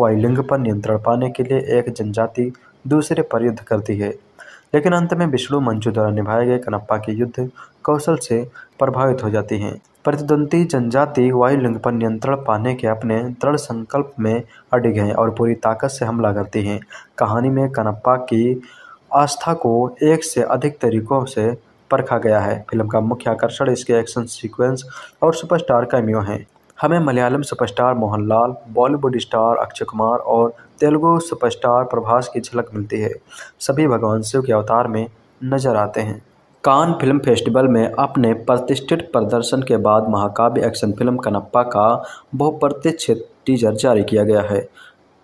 वायुलिंग पर नियंत्रण पाने के लिए एक जनजाति दूसरे पर युद्ध करती है लेकिन अंत में विष्णु मंचू द्वारा निभाए गए कनप्पा के युद्ध कौशल से प्रभावित हो जाती हैं प्रतिद्वंदी जनजाति वायुलिंग पर नियंत्रण पाने के अपने दृढ़ संकल्प में अडिग हैं और पूरी ताकत से हमला करती हैं कहानी में कनप्पा की आस्था को एक से अधिक तरीकों से परखा गया है फिल्म का मुख्य आकर्षण इसके एक्शन सीक्वेंस और सुपरस्टार कैमियो हैं हमें मलयालम सुपरस्टार मोहनलाल बॉलीवुड स्टार अक्षय कुमार और तेलुगु सुपरस्टार प्रभास की झलक मिलती है सभी भगवान शिव के अवतार में नजर आते हैं कान फिल्म फेस्टिवल में अपने प्रतिष्ठित प्रदर्शन के बाद महाकाव्य एक्शन फिल्म कनप्पा का बहुप्रतीक्षित टीजर जारी किया गया है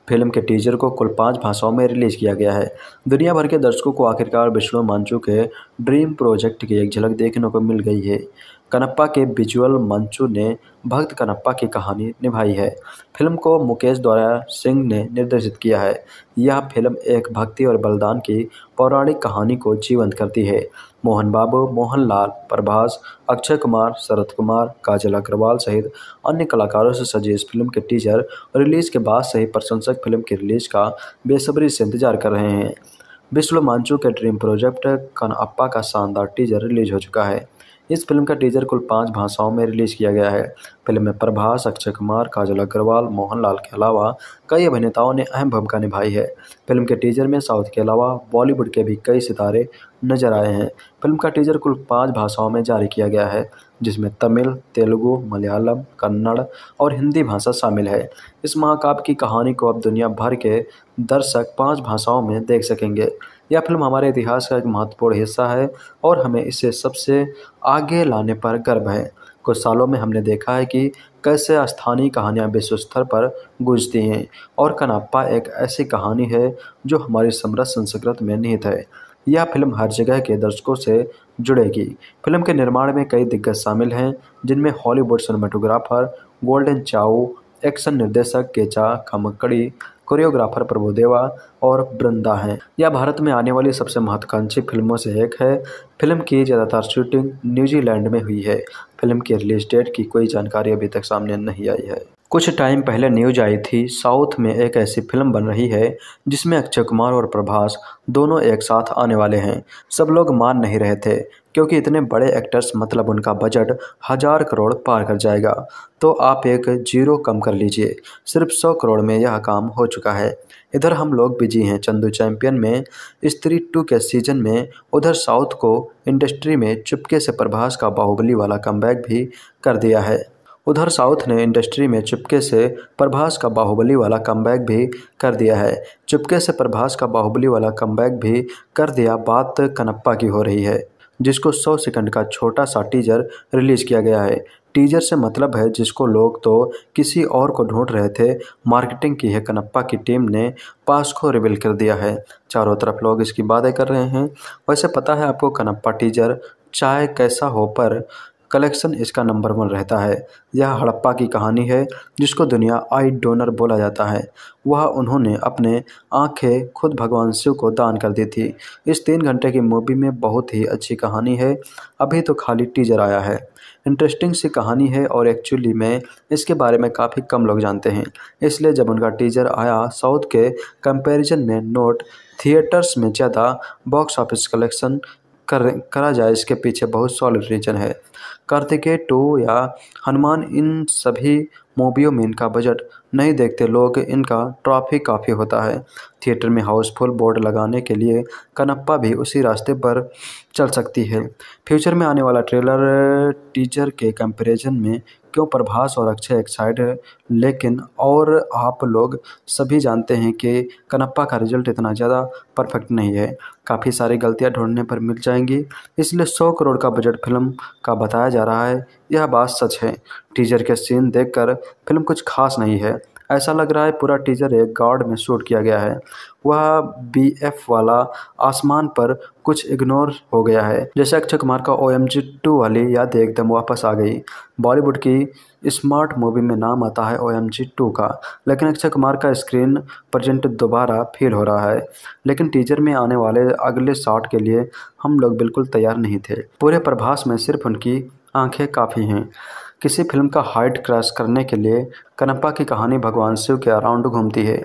फिल्म के टीजर को कुल पाँच भाषाओं में रिलीज किया गया है दुनिया भर के दर्शकों को आखिरकार विष्णु मांचू के ड्रीम प्रोजेक्ट की एक झलक देखने को मिल गई है कनप्पा के विजुअल मंचू ने भक्त कनप्पा की कहानी निभाई है फिल्म को मुकेश द्वारा सिंह ने निर्देशित किया है यह फिल्म एक भक्ति और बलिदान की पौराणिक कहानी को जीवंत करती है मोहन बाबू मोहनलाल प्रभास अक्षय कुमार शरद कुमार काजल अग्रवाल सहित अन्य कलाकारों से सजी इस फिल्म के टीजर रिलीज के बाद से ही प्रशंसक फिल्म की रिलीज का बेसब्री से इंतजार कर रहे हैं विश्व मांचू के ड्रीम प्रोजेक्ट कनअप्पा का शानदार टीजर रिलीज हो चुका है इस फिल्म का टीजर कुल पाँच भाषाओं में रिलीज किया गया है फिल्म में प्रभास अक्षय कुमार काजल अग्रवाल मोहनलाल के अलावा कई अभिनेताओं ने अहम भूमिका निभाई है फिल्म के टीजर में साउथ के अलावा बॉलीवुड के भी कई सितारे नजर आए हैं फिल्म का टीजर कुल पाँच भाषाओं में जारी किया गया है जिसमें तमिल तेलुगु मलयालम कन्नड़ और हिंदी भाषा शामिल है इस महाकाव्य की कहानी को अब दुनिया भर के दर्शक पाँच भाषाओं में देख सकेंगे यह फिल्म हमारे इतिहास का एक महत्वपूर्ण हिस्सा है और हमें इसे सबसे आगे लाने पर गर्व है कुछ सालों में हमने देखा है कि कैसे स्थानीय कहानियाँ विश्व स्तर पर गूंजती हैं और कनाप्पा एक ऐसी कहानी है जो हमारी समृद्ध संस्कृत में निहित है यह फिल्म हर जगह के दर्शकों से जुड़ेगी फिल्म के निर्माण में कई दिग्गज शामिल हैं जिनमें हॉलीवुड सिनेमाटोग्राफर गोल्डन चाओ एक्शन निर्देशक केचा खमकड़ी कोरियोग्राफर प्रभुदेवा और वृंदा हैं यह भारत में आने वाली सबसे महत्वाकांक्षी फिल्मों से एक है फिल्म की ज़्यादातर शूटिंग न्यूजीलैंड में हुई है फिल्म की रिलीज डेट की कोई जानकारी अभी तक सामने नहीं आई है कुछ टाइम पहले न्यूज आई थी साउथ में एक ऐसी फिल्म बन रही है जिसमें अक्षय कुमार और प्रभास दोनों एक साथ आने वाले हैं सब लोग मान नहीं रहे थे क्योंकि इतने बड़े एक्टर्स मतलब उनका बजट हज़ार करोड़ पार कर जाएगा तो आप एक जीरो कम कर लीजिए सिर्फ सौ करोड़ में यह काम हो चुका है इधर हम लोग बिजी हैं चंदू चैंपियन में स्त्री टू के सीजन में उधर साउथ को इंडस्ट्री में चुपके से प्रभास का बाहुबली वाला कम भी कर दिया है उधर साउथ ने इंडस्ट्री में चुपके से प्रभास का बाहुबली वाला कम भी कर दिया है चुपके से प्रभास का बाहुबली वाला कम भी कर दिया बात कनप्पा की हो रही है जिसको 100 सेकंड का छोटा सा टीजर रिलीज किया गया है टीजर से मतलब है जिसको लोग तो किसी और को ढूंढ रहे थे मार्केटिंग की है कनप्पा की टीम ने पास को रिवील कर दिया है चारों तरफ लोग इसकी बातें कर रहे हैं वैसे पता है आपको कनप्पा टीजर चाय कैसा हो पर कलेक्शन इसका नंबर वन रहता है यह हड़प्पा की कहानी है जिसको दुनिया आई डोनर बोला जाता है वह उन्होंने अपने आंखें खुद भगवान शिव को दान कर दी थी इस तीन घंटे की मूवी में बहुत ही अच्छी कहानी है अभी तो खाली टीजर आया है इंटरेस्टिंग सी कहानी है और एक्चुअली में इसके बारे में काफ़ी कम लोग जानते हैं इसलिए जब उनका टीजर आया साउथ के कंपैरिजन में नोट थिएटर्स में ज़्यादा बॉक्स ऑफिस कलेक्शन कर करा जाए इसके पीछे बहुत सॉलिड रीजन है कार्तिकेय टू या हनुमान इन सभी मूवियों में इनका बजट नहीं देखते लोग इनका ट्रॉफी काफ़ी होता है थिएटर में हाउसफुल बोर्ड लगाने के लिए कनप्पा भी उसी रास्ते पर चल सकती है फ्यूचर में आने वाला ट्रेलर टीजर के कंपैरिजन में क्यों प्रभास और अक्षय एक्साइड है लेकिन और आप लोग सभी जानते हैं कि कनप्पा का रिजल्ट इतना ज़्यादा परफेक्ट नहीं है काफ़ी सारी गलतियाँ ढूंढने पर मिल जाएंगी इसलिए सौ करोड़ का बजट फिल्म का बताया जा रहा है यह बात सच है टीजर के सीन देखकर फिल्म कुछ खास नहीं है ऐसा लग रहा है पूरा टीजर एक गार्ड में शूट किया गया है वह बी एफ वाला आसमान पर कुछ इग्नोर हो गया है जैसे अक्षय कुमार का ओ एम जी टू वाली याद एकदम वापस आ गई बॉलीवुड की स्मार्ट मूवी में नाम आता है ओ एम जी टू का लेकिन अक्षय कुमार का स्क्रीन प्रजेंट दोबारा फील हो रहा है लेकिन टीजर में आने वाले अगले शॉट के लिए हम लोग बिल्कुल तैयार नहीं थे पूरे प्रभास में सिर्फ उनकी आंखें काफ़ी हैं किसी फिल्म का हाइट क्रॉस करने के लिए कनप्पा की कहानी भगवान शिव के अराउंड घूमती है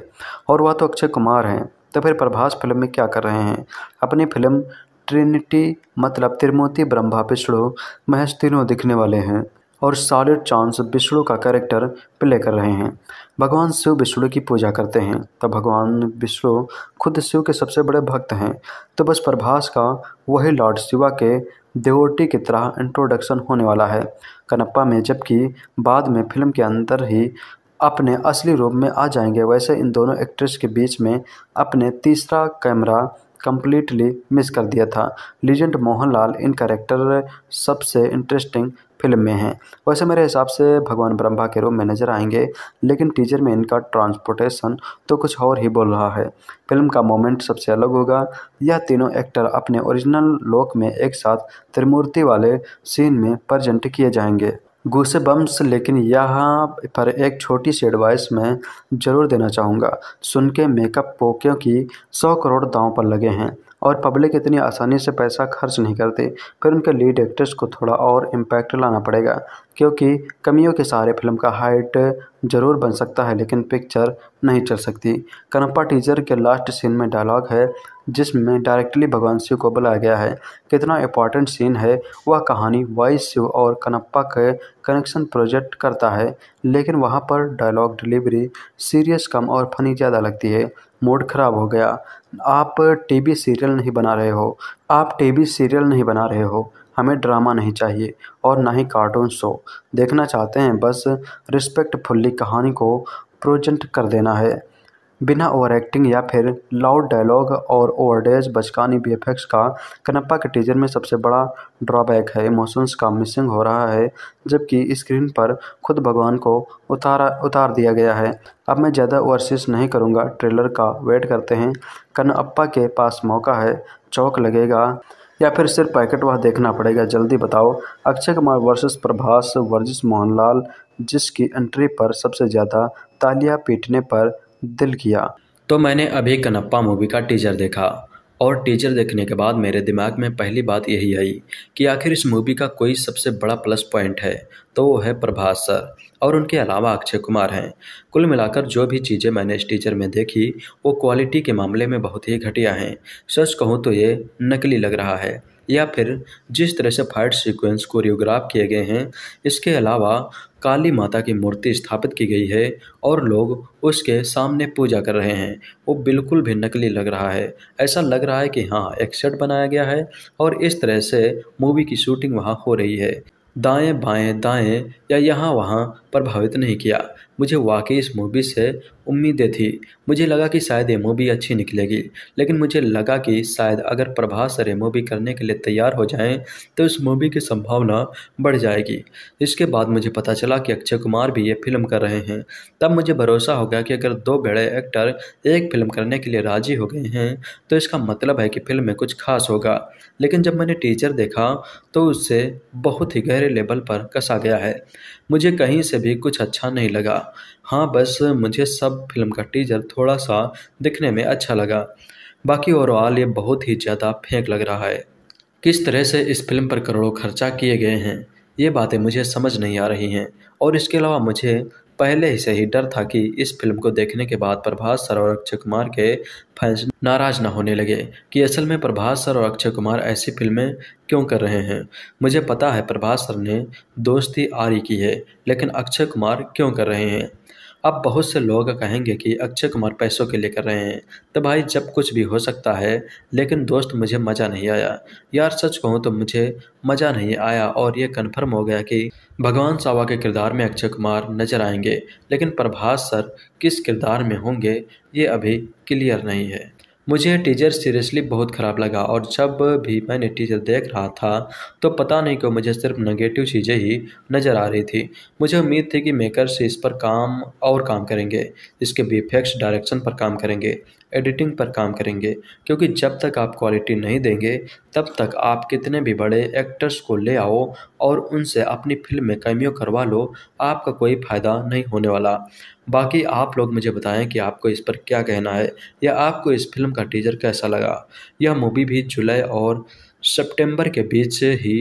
और वह तो अक्षय कुमार हैं तो फिर प्रभास फिल्म में क्या कर रहे हैं अपनी फिल्म ट्रिनिटी मतलब त्रिमूर्ति ब्रह्मा विष्णु महज तीनों दिखने वाले हैं और सॉलिड चांस विष्णु का कैरेक्टर प्ले कर रहे हैं भगवान शिव विष्णु की पूजा करते हैं तो भगवान विष्णु खुद शिव के सबसे बड़े भक्त हैं तो बस प्रभास का वही लॉर्ड शिवा के देवोटी की तरह इंट्रोडक्शन होने वाला है कनप्पा में जबकि बाद में फिल्म के अंदर ही अपने असली रूप में आ जाएंगे वैसे इन दोनों एक्ट्रेस के बीच में अपने तीसरा कैमरा कम्प्लीटली मिस कर दिया था लीजेंड मोहनलाल इन करेक्टर सबसे इंटरेस्टिंग फिल्म में हैं वैसे मेरे हिसाब से भगवान ब्रह्मा के रूप में नज़र आएंगे लेकिन टीजर में इनका ट्रांसपोर्टेशन तो कुछ और ही बोल रहा है फिल्म का मोमेंट सबसे अलग होगा यह तीनों एक्टर अपने ओरिजिनल लोक में एक साथ त्रिमूर्ति वाले सीन में प्रजेंट किए जाएंगे गुस्से बम्स लेकिन यहाँ पर एक छोटी सी एडवाइस मैं ज़रूर देना चाहूँगा सुन के मेकअप पोकियों की सौ करोड़ दांव पर लगे हैं और पब्लिक इतनी आसानी से पैसा खर्च नहीं करते फिर उनके लीड एक्टर्स को थोड़ा और इम्पैक्ट लाना पड़ेगा क्योंकि कमियों के सहारे फिल्म का हाइट जरूर बन सकता है लेकिन पिक्चर नहीं चल सकती कनप्पा टीजर के लास्ट सीन में डायलॉग है जिसमें डायरेक्टली भगवान शिव को बुलाया गया है कितना इंपॉर्टेंट सीन है वह कहानी वाई शिव और कनप्पा के कनेक्शन प्रोजेक्ट करता है लेकिन वहाँ पर डायलॉग डिलीवरी सीरियस कम और फनी ज़्यादा लगती है मूड खराब हो गया आप टी वी सीरियल नहीं बना रहे हो आप टी वी सीरियल नहीं बना रहे हो हमें ड्रामा नहीं चाहिए और ना ही कार्टून शो देखना चाहते हैं बस रिस्पेक्टफुल्ली कहानी को प्रोजेंट कर देना है बिना ओवर एक्टिंग या फिर लाउड डायलॉग और ओवरडेज बचकानी बी का कनप्पा के टीजर में सबसे बड़ा ड्रॉबैक है इमोशंस का मिसिंग हो रहा है जबकि स्क्रीन पर खुद भगवान को उतारा उतार दिया गया है अब मैं ज़्यादा ओवरसीस नहीं करूँगा ट्रेलर का वेट करते हैं कनप्पा के पास मौका है चौक लगेगा या फिर सिर्फ पैकेट वह देखना पड़ेगा जल्दी बताओ अक्षय कुमार वर्सेस प्रभास वर्जिस मोहनलाल जिसकी एंट्री पर सबसे ज़्यादा तालियां पीटने पर दिल किया तो मैंने अभी कनप्पा मूवी का टीजर देखा और टीजर देखने के बाद मेरे दिमाग में पहली बात यही आई कि आखिर इस मूवी का कोई सबसे बड़ा प्लस पॉइंट है तो वो है प्रभास सर और उनके अलावा अक्षय कुमार हैं कुल मिलाकर जो भी चीज़ें मैंने इस टीचर में देखी वो क्वालिटी के मामले में बहुत ही घटिया हैं सच कहूँ तो ये नकली लग रहा है या फिर जिस तरह से फाइट सीक्वेंस कोरियोग्राफ किए गए हैं इसके अलावा काली माता की मूर्ति स्थापित की गई है और लोग उसके सामने पूजा कर रहे हैं वो बिल्कुल भी नकली लग रहा है ऐसा लग रहा है कि हाँ एक सेट बनाया गया है और इस तरह से मूवी की शूटिंग वहाँ हो रही है दाएं बाएं दाएं या यहाँ वहाँ प्रभावित नहीं किया मुझे वाकई इस मूवी से उम्मीदें थी मुझे लगा कि शायद ये मूवी अच्छी निकलेगी लेकिन मुझे लगा कि शायद अगर प्रभास सर ये मूवी करने के लिए तैयार हो जाएं तो इस मूवी की संभावना बढ़ जाएगी इसके बाद मुझे पता चला कि अक्षय कुमार भी ये फिल्म कर रहे हैं तब मुझे भरोसा हो गया कि अगर दो बड़े एक्टर एक फिल्म करने के लिए राजी हो गए हैं तो इसका मतलब है कि फिल्म में कुछ खास होगा लेकिन जब मैंने टीचर देखा तो उससे बहुत ही गहरे लेवल पर कसा गया है मुझे कहीं से भी कुछ अच्छा नहीं लगा हाँ बस मुझे सब फिल्म का टीजर थोड़ा सा दिखने में अच्छा लगा बाकी ओवरऑल ये बहुत ही ज़्यादा फेंक लग रहा है किस तरह से इस फिल्म पर करोड़ों खर्चा किए गए हैं ये बातें मुझे समझ नहीं आ रही हैं और इसके अलावा मुझे पहले ही से ही डर था कि इस फिल्म को देखने के बाद प्रभास सर और अक्षय कुमार के फैंस नाराज ना होने लगे कि असल में प्रभास सर और अक्षय कुमार ऐसी फिल्में क्यों कर रहे हैं मुझे पता है प्रभास सर ने दोस्ती आरी की है लेकिन अक्षय कुमार क्यों कर रहे हैं अब बहुत से लोग कहेंगे कि अक्षय कुमार पैसों के लिए कर रहे हैं तो भाई जब कुछ भी हो सकता है लेकिन दोस्त मुझे मज़ा नहीं आया यार सच कहूँ तो मुझे मज़ा नहीं आया और ये कन्फर्म हो गया कि भगवान सावा के किरदार में अक्षय कुमार नजर आएंगे लेकिन प्रभास सर किस किरदार में होंगे ये अभी क्लियर नहीं है मुझे टीचर सीरियसली बहुत ख़राब लगा और जब भी मैंने टीचर देख रहा था तो पता नहीं क्यों मुझे सिर्फ नेगेटिव चीज़ें ही नज़र आ रही थी मुझे उम्मीद थी कि मेकर्स इस पर काम और काम करेंगे इसके बीफेक्स डायरेक्शन पर काम करेंगे एडिटिंग पर काम करेंगे क्योंकि जब तक आप क्वालिटी नहीं देंगे तब तक आप कितने भी बड़े एक्टर्स को ले आओ और उनसे अपनी फिल्म में कैमियो करवा लो आपका कोई फ़ायदा नहीं होने वाला बाकी आप लोग मुझे बताएं कि आपको इस पर क्या कहना है या आपको इस फिल्म का टीजर कैसा लगा यह मूवी भी जुलाई और सितंबर के बीच ही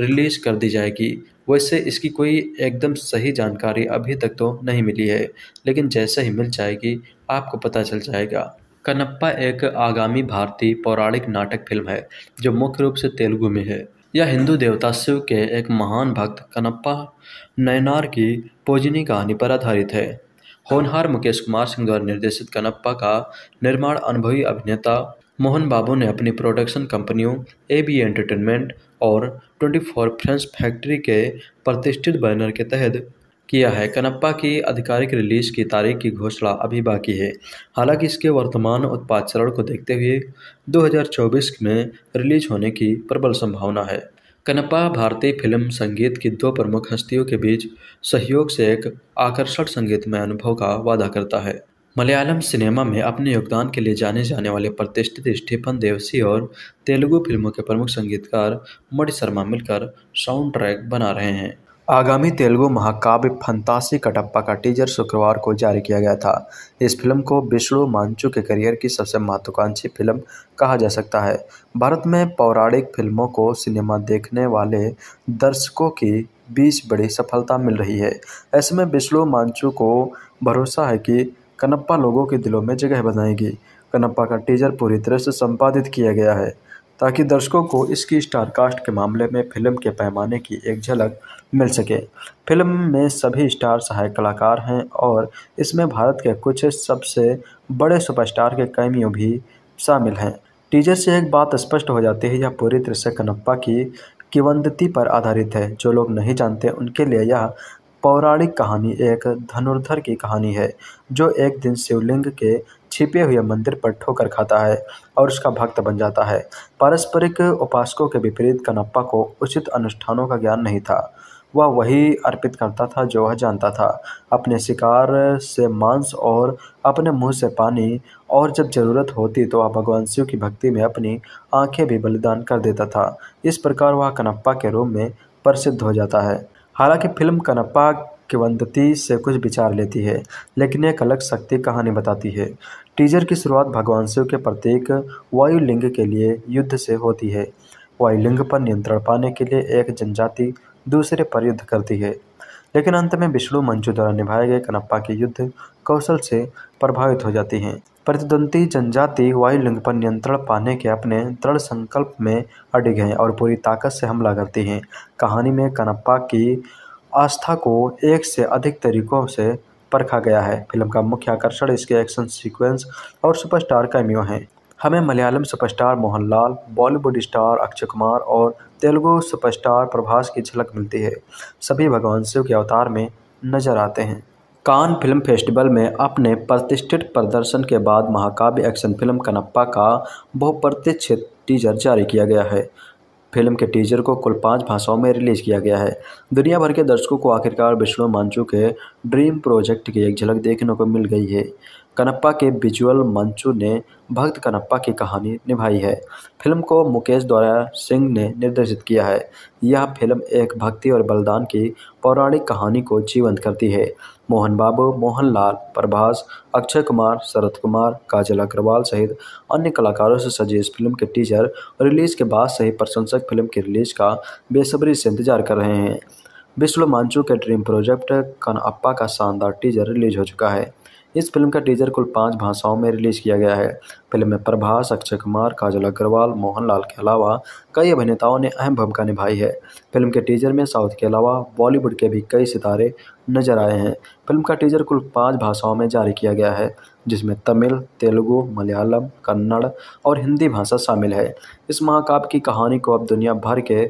रिलीज़ कर दी जाएगी वैसे इसकी कोई एकदम सही जानकारी अभी तक तो नहीं मिली है लेकिन जैसे ही मिल जाएगी आपको पता चल जाएगा कनप्पा एक आगामी भारतीय पौराणिक नाटक फिल्म है जो मुख्य रूप से तेलुगु में है यह हिंदू देवता शिव के एक महान भक्त कनप्पा नयनार की पूजनी कहानी पर आधारित है होनहार मुकेश कुमार सिंह द्वारा निर्देशित कनप्पा का निर्माण अनुभवी अभिनेता मोहन बाबू ने अपनी प्रोडक्शन कंपनियों ए बी एंटरटेनमेंट और 24 फ्रेंड्स फैक्ट्री के प्रतिष्ठित बैनर के तहत किया है कनप्पा की आधिकारिक रिलीज की तारीख की घोषणा अभी बाकी है हालांकि इसके वर्तमान उत्पाद चरण को देखते हुए 2024 में रिलीज होने की प्रबल संभावना है कनपा भारतीय फिल्म संगीत की दो प्रमुख हस्तियों के बीच सहयोग से एक आकर्षक संगीतमय अनुभव का वादा करता है मलयालम सिनेमा में अपने योगदान के लिए जाने जाने वाले प्रतिष्ठित स्टीफन देवसी और तेलुगु फिल्मों के प्रमुख संगीतकार मणि शर्मा मिलकर साउंड ट्रैक बना रहे हैं आगामी तेलुगु महाकाव्य फंतासी कटप्पा का टीजर शुक्रवार को जारी किया गया था इस फिल्म को विष्णु मांचू के करियर की सबसे महत्वाकांक्षी फिल्म कहा जा सकता है भारत में पौराणिक फिल्मों को सिनेमा देखने वाले दर्शकों की बीच बड़ी सफलता मिल रही है ऐसे में विष्णु मांचू को भरोसा है कि कनप्पा लोगों के दिलों में जगह बनाएगी कनप्पा का टीजर पूरी तरह से संपादित किया गया है ताकि दर्शकों को इसकी स्टारकास्ट के मामले में फिल्म के पैमाने की एक झलक मिल सके फिल्म में सभी स्टार सहायक कलाकार हैं और इसमें भारत के कुछ सबसे बड़े सुपरस्टार के कैमियों भी शामिल हैं टीजर से एक बात स्पष्ट हो जाती है यह पूरी तरह से कनप्पा की किवंदती पर आधारित है जो लोग नहीं जानते उनके लिए यह पौराणिक कहानी एक धनुर्धर की कहानी है जो एक दिन शिवलिंग के छिपे हुए मंदिर पर ठोकर खाता है और उसका भक्त बन जाता है पारस्परिक उपासकों के विपरीत कनप्पा को उचित अनुष्ठानों का ज्ञान नहीं था वह वही अर्पित करता था जो वह जानता था अपने शिकार से मांस और अपने मुंह से पानी और जब जरूरत होती तो वह भगवान शिव की भक्ति में अपनी आंखें भी बलिदान कर देता था इस प्रकार वह कनप्पा के रूप में प्रसिद्ध हो जाता है हालांकि फिल्म कनप्पा वंदति से कुछ विचार लेती है लेकिन एक अलग शक्ति कहानी बताती है टीजर की शुरुआत भगवान शिव के प्रत्येक वायुलिंग के लिए युद्ध से होती है वायुलिंग पर नियंत्रण पाने के लिए एक जनजाति दूसरे पर युद्ध करती है लेकिन अंत में विष्णु मंजू द्वारा निभाए गए कनप्पा के युद्ध कौशल से प्रभावित हो जाती हैं प्रतिद्वंदी जनजाति वायुलिंग पर नियंत्रण पाने के अपने दृढ़ संकल्प में अडिग हैं और पूरी ताकत से हमला करती हैं कहानी में कनप्पा की आस्था को एक से अधिक तरीकों से परखा गया है फिल्म का मुख्य आकर्षण इसके एक्शन सीक्वेंस और सुपरस्टार कैमियो हैं हमें मलयालम सुपरस्टार मोहनलाल बॉलीवुड स्टार अक्षय कुमार और तेलुगु सुपरस्टार प्रभास की झलक मिलती है सभी भगवान शिव के अवतार में नजर आते हैं कान फिल्म फेस्टिवल में अपने प्रतिष्ठित प्रदर्शन के बाद महाकाव्य एक्शन फिल्म कनप्पा का बहुप्रतीक्षित टीजर जारी किया गया है फिल्म के टीजर को कुल पाँच भाषाओं में रिलीज किया गया है दुनिया भर के दर्शकों को आखिरकार विष्णु मांचू के ड्रीम प्रोजेक्ट की एक झलक देखने को मिल गई है कनप्पा के विजुअल मंचू ने भक्त कनप्पा की कहानी निभाई है फिल्म को मुकेश द्वारा सिंह ने निर्देशित किया है यह फिल्म एक भक्ति और बलिदान की पौराणिक कहानी को जीवंत करती है मोहन बाबू मोहनलाल प्रभास अक्षय कुमार शरद कुमार काजल अग्रवाल सहित अन्य कलाकारों से सजी इस फिल्म के टीजर रिलीज के बाद से ही प्रशंसक फिल्म की रिलीज का बेसब्री से इंतजार कर रहे हैं विश्व मांचू के ड्रीम प्रोजेक्ट कनअप्पा का शानदार टीजर रिलीज हो चुका है इस फिल्म का टीजर कुल पाँच भाषाओं में रिलीज किया गया है फिल्म में प्रभास अक्षय कुमार काजल अग्रवाल मोहनलाल के अलावा कई अभिनेताओं ने अहम भूमिका निभाई है फिल्म के टीजर में साउथ के अलावा बॉलीवुड के भी कई सितारे नजर आए हैं फिल्म का टीजर कुल पाँच भाषाओं में जारी किया गया है जिसमें तमिल तेलुगु मलयालम कन्नड़ और हिंदी भाषा शामिल है इस महाकाव्य की कहानी को अब दुनिया भर के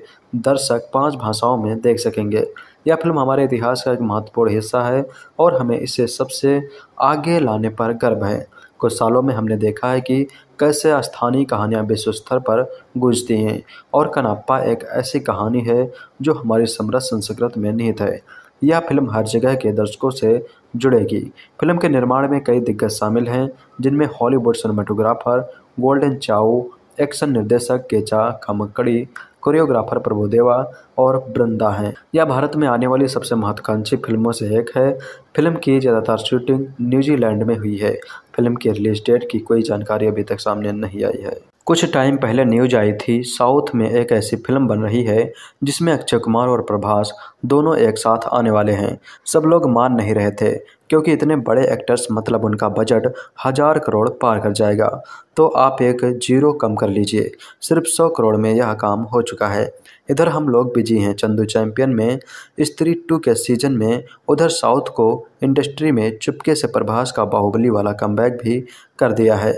दर्शक पाँच भाषाओं में देख सकेंगे यह फिल्म हमारे इतिहास का एक महत्वपूर्ण हिस्सा है और हमें इसे सबसे आगे लाने पर गर्व है कुछ सालों में हमने देखा है कि कैसे स्थानीय कहानियाँ विश्व स्तर पर गूंजती हैं और कनाप्पा एक ऐसी कहानी है जो हमारी समृद्ध संस्कृत में निहित है यह फिल्म हर जगह के दर्शकों से जुड़ेगी फिल्म के निर्माण में कई दिग्गज शामिल हैं जिनमें हॉलीवुड सिनेमाटोग्राफर गोल्डन चाओ एक्शन निर्देशक केचा खमकड़ी कोरियोग्राफर प्रभुदेवा और वृंदा हैं यह भारत में आने वाली सबसे महत्वाकांक्षी फिल्मों से एक है फिल्म की ज़्यादातर शूटिंग न्यूजीलैंड में हुई है फिल्म की रिलीज डेट की कोई जानकारी अभी तक सामने नहीं आई है कुछ टाइम पहले न्यूज आई थी साउथ में एक ऐसी फिल्म बन रही है जिसमें अक्षय कुमार और प्रभास दोनों एक साथ आने वाले हैं सब लोग मान नहीं रहे थे क्योंकि इतने बड़े एक्टर्स मतलब उनका बजट हज़ार करोड़ पार कर जाएगा तो आप एक जीरो कम कर लीजिए सिर्फ सौ करोड़ में यह काम हो चुका है इधर हम लोग बिजी हैं चंदू चैंपियन में स्त्री टू के सीजन में उधर साउथ को इंडस्ट्री में चुपके से प्रभास का बाहुबली वाला कम भी कर दिया है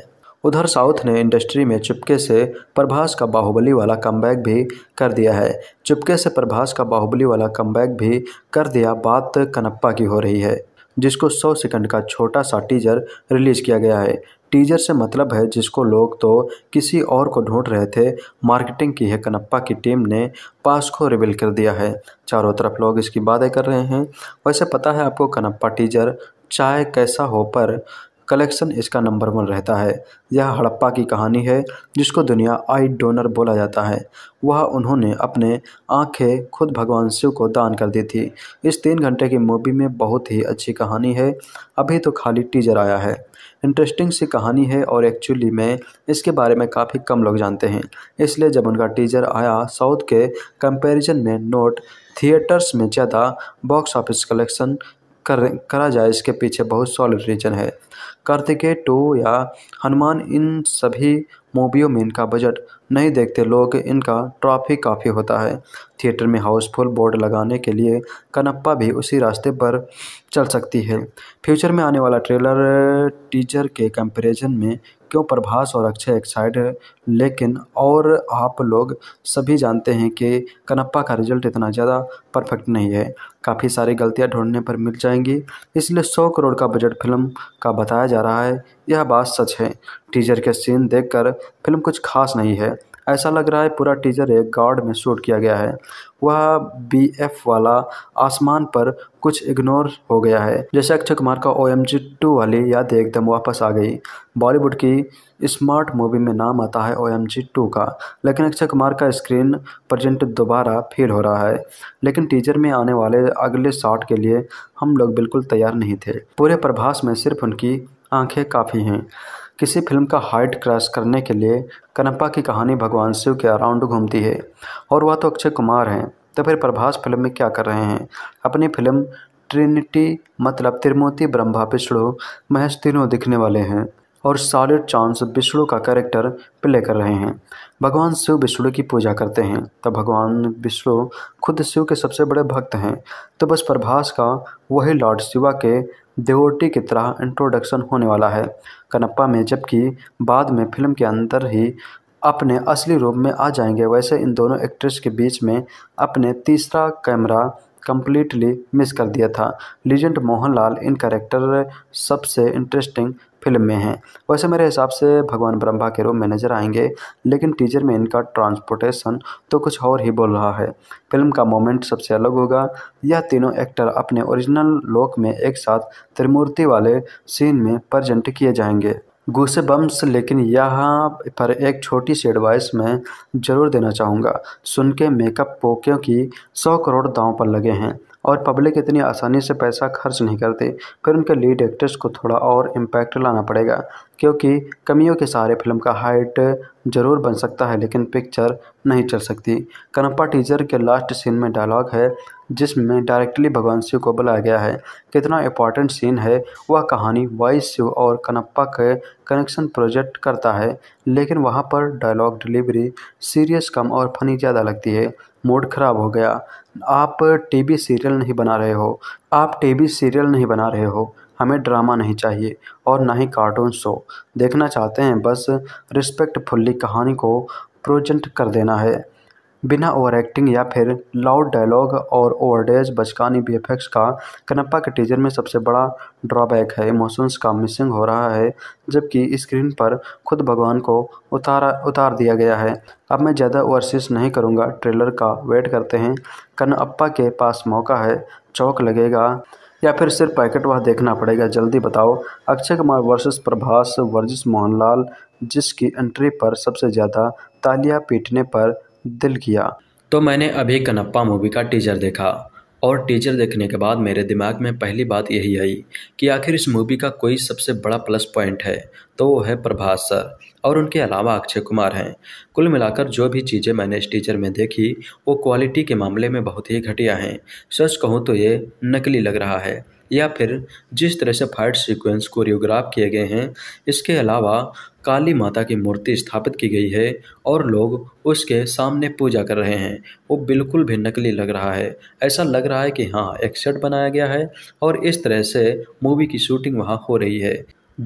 उधर साउथ ने इंडस्ट्री में चुपके से प्रभास का बाहुबली वाला कम भी कर दिया है चुपके से प्रभास का बाहुबली वाला कम भी कर दिया बात कनप्पा की हो रही है जिसको 100 सेकंड का छोटा सा टीजर रिलीज किया गया है टीजर से मतलब है जिसको लोग तो किसी और को ढूंढ रहे थे मार्केटिंग की है कनप्पा की टीम ने पास को रिवील कर दिया है चारों तरफ लोग इसकी बातें कर रहे हैं वैसे पता है आपको कनप्पा टीजर चाय कैसा हो पर कलेक्शन इसका नंबर वन रहता है यह हड़प्पा की कहानी है जिसको दुनिया आई डोनर बोला जाता है वह उन्होंने अपने आंखें खुद भगवान शिव को दान कर दी थी इस तीन घंटे की मूवी में बहुत ही अच्छी कहानी है अभी तो खाली टीजर आया है इंटरेस्टिंग सी कहानी है और एक्चुअली में इसके बारे में काफ़ी कम लोग जानते हैं इसलिए जब उनका टीजर आया साउथ के कंपैरिजन में नोट थिएटर्स में ज़्यादा बॉक्स ऑफिस कलेक्शन कर करा जाए इसके पीछे बहुत सॉलिड रीजन है कार्तिकेय टू या हनुमान इन सभी मूवियों में इनका बजट नहीं देखते लोग इनका ट्रॉफी काफ़ी होता है थिएटर में हाउसफुल बोर्ड लगाने के लिए कनप्पा भी उसी रास्ते पर चल सकती है फ्यूचर में आने वाला ट्रेलर टीजर के कंपैरिजन में क्यों प्रभास और अक्षय एक्साइड है लेकिन और आप लोग सभी जानते हैं कि कनप्पा का रिजल्ट इतना ज़्यादा परफेक्ट नहीं है काफ़ी सारी गलतियां ढूंढने पर मिल जाएंगी इसलिए सौ करोड़ का बजट फिल्म का बताया जा रहा है यह बात सच है टीजर के सीन देखकर फिल्म कुछ खास नहीं है ऐसा लग रहा है पूरा टीजर एक गार्ड में शूट किया गया है वह बी एफ वाला आसमान पर कुछ इग्नोर हो गया है जैसे अक्षय कुमार का ओ एम जी टू वाली याद एकदम वापस आ गई बॉलीवुड की स्मार्ट मूवी में नाम आता है ओ एम जी टू का लेकिन अक्षय कुमार का स्क्रीन प्रजेंट दोबारा फील हो रहा है लेकिन टीजर में आने वाले अगले शॉट के लिए हम लोग बिल्कुल तैयार नहीं थे पूरे प्रभास में सिर्फ उनकी आंखें काफ़ी हैं किसी फिल्म का हाइट क्रॉस करने के लिए कनप्पा की कहानी भगवान शिव के अराउंड घूमती है और वह तो अक्षय कुमार हैं तो फिर प्रभास फिल्म में क्या कर रहे हैं अपनी फिल्म ट्रिनिटी मतलब त्रिमूर्ति ब्रह्मा विष्णु महज तीनों दिखने वाले हैं और सॉलिड चांस विष्णु का कैरेक्टर प्ले कर रहे हैं भगवान शिव विष्णु की पूजा करते हैं तो भगवान विष्णु खुद शिव के सबसे बड़े भक्त हैं तो बस प्रभास का वही लॉर्ड शिवा के देवोटी की तरह इंट्रोडक्शन होने वाला है कनप्पा में जबकि बाद में फिल्म के अंदर ही अपने असली रूप में आ जाएंगे वैसे इन दोनों एक्ट्रेस के बीच में अपने तीसरा कैमरा कम्प्लीटली मिस कर दिया था लीजेंड मोहनलाल इन करेक्टर सबसे इंटरेस्टिंग फिल्म में हैं वैसे मेरे हिसाब से भगवान ब्रह्मा के रूप में नजर आएंगे लेकिन टीजर में इनका ट्रांसपोर्टेशन तो कुछ और ही बोल रहा है फिल्म का मोमेंट सबसे अलग होगा यह तीनों एक्टर अपने ओरिजिनल लोक में एक साथ त्रिमूर्ति वाले सीन में प्रजेंट किए जाएंगे गुस्से बम्स लेकिन यहाँ पर एक छोटी सी एडवाइस मैं ज़रूर देना चाहूँगा सुन के मेकअप पोकियों की सौ करोड़ दांव पर लगे हैं और पब्लिक इतनी आसानी से पैसा खर्च नहीं करती फिर उनके लीड एक्टर्स को थोड़ा और इम्पैक्ट लाना पड़ेगा क्योंकि कमियों के सहारे फिल्म का हाइट जरूर बन सकता है लेकिन पिक्चर नहीं चल सकती कनप्पा टीजर के लास्ट सीन में डायलॉग है जिसमें डायरेक्टली भगवान शिव को बुलाया गया है कितना इंपॉर्टेंट सीन है वह कहानी वाई शिव और कनप्पा के कनेक्शन प्रोजेक्ट करता है लेकिन वहाँ पर डायलॉग डिलीवरी सीरियस कम और फनी ज़्यादा लगती है मूड खराब हो गया आप टी वी सीरियल नहीं बना रहे हो आप टी वी सीरियल नहीं बना रहे हो हमें ड्रामा नहीं चाहिए और ना ही कार्टून शो देखना चाहते हैं बस रिस्पेक्टफुल्ली कहानी को प्रोजेंट कर देना है बिना ओवर एक्टिंग या फिर लाउड डायलॉग और ओवरडेज बचकानी वीएफएक्स का कनप्पा के टीजर में सबसे बड़ा ड्रॉबैक है इमोशंस का मिसिंग हो रहा है जबकि स्क्रीन पर खुद भगवान को उतारा उतार दिया गया है अब मैं ज़्यादा ओवरसीस नहीं करूँगा ट्रेलर का वेट करते हैं कनप्पा के पास मौका है चौक लगेगा या फिर सिर्फ पैकेट वह देखना पड़ेगा जल्दी बताओ अक्षय कुमार वर्सेस प्रभास वर्जिस मोहनलाल जिसकी एंट्री पर सबसे ज़्यादा तालियां पीटने पर दिल किया तो मैंने अभी कनप्पा मूवी का टीजर देखा और टीजर देखने के बाद मेरे दिमाग में पहली बात यही आई कि आखिर इस मूवी का कोई सबसे बड़ा प्लस पॉइंट है तो वो है प्रभास सर और उनके अलावा अक्षय कुमार हैं कुल मिलाकर जो भी चीज़ें मैंने इस टीचर में देखी वो क्वालिटी के मामले में बहुत ही घटिया हैं सच कहूँ तो ये नकली लग रहा है या फिर जिस तरह से फाइट सीक्वेंस कोरियोग्राफ किए गए हैं इसके अलावा काली माता की मूर्ति स्थापित की गई है और लोग उसके सामने पूजा कर रहे हैं वो बिल्कुल भी नकली लग रहा है ऐसा लग रहा है कि हाँ एक सेट बनाया गया है और इस तरह से मूवी की शूटिंग वहाँ हो रही है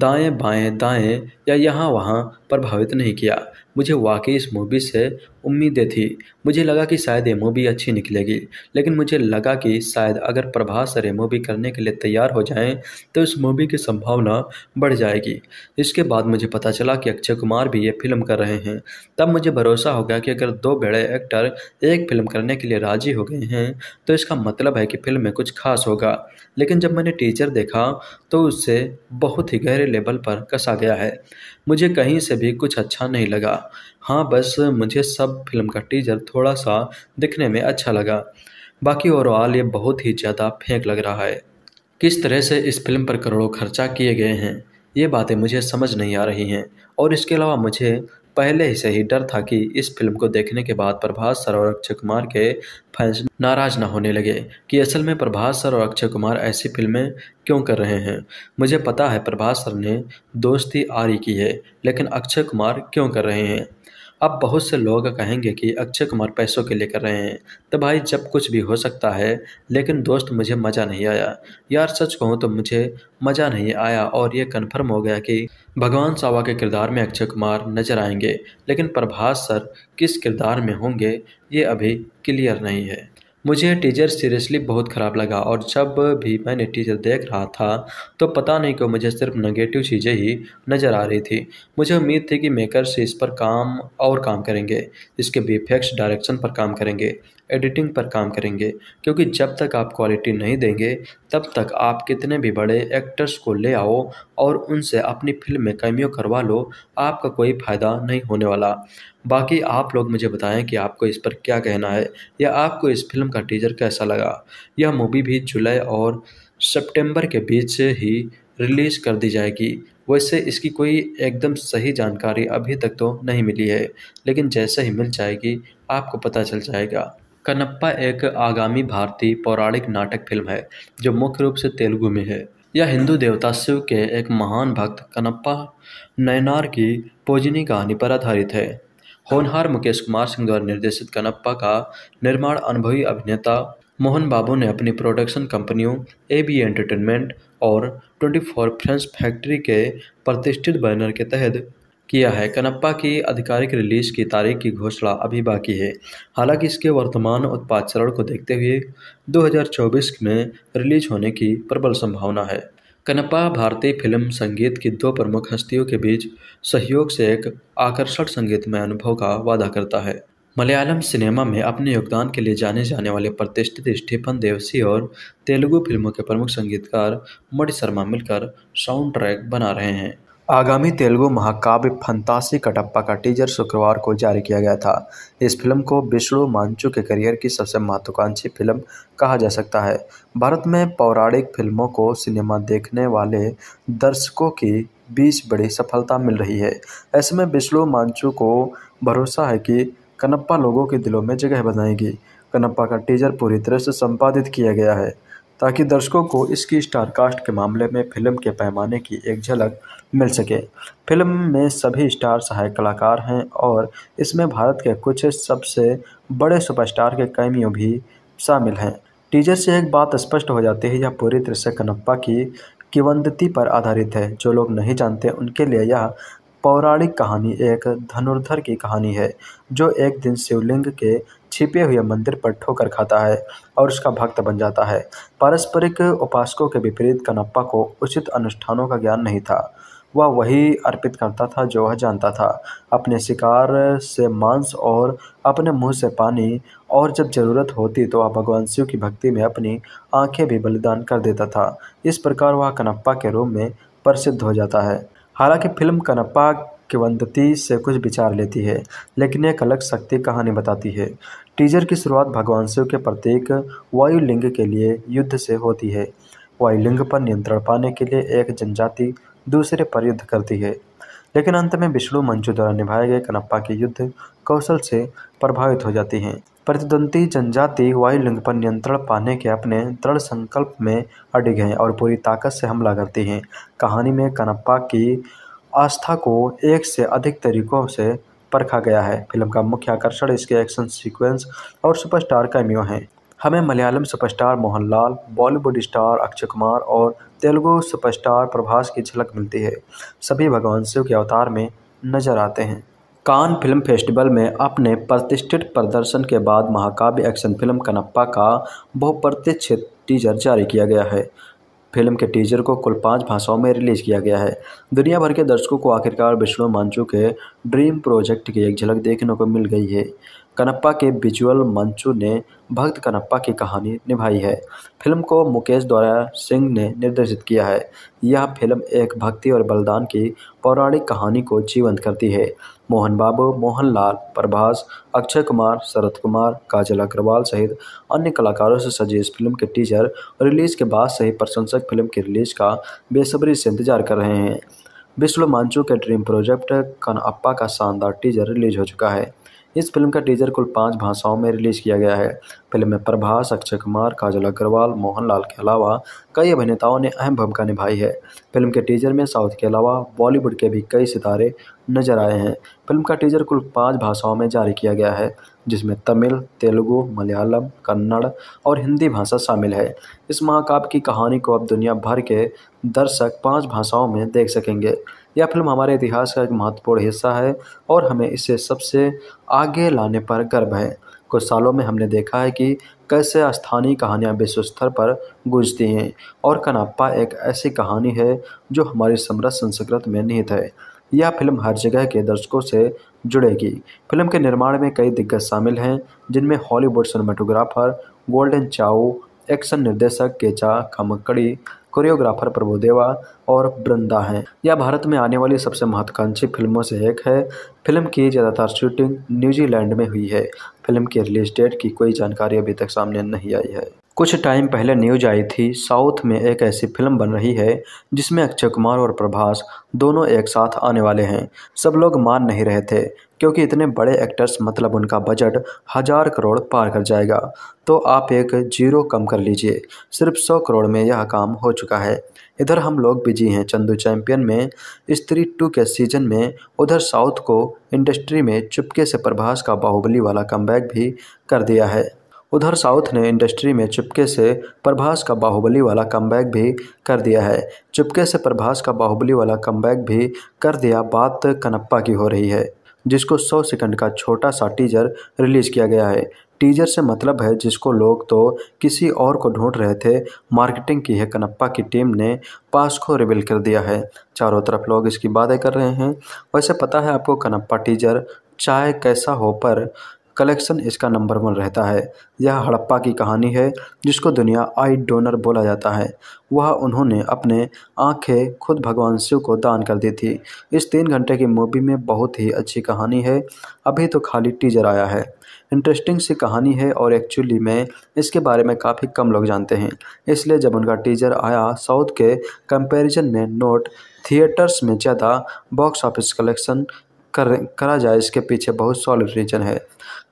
दाएं बाएं दाएं या यहाँ वहाँ प्रभावित नहीं किया मुझे वाकई इस मूवी से उम्मीदें थी मुझे लगा कि शायद ये मूवी अच्छी निकलेगी लेकिन मुझे लगा कि शायद अगर प्रभास सर ये मूवी करने के लिए तैयार हो जाएं तो इस मूवी की संभावना बढ़ जाएगी इसके बाद मुझे पता चला कि अक्षय कुमार भी ये फिल्म कर रहे हैं तब मुझे भरोसा हो गया कि अगर दो बड़े एक्टर एक फिल्म करने के लिए राजी हो गए हैं तो इसका मतलब है कि फिल्म में कुछ खास होगा लेकिन जब मैंने टीचर देखा तो उससे बहुत ही गहरे लेवल पर कसा गया है मुझे कहीं से भी कुछ अच्छा नहीं लगा हाँ बस मुझे सब फिल्म का टीजर थोड़ा सा दिखने में अच्छा लगा बाकी ओवरऑल ये बहुत ही ज़्यादा फेंक लग रहा है किस तरह से इस फिल्म पर करोड़ों खर्चा किए गए हैं ये बातें मुझे समझ नहीं आ रही हैं और इसके अलावा मुझे पहले ही से ही डर था कि इस फिल्म को देखने के बाद प्रभास सर और अक्षय कुमार के फैंस नाराज ना होने लगे कि असल में प्रभास सर और अक्षय कुमार ऐसी फिल्में क्यों कर रहे हैं मुझे पता है प्रभास सर ने दोस्ती आरी की है लेकिन अक्षय कुमार क्यों कर रहे हैं अब बहुत से लोग कहेंगे कि अक्षय कुमार पैसों के लिए कर रहे हैं तो भाई जब कुछ भी हो सकता है लेकिन दोस्त मुझे मज़ा नहीं आया यार सच कहूँ तो मुझे मज़ा नहीं आया और ये कन्फर्म हो गया कि भगवान सावा के किरदार में अक्षय कुमार नजर आएंगे लेकिन प्रभास सर किस किरदार में होंगे ये अभी क्लियर नहीं है मुझे टीचर सीरियसली बहुत ख़राब लगा और जब भी मैंने टीचर देख रहा था तो पता नहीं क्यों मुझे सिर्फ नेगेटिव चीज़ें ही नज़र आ रही थी मुझे उम्मीद थी कि मेकर्स इस पर काम और काम करेंगे इसके बेफेक्स डायरेक्शन पर काम करेंगे एडिटिंग पर काम करेंगे क्योंकि जब तक आप क्वालिटी नहीं देंगे तब तक आप कितने भी बड़े एक्टर्स को ले आओ और उनसे अपनी फिल्म में कैमियो करवा लो आपका कोई फ़ायदा नहीं होने वाला बाकी आप लोग मुझे बताएं कि आपको इस पर क्या कहना है या आपको इस फिल्म का टीजर कैसा लगा यह मूवी भी जुलाई और सेप्टेम्बर के बीच ही रिलीज़ कर दी जाएगी वैसे इसकी कोई एकदम सही जानकारी अभी तक तो नहीं मिली है लेकिन जैसे ही मिल जाएगी आपको पता चल जाएगा कनप्पा एक आगामी भारतीय पौराणिक नाटक फिल्म है जो मुख्य रूप से तेलुगु में है यह हिंदू देवता शिव के एक महान भक्त कनप्पा नयनार की पूजनी कहानी पर आधारित है होनहार मुकेश कुमार सिंह द्वारा निर्देशित कनप्पा का निर्माण अनुभवी अभिनेता मोहन बाबू ने अपनी प्रोडक्शन कंपनियों ए बी एंटरटेनमेंट और ट्वेंटी फोर फ्रेंड्स फैक्ट्री के प्रतिष्ठित बैनर के तहत किया है कनप्पा की आधिकारिक रिलीज की तारीख की घोषणा अभी बाकी है हालांकि इसके वर्तमान उत्पाद चरण को देखते हुए 2024 में रिलीज होने की प्रबल संभावना है कनप्पा भारतीय फिल्म संगीत की दो प्रमुख हस्तियों के बीच सहयोग से एक आकर्षक संगीतमय अनुभव का वादा करता है मलयालम सिनेमा में अपने योगदान के लिए जाने जाने वाले प्रतिष्ठित स्टीफन देवसी और तेलुगु फिल्मों के प्रमुख संगीतकार मणि शर्मा मिलकर साउंड ट्रैक बना रहे हैं आगामी तेलुगु महाकाव्य फंतासी कटप्पा का टीजर शुक्रवार को जारी किया गया था इस फिल्म को विष्णु मांचू के करियर की सबसे महत्वाकांक्षी फिल्म कहा जा सकता है भारत में पौराणिक फिल्मों को सिनेमा देखने वाले दर्शकों की बीच बड़ी सफलता मिल रही है ऐसे में विष्णु मांचू को भरोसा है कि कनप्पा लोगों के दिलों में जगह बनाएगी कनप्पा का टीजर पूरी तरह से संपादित किया गया है ताकि दर्शकों को इसकी स्टारकास्ट के मामले में फिल्म के पैमाने की एक झलक मिल सके फिल्म में सभी स्टार सहायक कलाकार हैं और इसमें भारत के कुछ सबसे बड़े सुपरस्टार के कैमियों भी शामिल हैं टीजर से एक बात स्पष्ट हो जाती है यह पूरी तरह से कनप्पा की किवंदती पर आधारित है जो लोग नहीं जानते उनके लिए यह पौराणिक कहानी एक धनुर्धर की कहानी है जो एक दिन शिवलिंग के छिपे हुए मंदिर पर ठोकर खाता है और उसका भक्त बन जाता है पारस्परिक उपासकों के विपरीत कनप्पा को उचित अनुष्ठानों का ज्ञान नहीं था वह वही अर्पित करता था जो वह जानता था अपने शिकार से मांस और अपने मुंह से पानी और जब ज़रूरत होती तो वह भगवान शिव की भक्ति में अपनी आंखें भी बलिदान कर देता था इस प्रकार वह कनप्पा के रूप में प्रसिद्ध हो जाता है हालांकि फिल्म कनप्पा किवंदती से कुछ विचार लेती है लेकिन एक अलग शक्ति कहानी बताती है टीजर की शुरुआत भगवान शिव के प्रत्येक वायुलिंग के लिए युद्ध से होती है वायुलिंग पर नियंत्रण पाने के लिए एक जनजाति दूसरे पर युद्ध करती है लेकिन अंत में विष्णु मंचू द्वारा निभाए गए कनप्पा के युद्ध कौशल से प्रभावित हो जाती हैं प्रतिद्वंदी जनजाति वायुलिंग पर नियंत्रण पाने के अपने दृढ़ संकल्प में अडिग हैं और पूरी ताकत से हमला करती हैं कहानी में कनप्पा की आस्था को एक से अधिक तरीकों से परखा गया है फिल्म का मुख्य आकर्षण इसके एक्शन सीक्वेंस और सुपरस्टार कैमियो हैं हमें मलयालम सुपरस्टार मोहनलाल बॉलीवुड स्टार अक्षय कुमार और तेलुगु सुपरस्टार प्रभास की झलक मिलती है सभी भगवान शिव के अवतार में नजर आते हैं कान फिल्म फेस्टिवल में अपने प्रतिष्ठित प्रदर्शन के बाद महाकाव्य एक्शन फिल्म कनप्पा का बहुप्रतिष्ठित टीजर जारी किया गया है फिल्म के टीजर को कुल पाँच भाषाओं में रिलीज किया गया है दुनिया भर के दर्शकों को आखिरकार विष्णु मांचू के ड्रीम प्रोजेक्ट की एक झलक देखने को मिल गई है कनप्पा के विजुअल मंचू ने भक्त कनप्पा की कहानी निभाई है फिल्म को मुकेश द्वारा सिंह ने निर्देशित किया है यह फिल्म एक भक्ति और बलिदान की पौराणिक कहानी को जीवंत करती है मोहन बाबू मोहनलाल प्रभास अक्षय कुमार शरद कुमार काजल अग्रवाल सहित अन्य कलाकारों से सजी इस फिल्म के टीजर रिलीज के बाद से ही प्रशंसक फिल्म की रिलीज का बेसब्री से इंतजार कर रहे हैं विश्व मांचू के ड्रीम प्रोजेक्ट कनअप्पा का शानदार टीजर रिलीज हो चुका है इस फिल्म का टीजर कुल पाँच भाषाओं में रिलीज़ किया गया है फिल्म में प्रभास अक्षय कुमार काजल अग्रवाल मोहनलाल के अलावा कई अभिनेताओं ने अहम भूमिका निभाई है फिल्म के टीजर में साउथ के अलावा बॉलीवुड के भी कई सितारे नजर आए हैं फिल्म का टीजर कुल पाँच भाषाओं में जारी किया गया है जिसमें तमिल तेलुगु मलयालम कन्नड़ और हिंदी भाषा शामिल है इस महाकाव्य की कहानी को अब दुनिया भर के दर्शक पाँच भाषाओं में देख सकेंगे यह फिल्म हमारे इतिहास का एक महत्वपूर्ण हिस्सा है और हमें इसे सबसे आगे लाने पर गर्व है कुछ सालों में हमने देखा है कि कैसे स्थानीय कहानियाँ विश्व स्तर पर गूंजती हैं और कनाप्पा एक ऐसी कहानी है जो हमारी समृद्ध संस्कृत में निहित है यह फिल्म हर जगह के दर्शकों से जुड़ेगी फिल्म के निर्माण में कई दिग्गज शामिल हैं जिनमें हॉलीवुड सिनेमाटोग्राफर गोल्डन चाओ एक्शन निर्देशक केचा खमकड़ी कोरियोग्राफर प्रभुदेवा और बृंदा हैं यह भारत में आने वाली सबसे महत्वाकांक्षी फिल्मों से एक है फिल्म की ज़्यादातर शूटिंग न्यूजीलैंड में हुई है फिल्म की रिलीज डेट की कोई जानकारी अभी तक सामने नहीं आई है कुछ टाइम पहले न्यूज आई थी साउथ में एक ऐसी फिल्म बन रही है जिसमें अक्षय कुमार और प्रभास दोनों एक साथ आने वाले हैं सब लोग मान नहीं रहे थे क्योंकि इतने बड़े एक्टर्स मतलब उनका बजट हज़ार करोड़ पार कर जाएगा तो आप एक जीरो कम कर लीजिए सिर्फ सौ करोड़ में यह काम हो चुका है इधर हम लोग बिजी हैं चंदू चैंपियन में स्त्री टू के सीजन में उधर साउथ को इंडस्ट्री में चुपके से प्रभास का बाहुबली वाला कम भी कर दिया है उधर साउथ ने इंडस्ट्री में चुपके से प्रभास का बाहुबली वाला कम भी कर दिया है चुपके से प्रभास का बाहुबली वाला कम भी कर दिया बात कनप्पा की हो रही है जिसको 100 सेकंड का छोटा सा टीजर रिलीज किया गया है टीजर से मतलब है जिसको लोग तो किसी और को ढूंढ रहे थे मार्केटिंग की है कनप्पा की टीम ने पास को रिवील कर दिया है चारों तरफ लोग इसकी बातें कर रहे हैं वैसे पता है आपको कनप्पा टीजर चाहे कैसा हो पर कलेक्शन इसका नंबर वन रहता है यह हड़प्पा की कहानी है जिसको दुनिया आई डोनर बोला जाता है वह उन्होंने अपने आंखें खुद भगवान शिव को दान कर दी थी इस तीन घंटे की मूवी में बहुत ही अच्छी कहानी है अभी तो खाली टीजर आया है इंटरेस्टिंग सी कहानी है और एक्चुअली में इसके बारे में काफ़ी कम लोग जानते हैं इसलिए जब उनका टीजर आया साउथ के कंपैरिजन में नोट थिएटर्स में ज़्यादा बॉक्स ऑफिस कलेक्शन कर करा जाए इसके पीछे बहुत सॉलिड रीजन है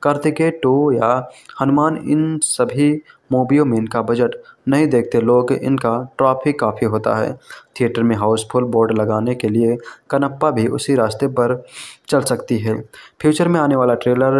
कार्तिकेय टू या हनुमान इन सभी मूवियों में इनका बजट नहीं देखते लोग इनका ट्रॉफी काफ़ी होता है थिएटर में हाउसफुल बोर्ड लगाने के लिए कनप्पा भी उसी रास्ते पर चल सकती है फ्यूचर में आने वाला ट्रेलर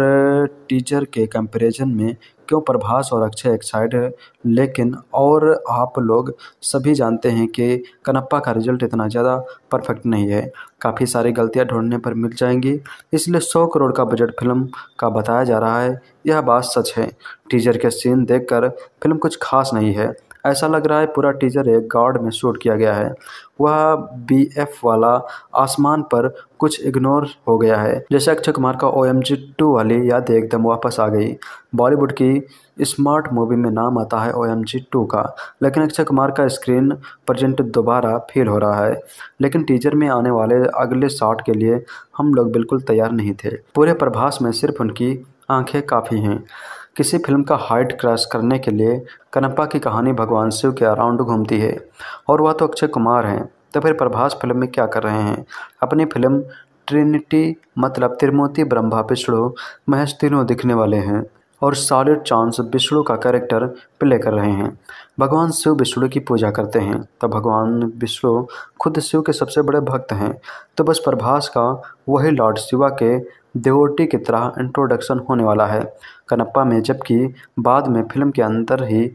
टीजर के कंपैरिजन में क्यों प्रभास और अक्षय एक्साइड है लेकिन और आप लोग सभी जानते हैं कि कनप्पा का रिजल्ट इतना ज़्यादा परफेक्ट नहीं है काफ़ी सारी गलतियां ढूंढने पर मिल जाएंगी इसलिए सौ करोड़ का बजट फिल्म का बताया जा रहा है यह बात सच है टीजर के सीन देखकर फिल्म कुछ खास नहीं है ऐसा लग रहा है पूरा टीजर एक गार्ड में शूट किया गया है वह बी एफ वाला आसमान पर कुछ इग्नोर हो गया है जैसे अक्षय कुमार का ओ एम जी टू वाली याद एकदम वापस आ गई बॉलीवुड की स्मार्ट मूवी में नाम आता है ओ एम जी टू का लेकिन अक्षय कुमार का स्क्रीन प्रजेंट दोबारा फेल हो रहा है लेकिन टीजर में आने वाले अगले शॉट के लिए हम लोग बिल्कुल तैयार नहीं थे पूरे प्रभास में सिर्फ उनकी आंखें काफ़ी हैं किसी फिल्म का हाइट क्रॉस करने के लिए कनप्पा की कहानी भगवान शिव के अराउंड घूमती है और वह तो अक्षय कुमार हैं तो फिर प्रभास फिल्म में क्या कर रहे हैं अपनी फिल्म ट्रिनिटी मतलब त्रिमूर्ति ब्रह्मा विष्णु महज तीनों दिखने वाले हैं और सॉलिड चांस विष्णु का कैरेक्टर प्ले कर रहे हैं भगवान शिव विष्णु की पूजा करते हैं तब तो भगवान विष्णु खुद शिव के सबसे बड़े भक्त हैं तो बस प्रभास का वही लॉर्ड शिवा के देवोटी की तरह इंट्रोडक्शन होने वाला है कनप्पा में जबकि बाद में फिल्म के अंदर ही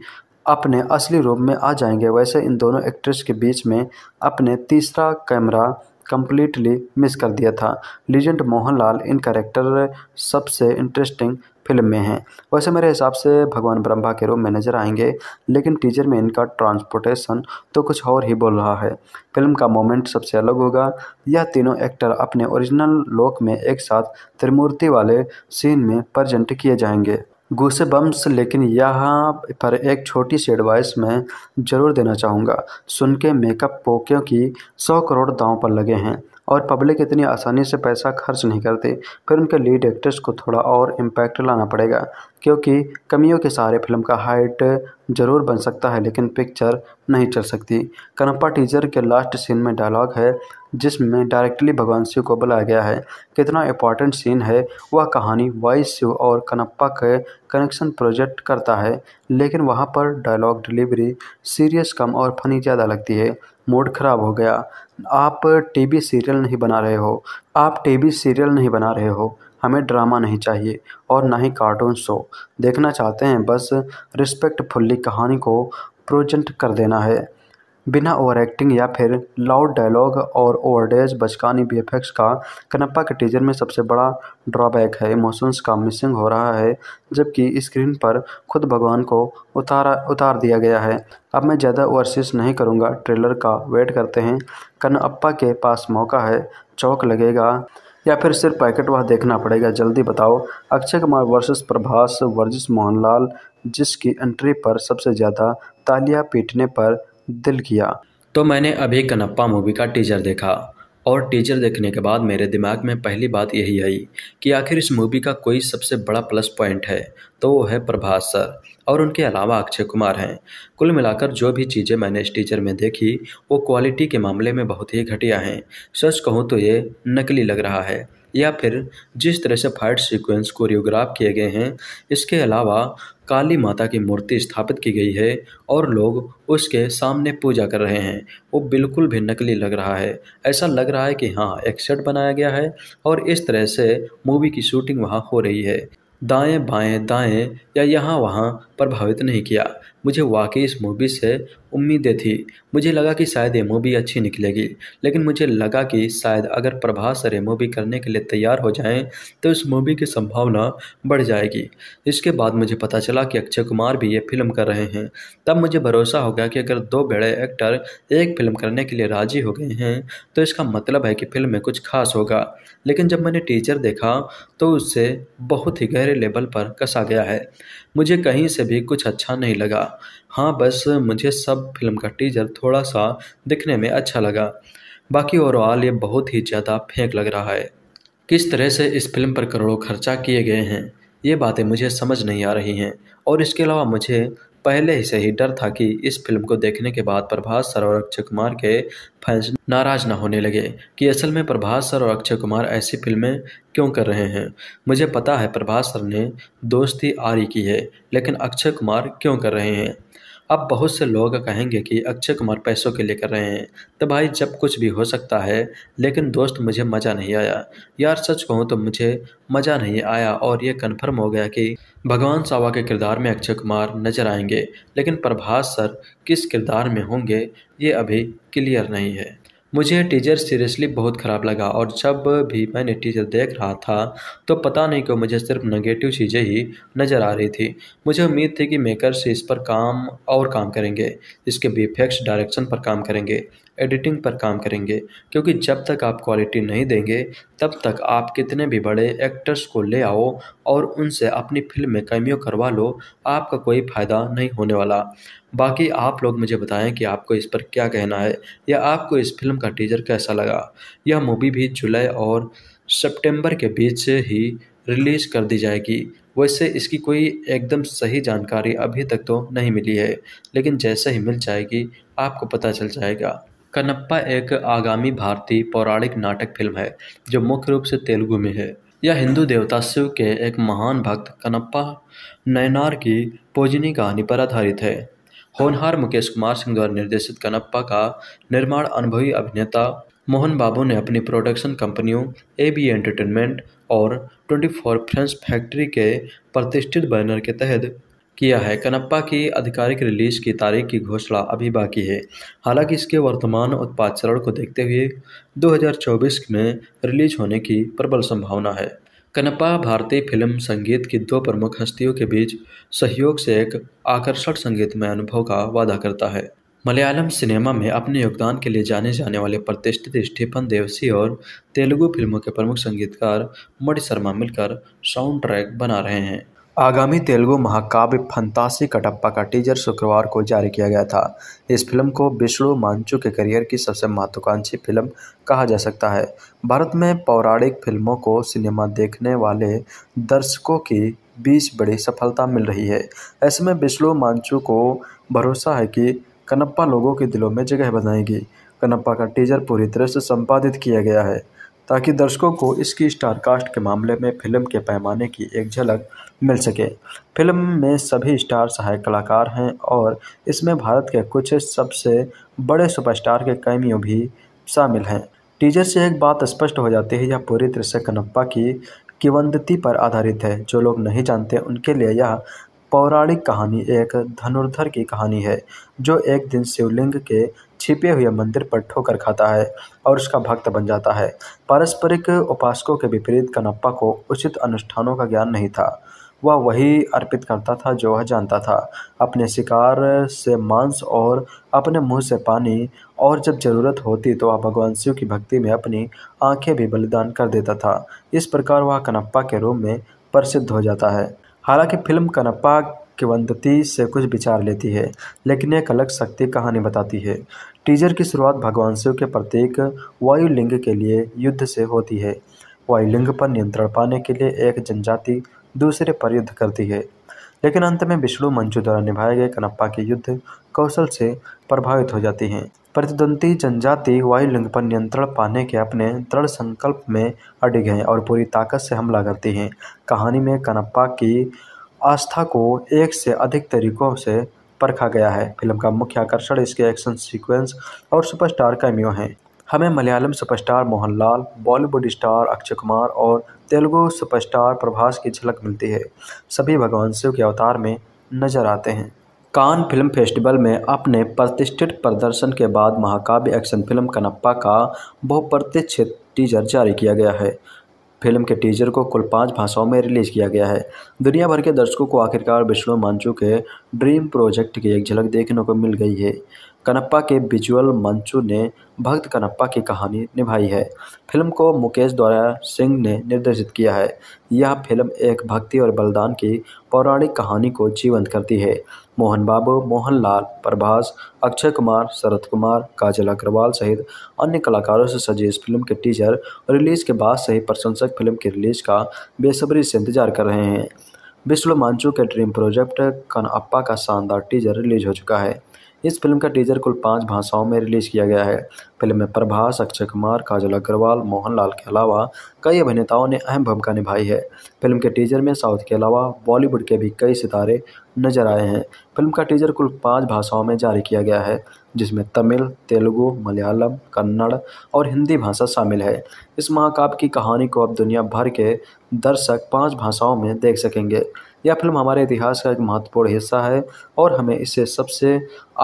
अपने असली रूप में आ जाएंगे वैसे इन दोनों एक्ट्रेस के बीच में अपने तीसरा कैमरा कम्प्लीटली मिस कर दिया था लीजेंड मोहनलाल इन कैरेक्टर सबसे इंटरेस्टिंग फिल्म में हैं वैसे मेरे हिसाब से भगवान ब्रह्मा के रूप में नजर आएंगे लेकिन टीजर में इनका ट्रांसपोर्टेशन तो कुछ और ही बोल रहा है फिल्म का मोमेंट सबसे अलग होगा यह तीनों एक्टर अपने ओरिजिनल लोक में एक साथ त्रिमूर्ति वाले सीन में प्रजेंट किए जाएंगे गुस्से बम्स लेकिन यहाँ पर एक छोटी सी एडवाइस मैं ज़रूर देना चाहूँगा सुन के मेकअप पोकियों की सौ करोड़ दांव पर लगे हैं और पब्लिक इतनी आसानी से पैसा खर्च नहीं करती फिर उनके लीड एक्ट्रेस को थोड़ा और इम्पैक्ट लाना पड़ेगा क्योंकि कमियों के सहारे फिल्म का हाइट जरूर बन सकता है लेकिन पिक्चर नहीं चल सकती कनप्पा टीजर के लास्ट सीन में डायलॉग है जिसमें डायरेक्टली भगवान शिव को बुलाया गया है कितना इंपॉर्टेंट सीन है वह कहानी वाइस शिव और कनप्पा के कनेक्शन प्रोजेक्ट करता है लेकिन वहाँ पर डायलॉग डिलीवरी सीरियस कम और फनी ज़्यादा लगती है मूड खराब हो गया आप टी वी सीरियल नहीं बना रहे हो आप टी वी सीरियल नहीं बना रहे हो हमें ड्रामा नहीं चाहिए और ना ही कार्टून शो देखना चाहते हैं बस रिस्पेक्टफुल्ली कहानी को प्रोजेंट कर देना है बिना ओवर एक्टिंग या फिर लाउड डायलॉग और ओवरडेज बचकानी बी वीएफएक्स का कनप्पा के टीजर में सबसे बड़ा ड्रॉबैक है इमोशंस का मिसिंग हो रहा है जबकि स्क्रीन पर खुद भगवान को उतारा उतार दिया गया है अब मैं ज़्यादा ओवरसीस नहीं करूँगा ट्रेलर का वेट करते हैं कनअप्पा के पास मौका है चौक लगेगा या फिर सिर्फ पैकेट वह देखना पड़ेगा जल्दी बताओ अक्षय कुमार वर्सेस प्रभास वर्जिस मोहनलाल जिसकी एंट्री पर सबसे ज़्यादा तालियां पीटने पर दिल किया तो मैंने अभी कनप्पा मूवी का टीजर देखा और टीजर देखने के बाद मेरे दिमाग में पहली बात यही आई कि आखिर इस मूवी का कोई सबसे बड़ा प्लस पॉइंट है तो वो है प्रभास सर और उनके अलावा अक्षय कुमार हैं कुल मिलाकर जो भी चीज़ें मैंने इस टीचर में देखी वो क्वालिटी के मामले में बहुत ही घटिया हैं सच कहूँ तो ये नकली लग रहा है या फिर जिस तरह से फाइट सीक्वेंस कोरियोग्राफ किए गए हैं इसके अलावा काली माता की मूर्ति स्थापित की गई है और लोग उसके सामने पूजा कर रहे हैं वो बिल्कुल भी नकली लग रहा है ऐसा लग रहा है कि हाँ एक सेट बनाया गया है और इस तरह से मूवी की शूटिंग वहाँ हो रही है दाएं बाएं दाएं या यहाँ वहाँ प्रभावित नहीं किया मुझे वाकई इस मूवी से उम्मीदें थी मुझे लगा कि शायद ये मूवी अच्छी निकलेगी लेकिन मुझे लगा कि शायद अगर प्रभास सर ये मूवी करने के लिए तैयार हो जाएं तो इस मूवी की संभावना बढ़ जाएगी इसके बाद मुझे पता चला कि अक्षय कुमार भी ये फिल्म कर रहे हैं तब मुझे भरोसा हो गया कि अगर दो बड़े एक्टर एक फिल्म करने के लिए राजी हो गए हैं तो इसका मतलब है कि फिल्म में कुछ खास होगा लेकिन जब मैंने टीचर देखा तो उससे बहुत ही गहरे लेवल पर कसा गया है मुझे कहीं से भी कुछ अच्छा नहीं लगा हाँ बस मुझे सब फिल्म का टीजर थोड़ा सा दिखने में अच्छा लगा बाकी ओवरऑल ये बहुत ही ज़्यादा फेंक लग रहा है किस तरह से इस फिल्म पर करोड़ों खर्चा किए गए हैं ये बातें मुझे समझ नहीं आ रही हैं और इसके अलावा मुझे पहले ही से ही डर था कि इस फिल्म को देखने के बाद प्रभास सर और अक्षय कुमार के फैंस नाराज ना होने लगे कि असल में प्रभास सर और अक्षय कुमार ऐसी फिल्में क्यों कर रहे हैं मुझे पता है प्रभास सर ने दोस्ती आरी की है लेकिन अक्षय कुमार क्यों कर रहे हैं अब बहुत से लोग कहेंगे कि अक्षय कुमार पैसों के लिए कर रहे हैं तो भाई जब कुछ भी हो सकता है लेकिन दोस्त मुझे मज़ा नहीं आया यार सच कहूँ तो मुझे मज़ा नहीं आया और ये कन्फर्म हो गया कि भगवान सावा के किरदार में अक्षय कुमार नजर आएंगे लेकिन प्रभास सर किस किरदार में होंगे ये अभी क्लियर नहीं है मुझे टीचर सीरियसली बहुत ख़राब लगा और जब भी मैंने टीचर देख रहा था तो पता नहीं क्यों मुझे सिर्फ नेगेटिव चीज़ें ही नज़र आ रही थी मुझे उम्मीद थी कि मेकर्स इस पर काम और काम करेंगे इसके बेफेक्स डायरेक्शन पर काम करेंगे एडिटिंग पर काम करेंगे क्योंकि जब तक आप क्वालिटी नहीं देंगे तब तक आप कितने भी बड़े एक्टर्स को ले आओ और उनसे अपनी फिल्म में कैमियो करवा लो आपका कोई फ़ायदा नहीं होने वाला बाकी आप लोग मुझे बताएं कि आपको इस पर क्या कहना है या आपको इस फिल्म का टीजर कैसा लगा यह मूवी भी जुलाई और सेप्टेम्बर के बीच ही रिलीज़ कर दी जाएगी वैसे इसकी कोई एकदम सही जानकारी अभी तक तो नहीं मिली है लेकिन जैसे ही मिल जाएगी आपको पता चल जाएगा कनप्पा एक आगामी भारतीय पौराणिक नाटक फिल्म है जो मुख्य रूप से तेलुगु में है यह हिंदू देवता शिव के एक महान भक्त कनप्पा नयनार की पोजनी कहानी पर आधारित है होनहार मुकेश कुमार सिंह द्वारा निर्देशित कनप्पा का निर्माण अनुभवी अभिनेता मोहन बाबू ने अपनी प्रोडक्शन कंपनियों ए बी एंटरटेनमेंट और 24 फ्रेंड्स फैक्ट्री के प्रतिष्ठित बैनर के तहत किया है कनप्पा की आधिकारिक रिलीज की तारीख की घोषणा अभी बाकी है हालांकि इसके वर्तमान उत्पाद चरण को देखते हुए 2024 में रिलीज होने की प्रबल संभावना है कनप्पा भारतीय फिल्म संगीत की दो प्रमुख हस्तियों के बीच सहयोग से एक आकर्षक संगीतमय अनुभव का वादा करता है मलयालम सिनेमा में अपने योगदान के लिए जाने जाने वाले प्रतिष्ठित स्टीफन देवसी और तेलुगु फिल्मों के प्रमुख संगीतकार मणि शर्मा मिलकर साउंड ट्रैक बना रहे हैं आगामी तेलुगु महाकाव्य फंतासी कटप्पा का टीजर शुक्रवार को जारी किया गया था इस फिल्म को विष्णु मांचू के करियर की सबसे महत्वाकांक्षी फिल्म कहा जा सकता है भारत में पौराणिक फिल्मों को सिनेमा देखने वाले दर्शकों की बीच बड़ी सफलता मिल रही है ऐसे में विष्णु मांचू को भरोसा है कि कनप्पा लोगों के दिलों में जगह बनाएगी कनप्पा का टीजर पूरी तरह से संपादित किया गया है ताकि दर्शकों को इसकी स्टारकास्ट के मामले में फिल्म के पैमाने की एक झलक मिल सके फिल्म में सभी स्टार सहायक कलाकार हैं और इसमें भारत के कुछ सबसे बड़े सुपरस्टार के कैमियों भी शामिल हैं टीजर से एक बात स्पष्ट हो जाती है यह पूरी तरह से कनप्पा की किवंदती पर आधारित है जो लोग नहीं जानते उनके लिए यह पौराणिक कहानी एक धनुर्धर की कहानी है जो एक दिन शिवलिंग के छिपे हुए मंदिर पर ठोकर खाता है और उसका भक्त बन जाता है पारस्परिक उपासकों के विपरीत कनप्पा को उचित अनुष्ठानों का ज्ञान नहीं था वह वही अर्पित करता था जो वह जानता था अपने शिकार से मांस और अपने मुंह से पानी और जब ज़रूरत होती तो वह भगवान शिव की भक्ति में अपनी आंखें भी बलिदान कर देता था इस प्रकार वह कनप्पा के रूप में प्रसिद्ध हो जाता है हालांकि फिल्म कनप्पा किवंदती से कुछ विचार लेती है लेकिन एक अलग शक्ति कहानी बताती है टीजर की शुरुआत भगवान शिव के प्रत्येक वायुलिंग के लिए युद्ध से होती है वायुलिंग पर नियंत्रण पाने के लिए एक जनजाति दूसरे पर युद्ध करती है लेकिन अंत में विष्णु मंचू द्वारा निभाए गए कनप्पा के युद्ध कौशल से प्रभावित हो जाती हैं प्रतिद्वंदी जनजाति वायुलिंग पर नियंत्रण पाने के अपने दृढ़ संकल्प में अडिग हैं और पूरी ताकत से हमला करती हैं कहानी में कनप्पा की आस्था को एक से अधिक तरीकों से परखा गया है फिल्म का मुख्य आकर्षण इसके एक्शन सीक्वेंस और सुपरस्टार कैमियो हैं हमें मलयालम सुपरस्टार मोहनलाल बॉलीवुड स्टार अक्षय कुमार और तेलुगु सुपरस्टार प्रभास की झलक मिलती है सभी भगवान शिव के अवतार में नजर आते हैं कान फिल्म फेस्टिवल में अपने प्रतिष्ठित प्रदर्शन के बाद महाकाव्य एक्शन फिल्म कनप्पा का बहुप्रतीक्षित टीजर जारी किया गया है फिल्म के टीजर को कुल पाँच भाषाओं में रिलीज किया गया है दुनिया भर के दर्शकों को आखिरकार विष्णु मांचू के ड्रीम प्रोजेक्ट की एक झलक देखने को मिल गई है कनप्पा के विजुअल मंचू ने भक्त कनप्पा की कहानी निभाई है फिल्म को मुकेश द्वारा सिंह ने निर्देशित किया है यह फिल्म एक भक्ति और बलिदान की पौराणिक कहानी को जीवंत करती है मोहन बाबू मोहनलाल प्रभास अक्षय कुमार शरद कुमार काजल अग्रवाल सहित अन्य कलाकारों से सजी इस फिल्म के टीजर रिलीज के बाद से ही प्रशंसक फिल्म की रिलीज का बेसब्री से इंतजार कर रहे हैं विश्व मांचू के ड्रीम प्रोजेक्ट कनअप्पा का शानदार टीजर रिलीज हो चुका है इस फिल्म का टीजर कुल पाँच भाषाओं में रिलीज़ किया गया है फिल्म में प्रभास अक्षय कुमार काजल अग्रवाल मोहनलाल के अलावा कई अभिनेताओं ने अहम भूमिका निभाई है फिल्म के टीजर में साउथ के अलावा बॉलीवुड के भी कई सितारे नजर आए हैं फिल्म का टीजर कुल पाँच भाषाओं में जारी किया गया है जिसमें तमिल तेलुगु मलयालम कन्नड़ और हिंदी भाषा शामिल है इस महाकाव्य की कहानी को अब दुनिया भर के दर्शक पाँच भाषाओं में देख सकेंगे यह फिल्म हमारे इतिहास का एक महत्वपूर्ण हिस्सा है और हमें इसे सबसे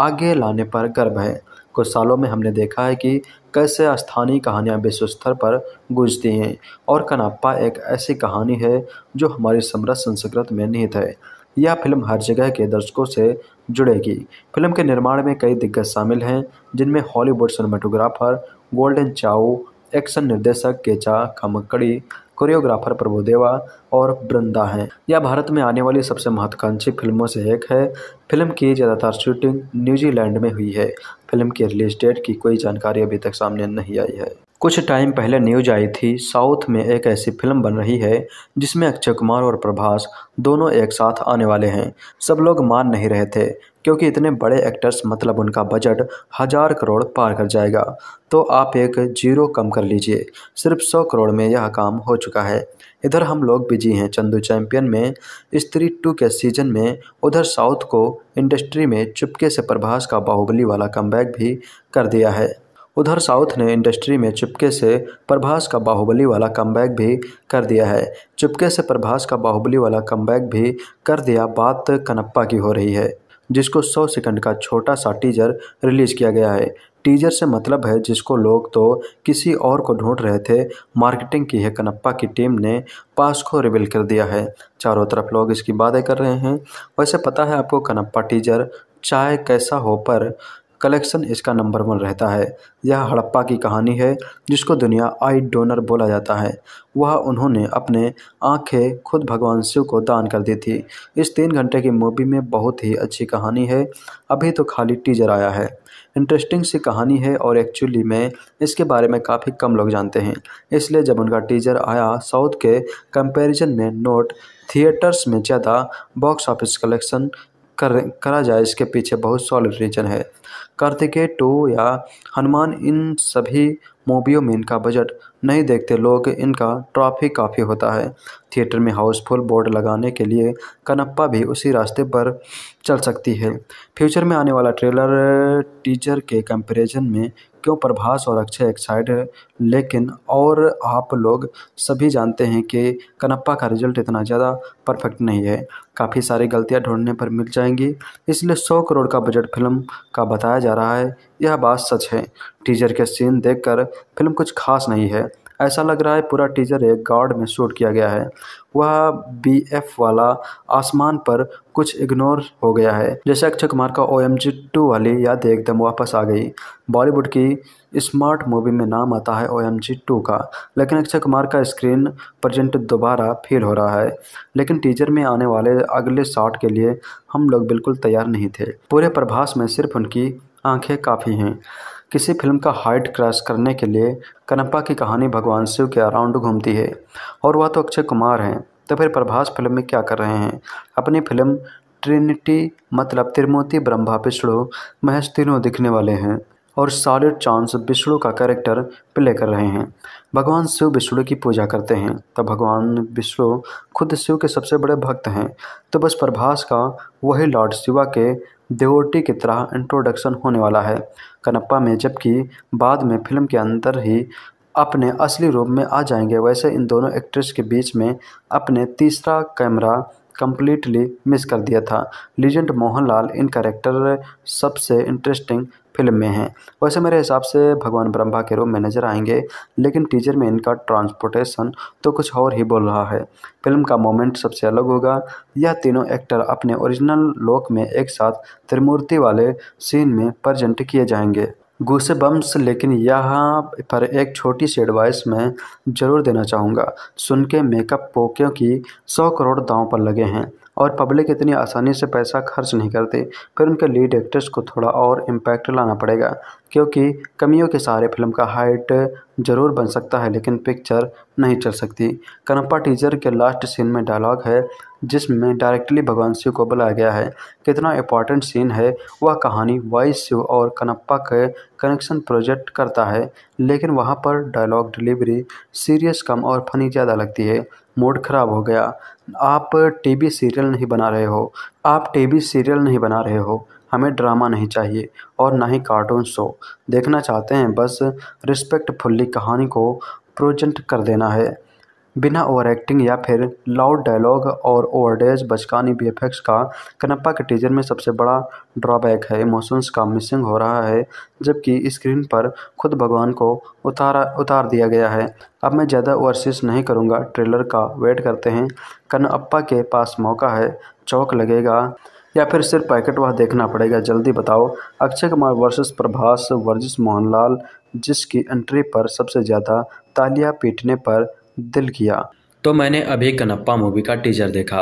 आगे लाने पर गर्व है कुछ सालों में हमने देखा है कि कैसे स्थानीय कहानियाँ विश्व स्तर पर गूंजती हैं और कनाप्पा एक ऐसी कहानी है जो हमारी समृद्ध संस्कृत में निहित है यह फिल्म हर जगह के दर्शकों से जुड़ेगी फिल्म के निर्माण में कई दिग्गज शामिल हैं जिनमें हॉलीवुड सिनेमाटोग्राफर गोल्डन चाओ एक्शन निर्देशक केचा खमकड़ी कोरियोग्राफर प्रभुदेवा और वृंदा हैं यह भारत में आने वाली सबसे महत्वाकांक्षी फिल्मों से एक है फिल्म की ज़्यादातर शूटिंग न्यूजीलैंड में हुई है फिल्म की रिलीज डेट की कोई जानकारी अभी तक सामने नहीं आई है कुछ टाइम पहले न्यूज आई थी साउथ में एक ऐसी फिल्म बन रही है जिसमें अक्षय कुमार और प्रभास दोनों एक साथ आने वाले हैं सब लोग मान नहीं रहे थे क्योंकि इतने बड़े एक्टर्स मतलब उनका बजट हज़ार करोड़ पार कर जाएगा तो आप एक जीरो कम कर लीजिए सिर्फ सौ करोड़ में यह काम हो चुका है इधर हम लोग बिजी हैं चंदू चैंपियन में स्त्री टू के सीजन में उधर साउथ को इंडस्ट्री में चुपके से प्रभास का बाहुबली वाला कम भी कर दिया है उधर साउथ ने इंडस्ट्री में चुपके से प्रभास का बाहुबली वाला कम भी कर दिया है चुपके से प्रभास का बाहुबली वाला कम भी कर दिया बात कनप्पा की हो रही है जिसको 100 सेकंड का छोटा सा टीजर रिलीज किया गया है टीजर से मतलब है जिसको लोग तो किसी और को ढूंढ रहे थे मार्केटिंग की है कनप्पा की टीम ने पास को रिवील कर दिया है चारों तरफ लोग इसकी बातें कर रहे हैं वैसे पता है आपको कनप्पा टीजर चाय कैसा हो पर कलेक्शन इसका नंबर वन रहता है यह हड़प्पा की कहानी है जिसको दुनिया आई डोनर बोला जाता है वह उन्होंने अपने आंखें खुद भगवान शिव को दान कर दी थी इस तीन घंटे की मूवी में बहुत ही अच्छी कहानी है अभी तो खाली टीजर आया है इंटरेस्टिंग सी कहानी है और एक्चुअली में इसके बारे में काफ़ी कम लोग जानते हैं इसलिए जब उनका टीजर आया साउथ के कंपैरिजन में नोट थिएटर्स में ज़्यादा बॉक्स ऑफिस कलेक्शन कर करा जाए इसके पीछे बहुत सॉलिड रीजन है कार्तिकेय टू या हनुमान इन सभी मूवियों में इनका बजट नहीं देखते लोग इनका ट्रॉफी काफ़ी होता है थिएटर में हाउसफुल बोर्ड लगाने के लिए कनप्पा भी उसी रास्ते पर चल सकती है फ्यूचर में आने वाला ट्रेलर टीजर के कंपैरिजन में क्यों प्रभास और अक्षय एक साइड है लेकिन और आप लोग सभी जानते हैं कि कनप्पा का रिजल्ट इतना ज़्यादा परफेक्ट नहीं है काफ़ी सारी गलतियां ढूंढने पर मिल जाएंगी इसलिए सौ करोड़ का बजट फिल्म का बताया जा रहा है यह बात सच है टीजर के सीन देखकर फिल्म कुछ खास नहीं है ऐसा लग रहा है पूरा टीजर एक गार्ड में शूट किया गया है वह बी एफ वाला आसमान पर कुछ इग्नोर हो गया है जैसे अक्षय कुमार का ओ एम जी टू वाली याद एकदम वापस आ गई बॉलीवुड की स्मार्ट मूवी में नाम आता है ओ एम जी टू का लेकिन अक्षय कुमार का स्क्रीन प्रजेंट दोबारा फील हो रहा है लेकिन टीजर में आने वाले अगले शॉट के लिए हम लोग बिल्कुल तैयार नहीं थे पूरे प्रभास में सिर्फ उनकी आंखें काफ़ी हैं किसी फिल्म का हाइट क्रॉस करने के लिए कनप्पा की कहानी भगवान शिव के अराउंड घूमती है और वह तो अक्षय कुमार हैं तो फिर प्रभास फिल्म में क्या कर रहे हैं अपनी फिल्म ट्रिनिटी मतलब त्रिमूर्ति ब्रह्मा विष्णु महज तीनों दिखने वाले हैं और सॉलिड चांस विष्णु का कैरेक्टर प्ले कर रहे हैं भगवान शिव विष्णु की पूजा करते हैं तो भगवान विष्णु खुद शिव के सबसे बड़े भक्त हैं तो बस प्रभास का वही लॉर्ड शिवा के देवोटी की तरह इंट्रोडक्शन होने वाला है कनप्पा में जबकि बाद में फिल्म के अंदर ही अपने असली रूप में आ जाएंगे वैसे इन दोनों एक्ट्रेस के बीच में अपने तीसरा कैमरा कम्प्लीटली मिस कर दिया था लीजेंड मोहनलाल इन करेक्टर सबसे इंटरेस्टिंग फिल्म में हैं वैसे मेरे हिसाब से भगवान ब्रह्मा के रूप में नज़र आएंगे लेकिन टीजर में इनका ट्रांसपोर्टेशन तो कुछ और ही बोल रहा है फिल्म का मोमेंट सबसे अलग होगा यह तीनों एक्टर अपने ओरिजिनल लोक में एक साथ त्रिमूर्ति वाले सीन में प्रजेंट किए जाएंगे गुस्से बम्स लेकिन यहाँ पर एक छोटी सी एडवाइस मैं ज़रूर देना चाहूँगा सुन के मेकअप पोकियों की सौ करोड़ दांव पर लगे हैं और पब्लिक इतनी आसानी से पैसा खर्च नहीं करती फिर उनके लीड एक्टर्स को थोड़ा और इम्पैक्ट लाना पड़ेगा क्योंकि कमियों के सहारे फिल्म का हाइट जरूर बन सकता है लेकिन पिक्चर नहीं चल सकती कनप्पा टीजर के लास्ट सीन में डायलॉग है जिसमें डायरेक्टली भगवान शिव को बुलाया गया है कितना इम्पॉर्टेंट सीन है वह कहानी वाई शिव और कनप्पा के कनेक्शन प्रोजेक्ट करता है लेकिन वहाँ पर डायलॉग डिलीवरी सीरियस कम और फनी ज़्यादा लगती है मूड खराब हो गया आप टीवी सीरियल नहीं बना रहे हो आप टीवी सीरियल नहीं बना रहे हो हमें ड्रामा नहीं चाहिए और ना ही कार्टून शो देखना चाहते हैं बस रिस्पेक्टफुल्ली कहानी को प्रोजेंट कर देना है बिना ओवर एक्टिंग या फिर लाउड डायलॉग और ओवरडेज बचकानी बी का कनप्पा के टीजर में सबसे बड़ा ड्रॉबैक है इमोशंस का मिसिंग हो रहा है जबकि स्क्रीन पर खुद भगवान को उतारा उतार दिया गया है अब मैं ज़्यादा ओवरसीस नहीं करूँगा ट्रेलर का वेट करते हैं कनप्पा के पास मौका है चौक लगेगा या फिर सिर्फ पैकेट वह देखना पड़ेगा जल्दी बताओ अक्षय कुमार वर्सेस प्रभास वर्जिस मोहनलाल जिसकी एंट्री पर सबसे ज़्यादा तालियां पीटने पर दिल किया तो मैंने अभी कनप्पा मूवी का टीजर देखा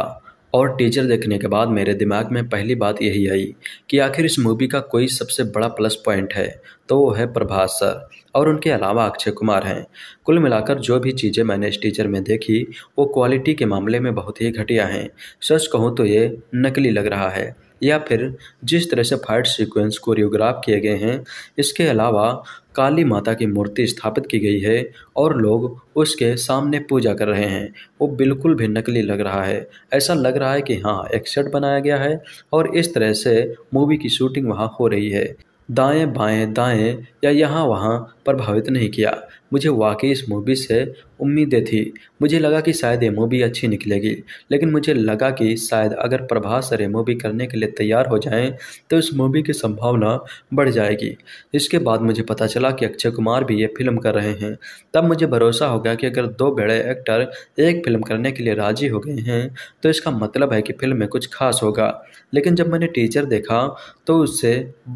और टीजर देखने के बाद मेरे दिमाग में पहली बात यही आई कि आखिर इस मूवी का कोई सबसे बड़ा प्लस पॉइंट है तो वो है प्रभास सर और उनके अलावा अक्षय कुमार हैं कुल मिलाकर जो भी चीज़ें मैंने इस टीचर में देखी वो क्वालिटी के मामले में बहुत ही घटिया हैं सच कहूँ तो ये नकली लग रहा है या फिर जिस तरह से फाइट सीक्वेंस कोरियोग्राफ किए गए हैं इसके अलावा काली माता की मूर्ति स्थापित की गई है और लोग उसके सामने पूजा कर रहे हैं वो बिल्कुल भी नकली लग रहा है ऐसा लग रहा है कि हाँ एक सेट बनाया गया है और इस तरह से मूवी की शूटिंग वहाँ हो रही है दाएं बाएं दाएं या यहाँ वहाँ प्रभावित नहीं किया मुझे वाकई इस मूवी से उम्मीदें थी मुझे लगा कि शायद ये मूवी अच्छी निकलेगी लेकिन मुझे लगा कि शायद अगर प्रभास सर ये मूवी करने के लिए तैयार हो जाएं तो इस मूवी की संभावना बढ़ जाएगी इसके बाद मुझे पता चला कि अक्षय कुमार भी ये फिल्म कर रहे हैं तब मुझे भरोसा हो गया कि अगर दो बड़े एक्टर एक फिल्म करने के लिए राजी हो गए हैं तो इसका मतलब है कि फिल्म में कुछ खास होगा लेकिन जब मैंने टीचर देखा तो उससे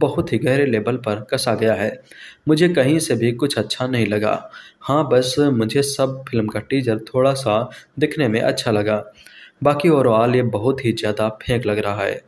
बहुत ही गहरे लेवल पर कसा गया है मुझे कहीं से भी कुछ अच्छा नहीं लगा हाँ बस मुझे सब फिल्म का टीजर थोड़ा सा दिखने में अच्छा लगा बाकी ओवरऑल ये बहुत ही ज़्यादा फेंक लग रहा है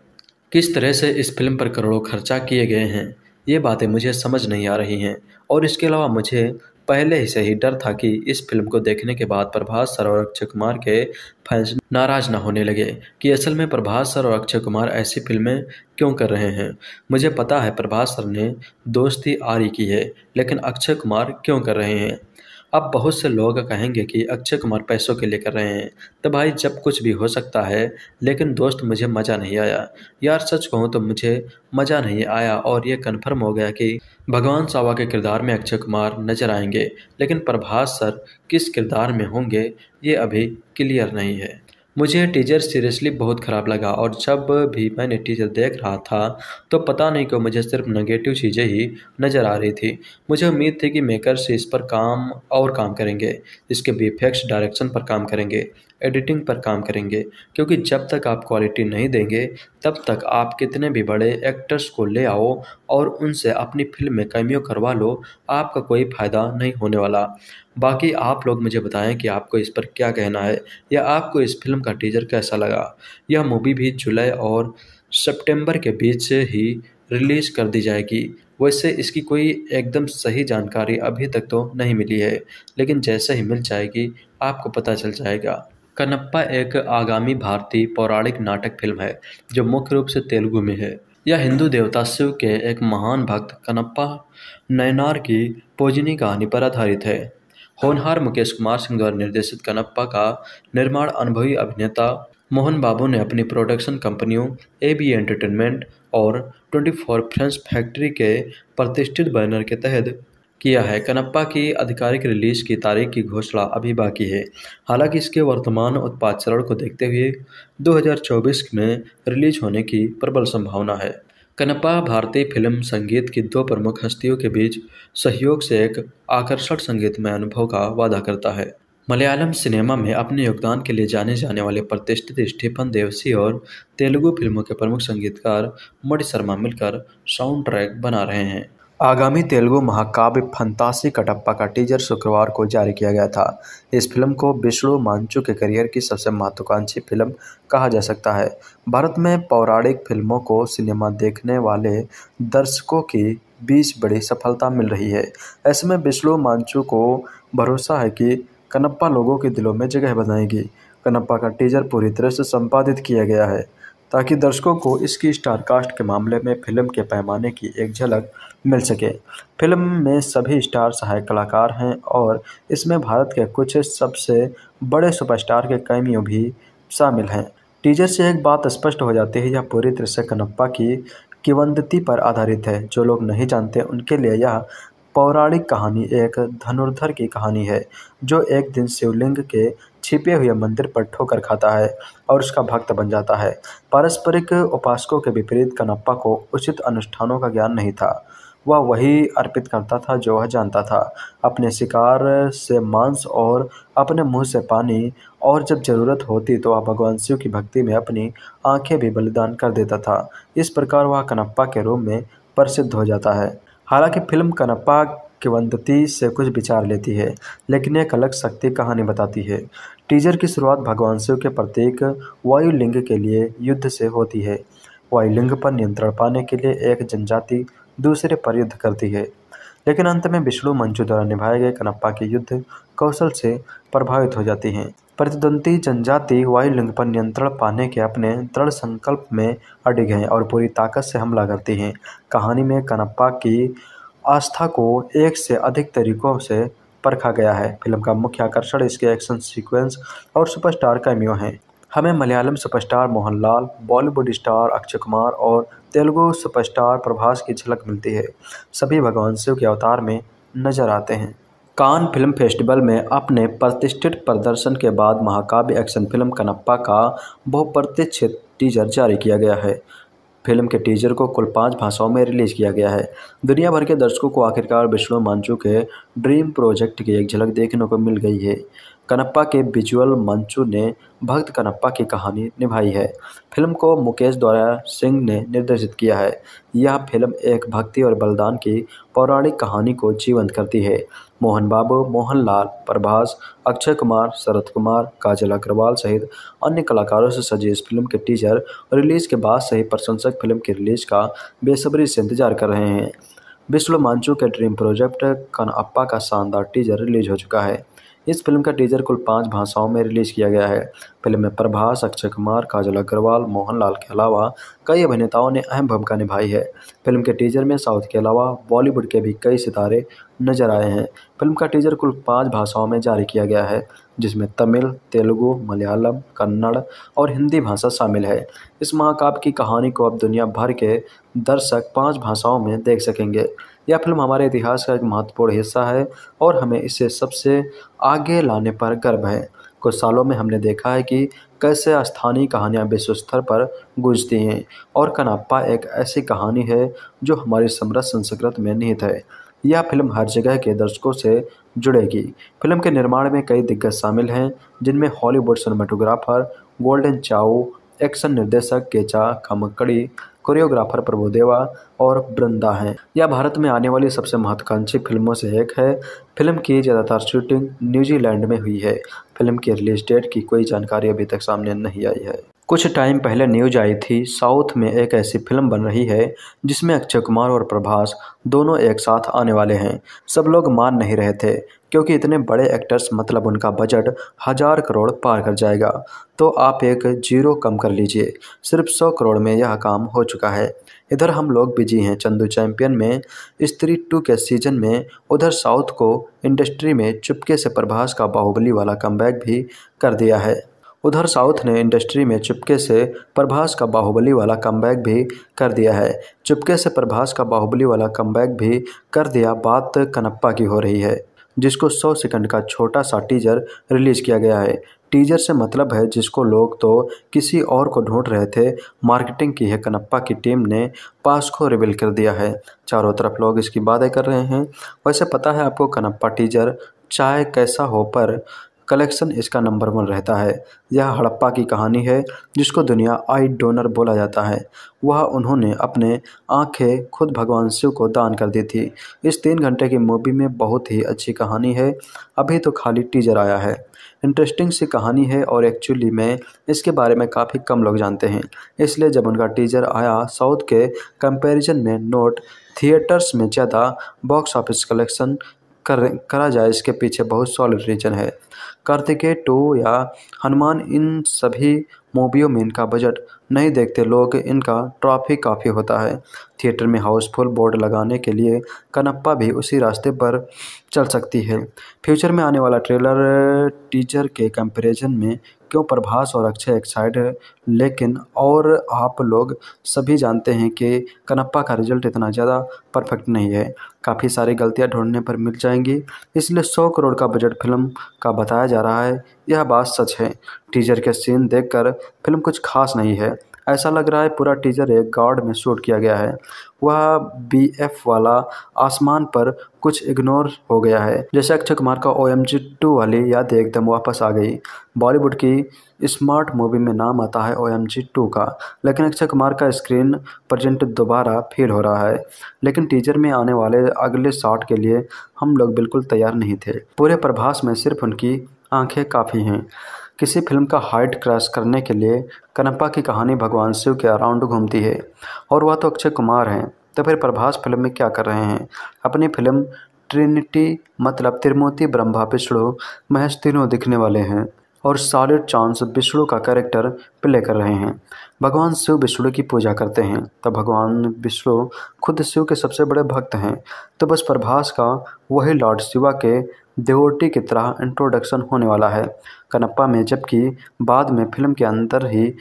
किस तरह से इस फिल्म पर करोड़ों खर्चा किए गए हैं ये बातें मुझे समझ नहीं आ रही हैं और इसके अलावा मुझे पहले ही से ही डर था कि इस फिल्म को देखने के बाद प्रभास सर और अक्षय कुमार के फैंस नाराज ना होने लगे कि असल में प्रभास सर और अक्षय कुमार ऐसी फिल्में क्यों कर रहे हैं मुझे पता है प्रभास सर ने दोस्ती आरी की है लेकिन अक्षय कुमार क्यों कर रहे हैं अब बहुत से लोग कहेंगे कि अक्षय कुमार पैसों के लिए कर रहे हैं तो भाई जब कुछ भी हो सकता है लेकिन दोस्त मुझे मज़ा नहीं आया यार सच कहूँ तो मुझे मज़ा नहीं आया और ये कन्फर्म हो गया कि भगवान सावा के किरदार में अक्षय कुमार नजर आएंगे लेकिन प्रभास सर किस किरदार में होंगे ये अभी क्लियर नहीं है मुझे टीचर सीरियसली बहुत ख़राब लगा और जब भी मैंने टीचर देख रहा था तो पता नहीं क्यों मुझे सिर्फ नेगेटिव चीज़ें ही नज़र आ रही थी मुझे उम्मीद थी कि मेकर्स इस पर काम और काम करेंगे इसके बीफेक्स डायरेक्शन पर काम करेंगे एडिटिंग पर काम करेंगे क्योंकि जब तक आप क्वालिटी नहीं देंगे तब तक आप कितने भी बड़े एक्टर्स को ले आओ और उनसे अपनी फिल्म में कैमियो करवा लो आपका कोई फ़ायदा नहीं होने वाला बाकी आप लोग मुझे बताएं कि आपको इस पर क्या कहना है या आपको इस फिल्म का टीजर कैसा लगा यह मूवी भी जुलाई और सितंबर के बीच ही रिलीज़ कर दी जाएगी वैसे इसकी कोई एकदम सही जानकारी अभी तक तो नहीं मिली है लेकिन जैसे ही मिल जाएगी आपको पता चल जाएगा कनप्पा एक आगामी भारतीय पौराणिक नाटक फिल्म है जो मुख्य रूप से तेलुगु में है यह हिंदू देवता शिव के एक महान भक्त कनप्पा नयनार की पोजनी कहानी पर आधारित है होनहार मुकेश कुमार सिंह द्वारा निर्देशित कनप्पा का निर्माण अनुभवी अभिनेता मोहन बाबू ने अपनी प्रोडक्शन कंपनियों ए बी एंटरटेनमेंट और 24 फ्रेंड्स फैक्ट्री के प्रतिष्ठित बैनर के तहत किया है कनप्पा की आधिकारिक रिलीज की तारीख की घोषणा अभी बाकी है हालांकि इसके वर्तमान उत्पाद चरण को देखते हुए 2024 में रिलीज होने की प्रबल संभावना है कनपा भारतीय फिल्म संगीत की दो प्रमुख हस्तियों के बीच सहयोग से एक आकर्षक संगीतमय अनुभव का वादा करता है मलयालम सिनेमा में अपने योगदान के लिए जाने जाने वाले प्रतिष्ठित स्टीफन देवसी और तेलुगु फिल्मों के प्रमुख संगीतकार मणि शर्मा मिलकर साउंड ट्रैक बना रहे हैं आगामी तेलुगु महाकाव्य फंतासी कटप्पा का टीजर शुक्रवार को जारी किया गया था इस फिल्म को विष्णु मांचू के करियर की सबसे महत्वाकांक्षी फिल्म कहा जा सकता है भारत में पौराणिक फिल्मों को सिनेमा देखने वाले दर्शकों की बीच बड़ी सफलता मिल रही है ऐसे में विष्णु मांचू को भरोसा है कि कनप्पा लोगों के दिलों में जगह बनाएगी कनप्पा का टीजर पूरी तरह से संपादित किया गया है ताकि दर्शकों को इसकी स्टारकास्ट के मामले में फिल्म के पैमाने की एक झलक मिल सके फिल्म में सभी स्टार सहायक कलाकार हैं और इसमें भारत के कुछ सबसे बड़े सुपरस्टार के कैमियों भी शामिल हैं टीजर से एक बात स्पष्ट हो जाती है यह पूरी तरह से कनप्पा की किवंदती पर आधारित है जो लोग नहीं जानते उनके लिए यह पौराणिक कहानी एक धनुर्धर की कहानी है जो एक दिन शिवलिंग के छिपे हुए मंदिर पर ठोकर खाता है और उसका भक्त बन जाता है पारस्परिक उपासकों के विपरीत कनप्पा को उचित अनुष्ठानों का ज्ञान नहीं था वह वही अर्पित करता था जो वह जानता था अपने शिकार से मांस और अपने मुंह से पानी और जब जरूरत होती तो वह भगवान शिव की भक्ति में अपनी आंखें भी बलिदान कर देता था इस प्रकार वह कनप्पा के रूप में प्रसिद्ध हो जाता है हालांकि फिल्म कनप्पा वंदती से कुछ विचार लेती है लेकिन एक अलग शक्ति कहानी बताती है टीजर की शुरुआत भगवान शिव के प्रत्येक वायुलिंग के लिए युद्ध से होती है वायुलिंग पर नियंत्रण पाने के लिए एक जनजाति दूसरे पर युद्ध करती है लेकिन अंत में विष्णु मंचु द्वारा निभाए गए कनप्पा के युद्ध कौशल से प्रभावित हो जाती हैं प्रतिद्वंदी जनजाति वायुलिंग पर नियंत्रण पाने के अपने दृढ़ संकल्प में अडिग हैं और पूरी ताकत से हमला करती हैं कहानी में कनप्पा की आस्था को एक से अधिक तरीकों से परखा गया है फिल्म का मुख्य आकर्षण इसके एक्शन सीक्वेंस और सुपरस्टार कैमियो हैं हमें मलयालम सुपरस्टार मोहनलाल बॉलीवुड स्टार अक्षय कुमार और तेलुगु सुपरस्टार प्रभास की झलक मिलती है सभी भगवान शिव के अवतार में नजर आते हैं कान फिल्म फेस्टिवल में अपने प्रतिष्ठित प्रदर्शन के बाद महाकाव्य एक्शन फिल्म कनप्पा का बहुप्रतीक्षित टीजर जारी किया गया है फिल्म के टीजर को कुल पाँच भाषाओं में रिलीज किया गया है दुनिया भर के दर्शकों को आखिरकार विष्णु मांचू के ड्रीम प्रोजेक्ट की एक झलक देखने को मिल गई है कनप्पा के विजुअल मंचू ने भक्त कनप्पा की कहानी निभाई है फिल्म को मुकेश द्वारा सिंह ने निर्देशित किया है यह फिल्म एक भक्ति और बलिदान की पौराणिक कहानी को जीवंत करती है मोहन बाबू मोहनलाल प्रभास अक्षय कुमार शरद कुमार काजल अग्रवाल सहित अन्य कलाकारों से सजी इस फिल्म के टीजर रिलीज के बाद से ही प्रशंसक फिल्म की रिलीज का बेसब्री से इंतजार कर रहे हैं विश्व मांचू के ड्रीम प्रोजेक्ट कनअप्पा का शानदार टीजर रिलीज हो चुका है इस फिल्म का टीजर कुल पाँच भाषाओं में रिलीज किया गया है फिल्म में प्रभास अक्षय कुमार काजल अग्रवाल मोहनलाल के अलावा कई अभिनेताओं ने अहम भूमिका निभाई है फिल्म के टीजर में साउथ के अलावा बॉलीवुड के भी कई सितारे नजर आए हैं फिल्म का टीजर कुल पाँच भाषाओं में जारी किया गया है जिसमें तमिल तेलुगु मलयालम कन्नड़ और हिंदी भाषा शामिल है इस महाकाव्य की कहानी को अब दुनिया भर के दर्शक पाँच भाषाओं में देख सकेंगे यह फिल्म हमारे इतिहास का एक महत्वपूर्ण हिस्सा है और हमें इसे सबसे आगे लाने पर गर्व है कुछ सालों में हमने देखा है कि कैसे स्थानीय कहानियाँ विश्व स्तर पर गूंजती हैं और कनाप्पा एक ऐसी कहानी है जो हमारी समृद्ध संस्कृत में निहित है यह फिल्म हर जगह के दर्शकों से जुड़ेगी फिल्म के निर्माण में कई दिग्गज शामिल हैं जिनमें हॉलीवुड सिनेमाटोग्राफर गोल्डन चाओ एक्शन निर्देशक केचा खमकड़ी कोरियोग्राफर प्रभुदेवा और वृंदा हैं यह भारत में आने वाली सबसे महत्वाकांक्षी फिल्मों से एक है फिल्म की ज़्यादातर शूटिंग न्यूजीलैंड में हुई है फिल्म की रिलीज डेट की कोई जानकारी अभी तक सामने नहीं आई है कुछ टाइम पहले न्यूज आई थी साउथ में एक ऐसी फिल्म बन रही है जिसमें अक्षय कुमार और प्रभास दोनों एक साथ आने वाले हैं सब लोग मान नहीं रहे थे क्योंकि इतने बड़े एक्टर्स मतलब उनका बजट हज़ार करोड़ पार कर जाएगा तो आप एक जीरो कम कर लीजिए सिर्फ सौ करोड़ में यह काम हो चुका है इधर हम लोग बिजी हैं चंदू चैंपियन में स्त्री टू के सीजन में उधर साउथ को इंडस्ट्री में चुपके से प्रभास का बाहुबली वाला कम भी कर दिया है उधर साउथ ने इंडस्ट्री में चुपके से प्रभास का बाहुबली वाला कम भी कर दिया है चुपके से प्रभास का बाहुबली वाला कम भी कर दिया बात कनप्पा की हो रही है जिसको 100 सेकंड का छोटा सा टीजर रिलीज किया गया है टीजर से मतलब है जिसको लोग तो किसी और को ढूंढ रहे थे मार्केटिंग की है कनप्पा की टीम ने पास को रिवील कर दिया है चारों तरफ लोग इसकी बातें कर रहे हैं वैसे पता है आपको कनप्पा टीजर चाहे कैसा हो पर कलेक्शन इसका नंबर वन रहता है यह हड़प्पा की कहानी है जिसको दुनिया आई डोनर बोला जाता है वह उन्होंने अपने आँखें खुद भगवान शिव को दान कर दी थी इस तीन घंटे की मूवी में बहुत ही अच्छी कहानी है अभी तो खाली टीजर आया है इंटरेस्टिंग सी कहानी है और एक्चुअली में इसके बारे में काफ़ी कम लोग जानते हैं इसलिए जब उनका टीजर आया साउथ के कंपैरिजन में नोट थिएटर्स में ज़्यादा बॉक्स ऑफिस कलेक्शन कर करा जाए इसके पीछे बहुत सॉलिड रीजन है कार्तिकेय टू या हनुमान इन सभी मूवियों में इनका बजट नहीं देखते लोग इनका ट्रॉफी काफ़ी होता है थिएटर में हाउसफुल बोर्ड लगाने के लिए कनप्पा भी उसी रास्ते पर चल सकती है फ्यूचर में आने वाला ट्रेलर टीचर के कंपैरिजन में क्यों प्रभास और अक्षय एक्साइड है लेकिन और आप लोग सभी जानते हैं कि कनप्पा का रिजल्ट इतना ज़्यादा परफेक्ट नहीं है काफ़ी सारी गलतियां ढूंढने पर मिल जाएंगी इसलिए सौ करोड़ का बजट फिल्म का बताया जा रहा है यह बात सच है टीजर के सीन देखकर फिल्म कुछ खास नहीं है ऐसा लग रहा है पूरा टीजर एक गार्ड में शूट किया गया है वह बी एफ वाला आसमान पर कुछ इग्नोर हो गया है जैसे अक्षय कुमार का ओ एम जी टू वाली याद एकदम वापस आ गई बॉलीवुड की स्मार्ट मूवी में नाम आता है ओ एम जी टू का लेकिन अक्षय कुमार का स्क्रीन प्रजेंट दोबारा फील हो रहा है लेकिन टीजर में आने वाले अगले शॉट के लिए हम लोग बिल्कुल तैयार नहीं थे पूरे प्रभास में सिर्फ उनकी आंखें काफ़ी हैं किसी फिल्म का हाइट क्रॉस करने के लिए कनप्पा की कहानी भगवान शिव के अराउंड घूमती है और वह तो अक्षय कुमार हैं तो फिर प्रभास फिल्म में क्या कर रहे हैं अपनी फिल्म ट्रिनिटी मतलब त्रिमूर्ति ब्रह्मा विष्णु महज तीनों दिखने वाले हैं और सॉलिड चांस विष्णु का कैरेक्टर प्ले कर रहे हैं भगवान शिव विष्णु की पूजा करते हैं तो भगवान विष्णु खुद शिव के सबसे बड़े भक्त हैं तो बस प्रभास का वही लॉर्ड शिवा के देवोटी की तरह इंट्रोडक्शन होने वाला है कनप्पा में जबकि बाद में फिल्म के अंदर ही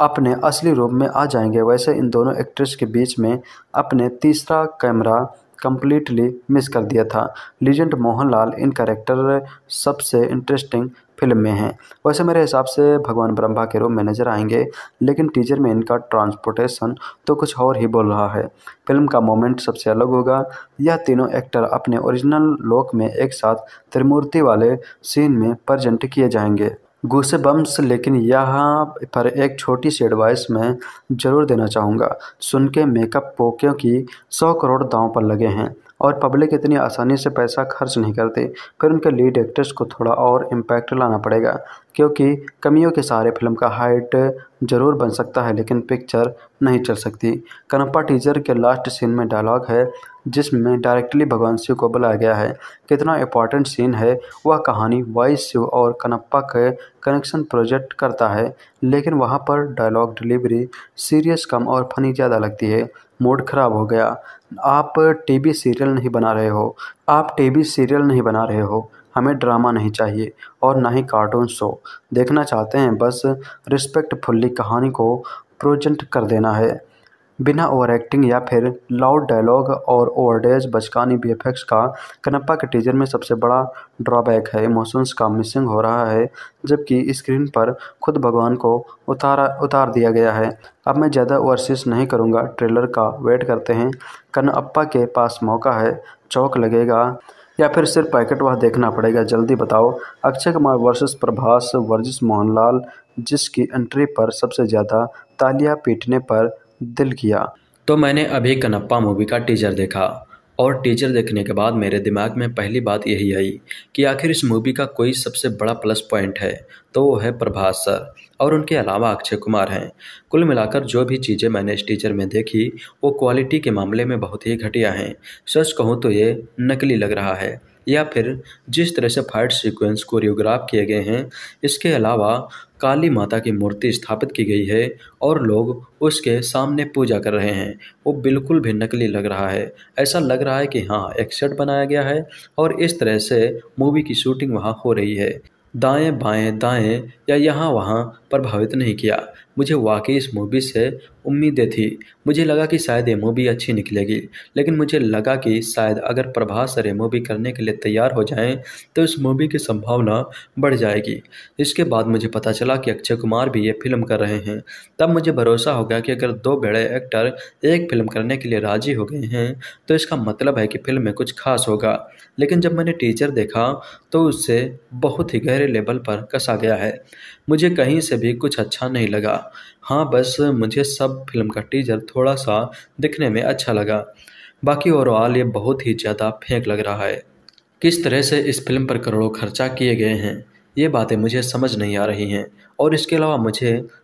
अपने असली रूप में आ जाएंगे वैसे इन दोनों एक्ट्रेस के बीच में अपने तीसरा कैमरा कम्प्लीटली मिस कर दिया था लीजेंड मोहनलाल इन करेक्टर सबसे इंटरेस्टिंग फिल्म में हैं वैसे मेरे हिसाब से भगवान ब्रह्मा के रूप में नजर आएंगे लेकिन टीजर में इनका ट्रांसपोर्टेशन तो कुछ और ही बोल रहा है फिल्म का मोमेंट सबसे अलग होगा यह तीनों एक्टर अपने ओरिजिनल लोक में एक साथ त्रिमूर्ति वाले सीन में प्रजेंट किए जाएंगे गुस्से बम्स लेकिन यहाँ पर एक छोटी सी एडवाइस मैं ज़रूर देना चाहूँगा सुन के मेकअप पोकियों की सौ करोड़ दांव पर लगे हैं और पब्लिक इतनी आसानी से पैसा खर्च नहीं करते फिर उनके लीड एक्टर्स को थोड़ा और इम्पैक्ट लाना पड़ेगा क्योंकि कमियों के सारे फिल्म का हाइट जरूर बन सकता है लेकिन पिक्चर नहीं चल सकती कनप्पा टीजर के लास्ट सीन में डायलॉग है जिसमें डायरेक्टली भगवान शिव को बुलाया गया है कितना इंपॉर्टेंट सीन है वह कहानी वाई शिव और कनप्पा के कनेक्शन प्रोजेक्ट करता है लेकिन वहाँ पर डायलॉग डिलीवरी सीरियस कम और फनी ज़्यादा लगती है मूड ख़राब हो गया आप टी वी सीरियल नहीं बना रहे हो आप टी वी सीरियल नहीं बना रहे हो हमें ड्रामा नहीं चाहिए और ना ही कार्टून शो देखना चाहते हैं बस रिस्पेक्टफुल्ली कहानी को प्रोजेंट कर देना है बिना ओवर एक्टिंग या फिर लाउड डायलॉग और ओवरडेज बचकानी वीएफएक्स का कनप्पा के टीजर में सबसे बड़ा ड्रॉबैक है इमोशंस का मिसिंग हो रहा है जबकि स्क्रीन पर खुद भगवान को उतारा उतार दिया गया है अब मैं ज़्यादा ओवरसीस नहीं करूँगा ट्रेलर का वेट करते हैं कनप्पा के पास मौका है चौक लगेगा या फिर सिर्फ पैकेट वह देखना पड़ेगा जल्दी बताओ अक्षय कुमार वर्सेस प्रभास वर्जिस मोहनलाल जिसकी एंट्री पर सबसे ज़्यादा तालियां पीटने पर दिल किया तो मैंने अभी कनप्पा मूवी का टीजर देखा और टीजर देखने के बाद मेरे दिमाग में पहली बात यही आई कि आखिर इस मूवी का कोई सबसे बड़ा प्लस पॉइंट है तो वो है प्रभास सर और उनके अलावा अक्षय कुमार हैं कुल मिलाकर जो भी चीज़ें मैंने इस टीचर में देखी वो क्वालिटी के मामले में बहुत ही घटिया हैं सच कहूँ तो ये नकली लग रहा है या फिर जिस तरह से फाइट सीक्वेंस कोरियोग्राफ किए गए हैं इसके अलावा काली माता की मूर्ति स्थापित की गई है और लोग उसके सामने पूजा कर रहे हैं वो बिल्कुल भी नकली लग रहा है ऐसा लग रहा है कि हाँ एक सेट बनाया गया है और इस तरह से मूवी की शूटिंग वहाँ हो रही है दाएं बाएं दाएं या यहाँ वहाँ प्रभावित नहीं किया मुझे वाकई इस मूवी से उम्मीदें थी मुझे लगा कि शायद ये मूवी अच्छी निकलेगी लेकिन मुझे लगा कि शायद अगर प्रभास सर ये मूवी करने के लिए तैयार हो जाएं तो इस मूवी की संभावना बढ़ जाएगी इसके बाद मुझे पता चला कि अक्षय कुमार भी ये फिल्म कर रहे हैं तब मुझे भरोसा हो गया कि अगर दो बड़े एक्टर एक फिल्म करने के लिए राजी हो गए हैं तो इसका मतलब है कि फिल्म में कुछ खास होगा लेकिन जब मैंने टीचर देखा तो उससे बहुत ही गहरे लेवल पर कसा गया है मुझे कहीं से भी कुछ अच्छा नहीं लगा हाँ बस मुझे सब फिल्म का टीजर थोड़ा सा दिखने में अच्छा लगा बाकी ओवरऑल ये बहुत ही ज़्यादा फेंक लग रहा है किस तरह से इस फिल्म पर करोड़ों खर्चा किए गए हैं ये बातें मुझे समझ नहीं आ रही हैं और इसके अलावा मुझे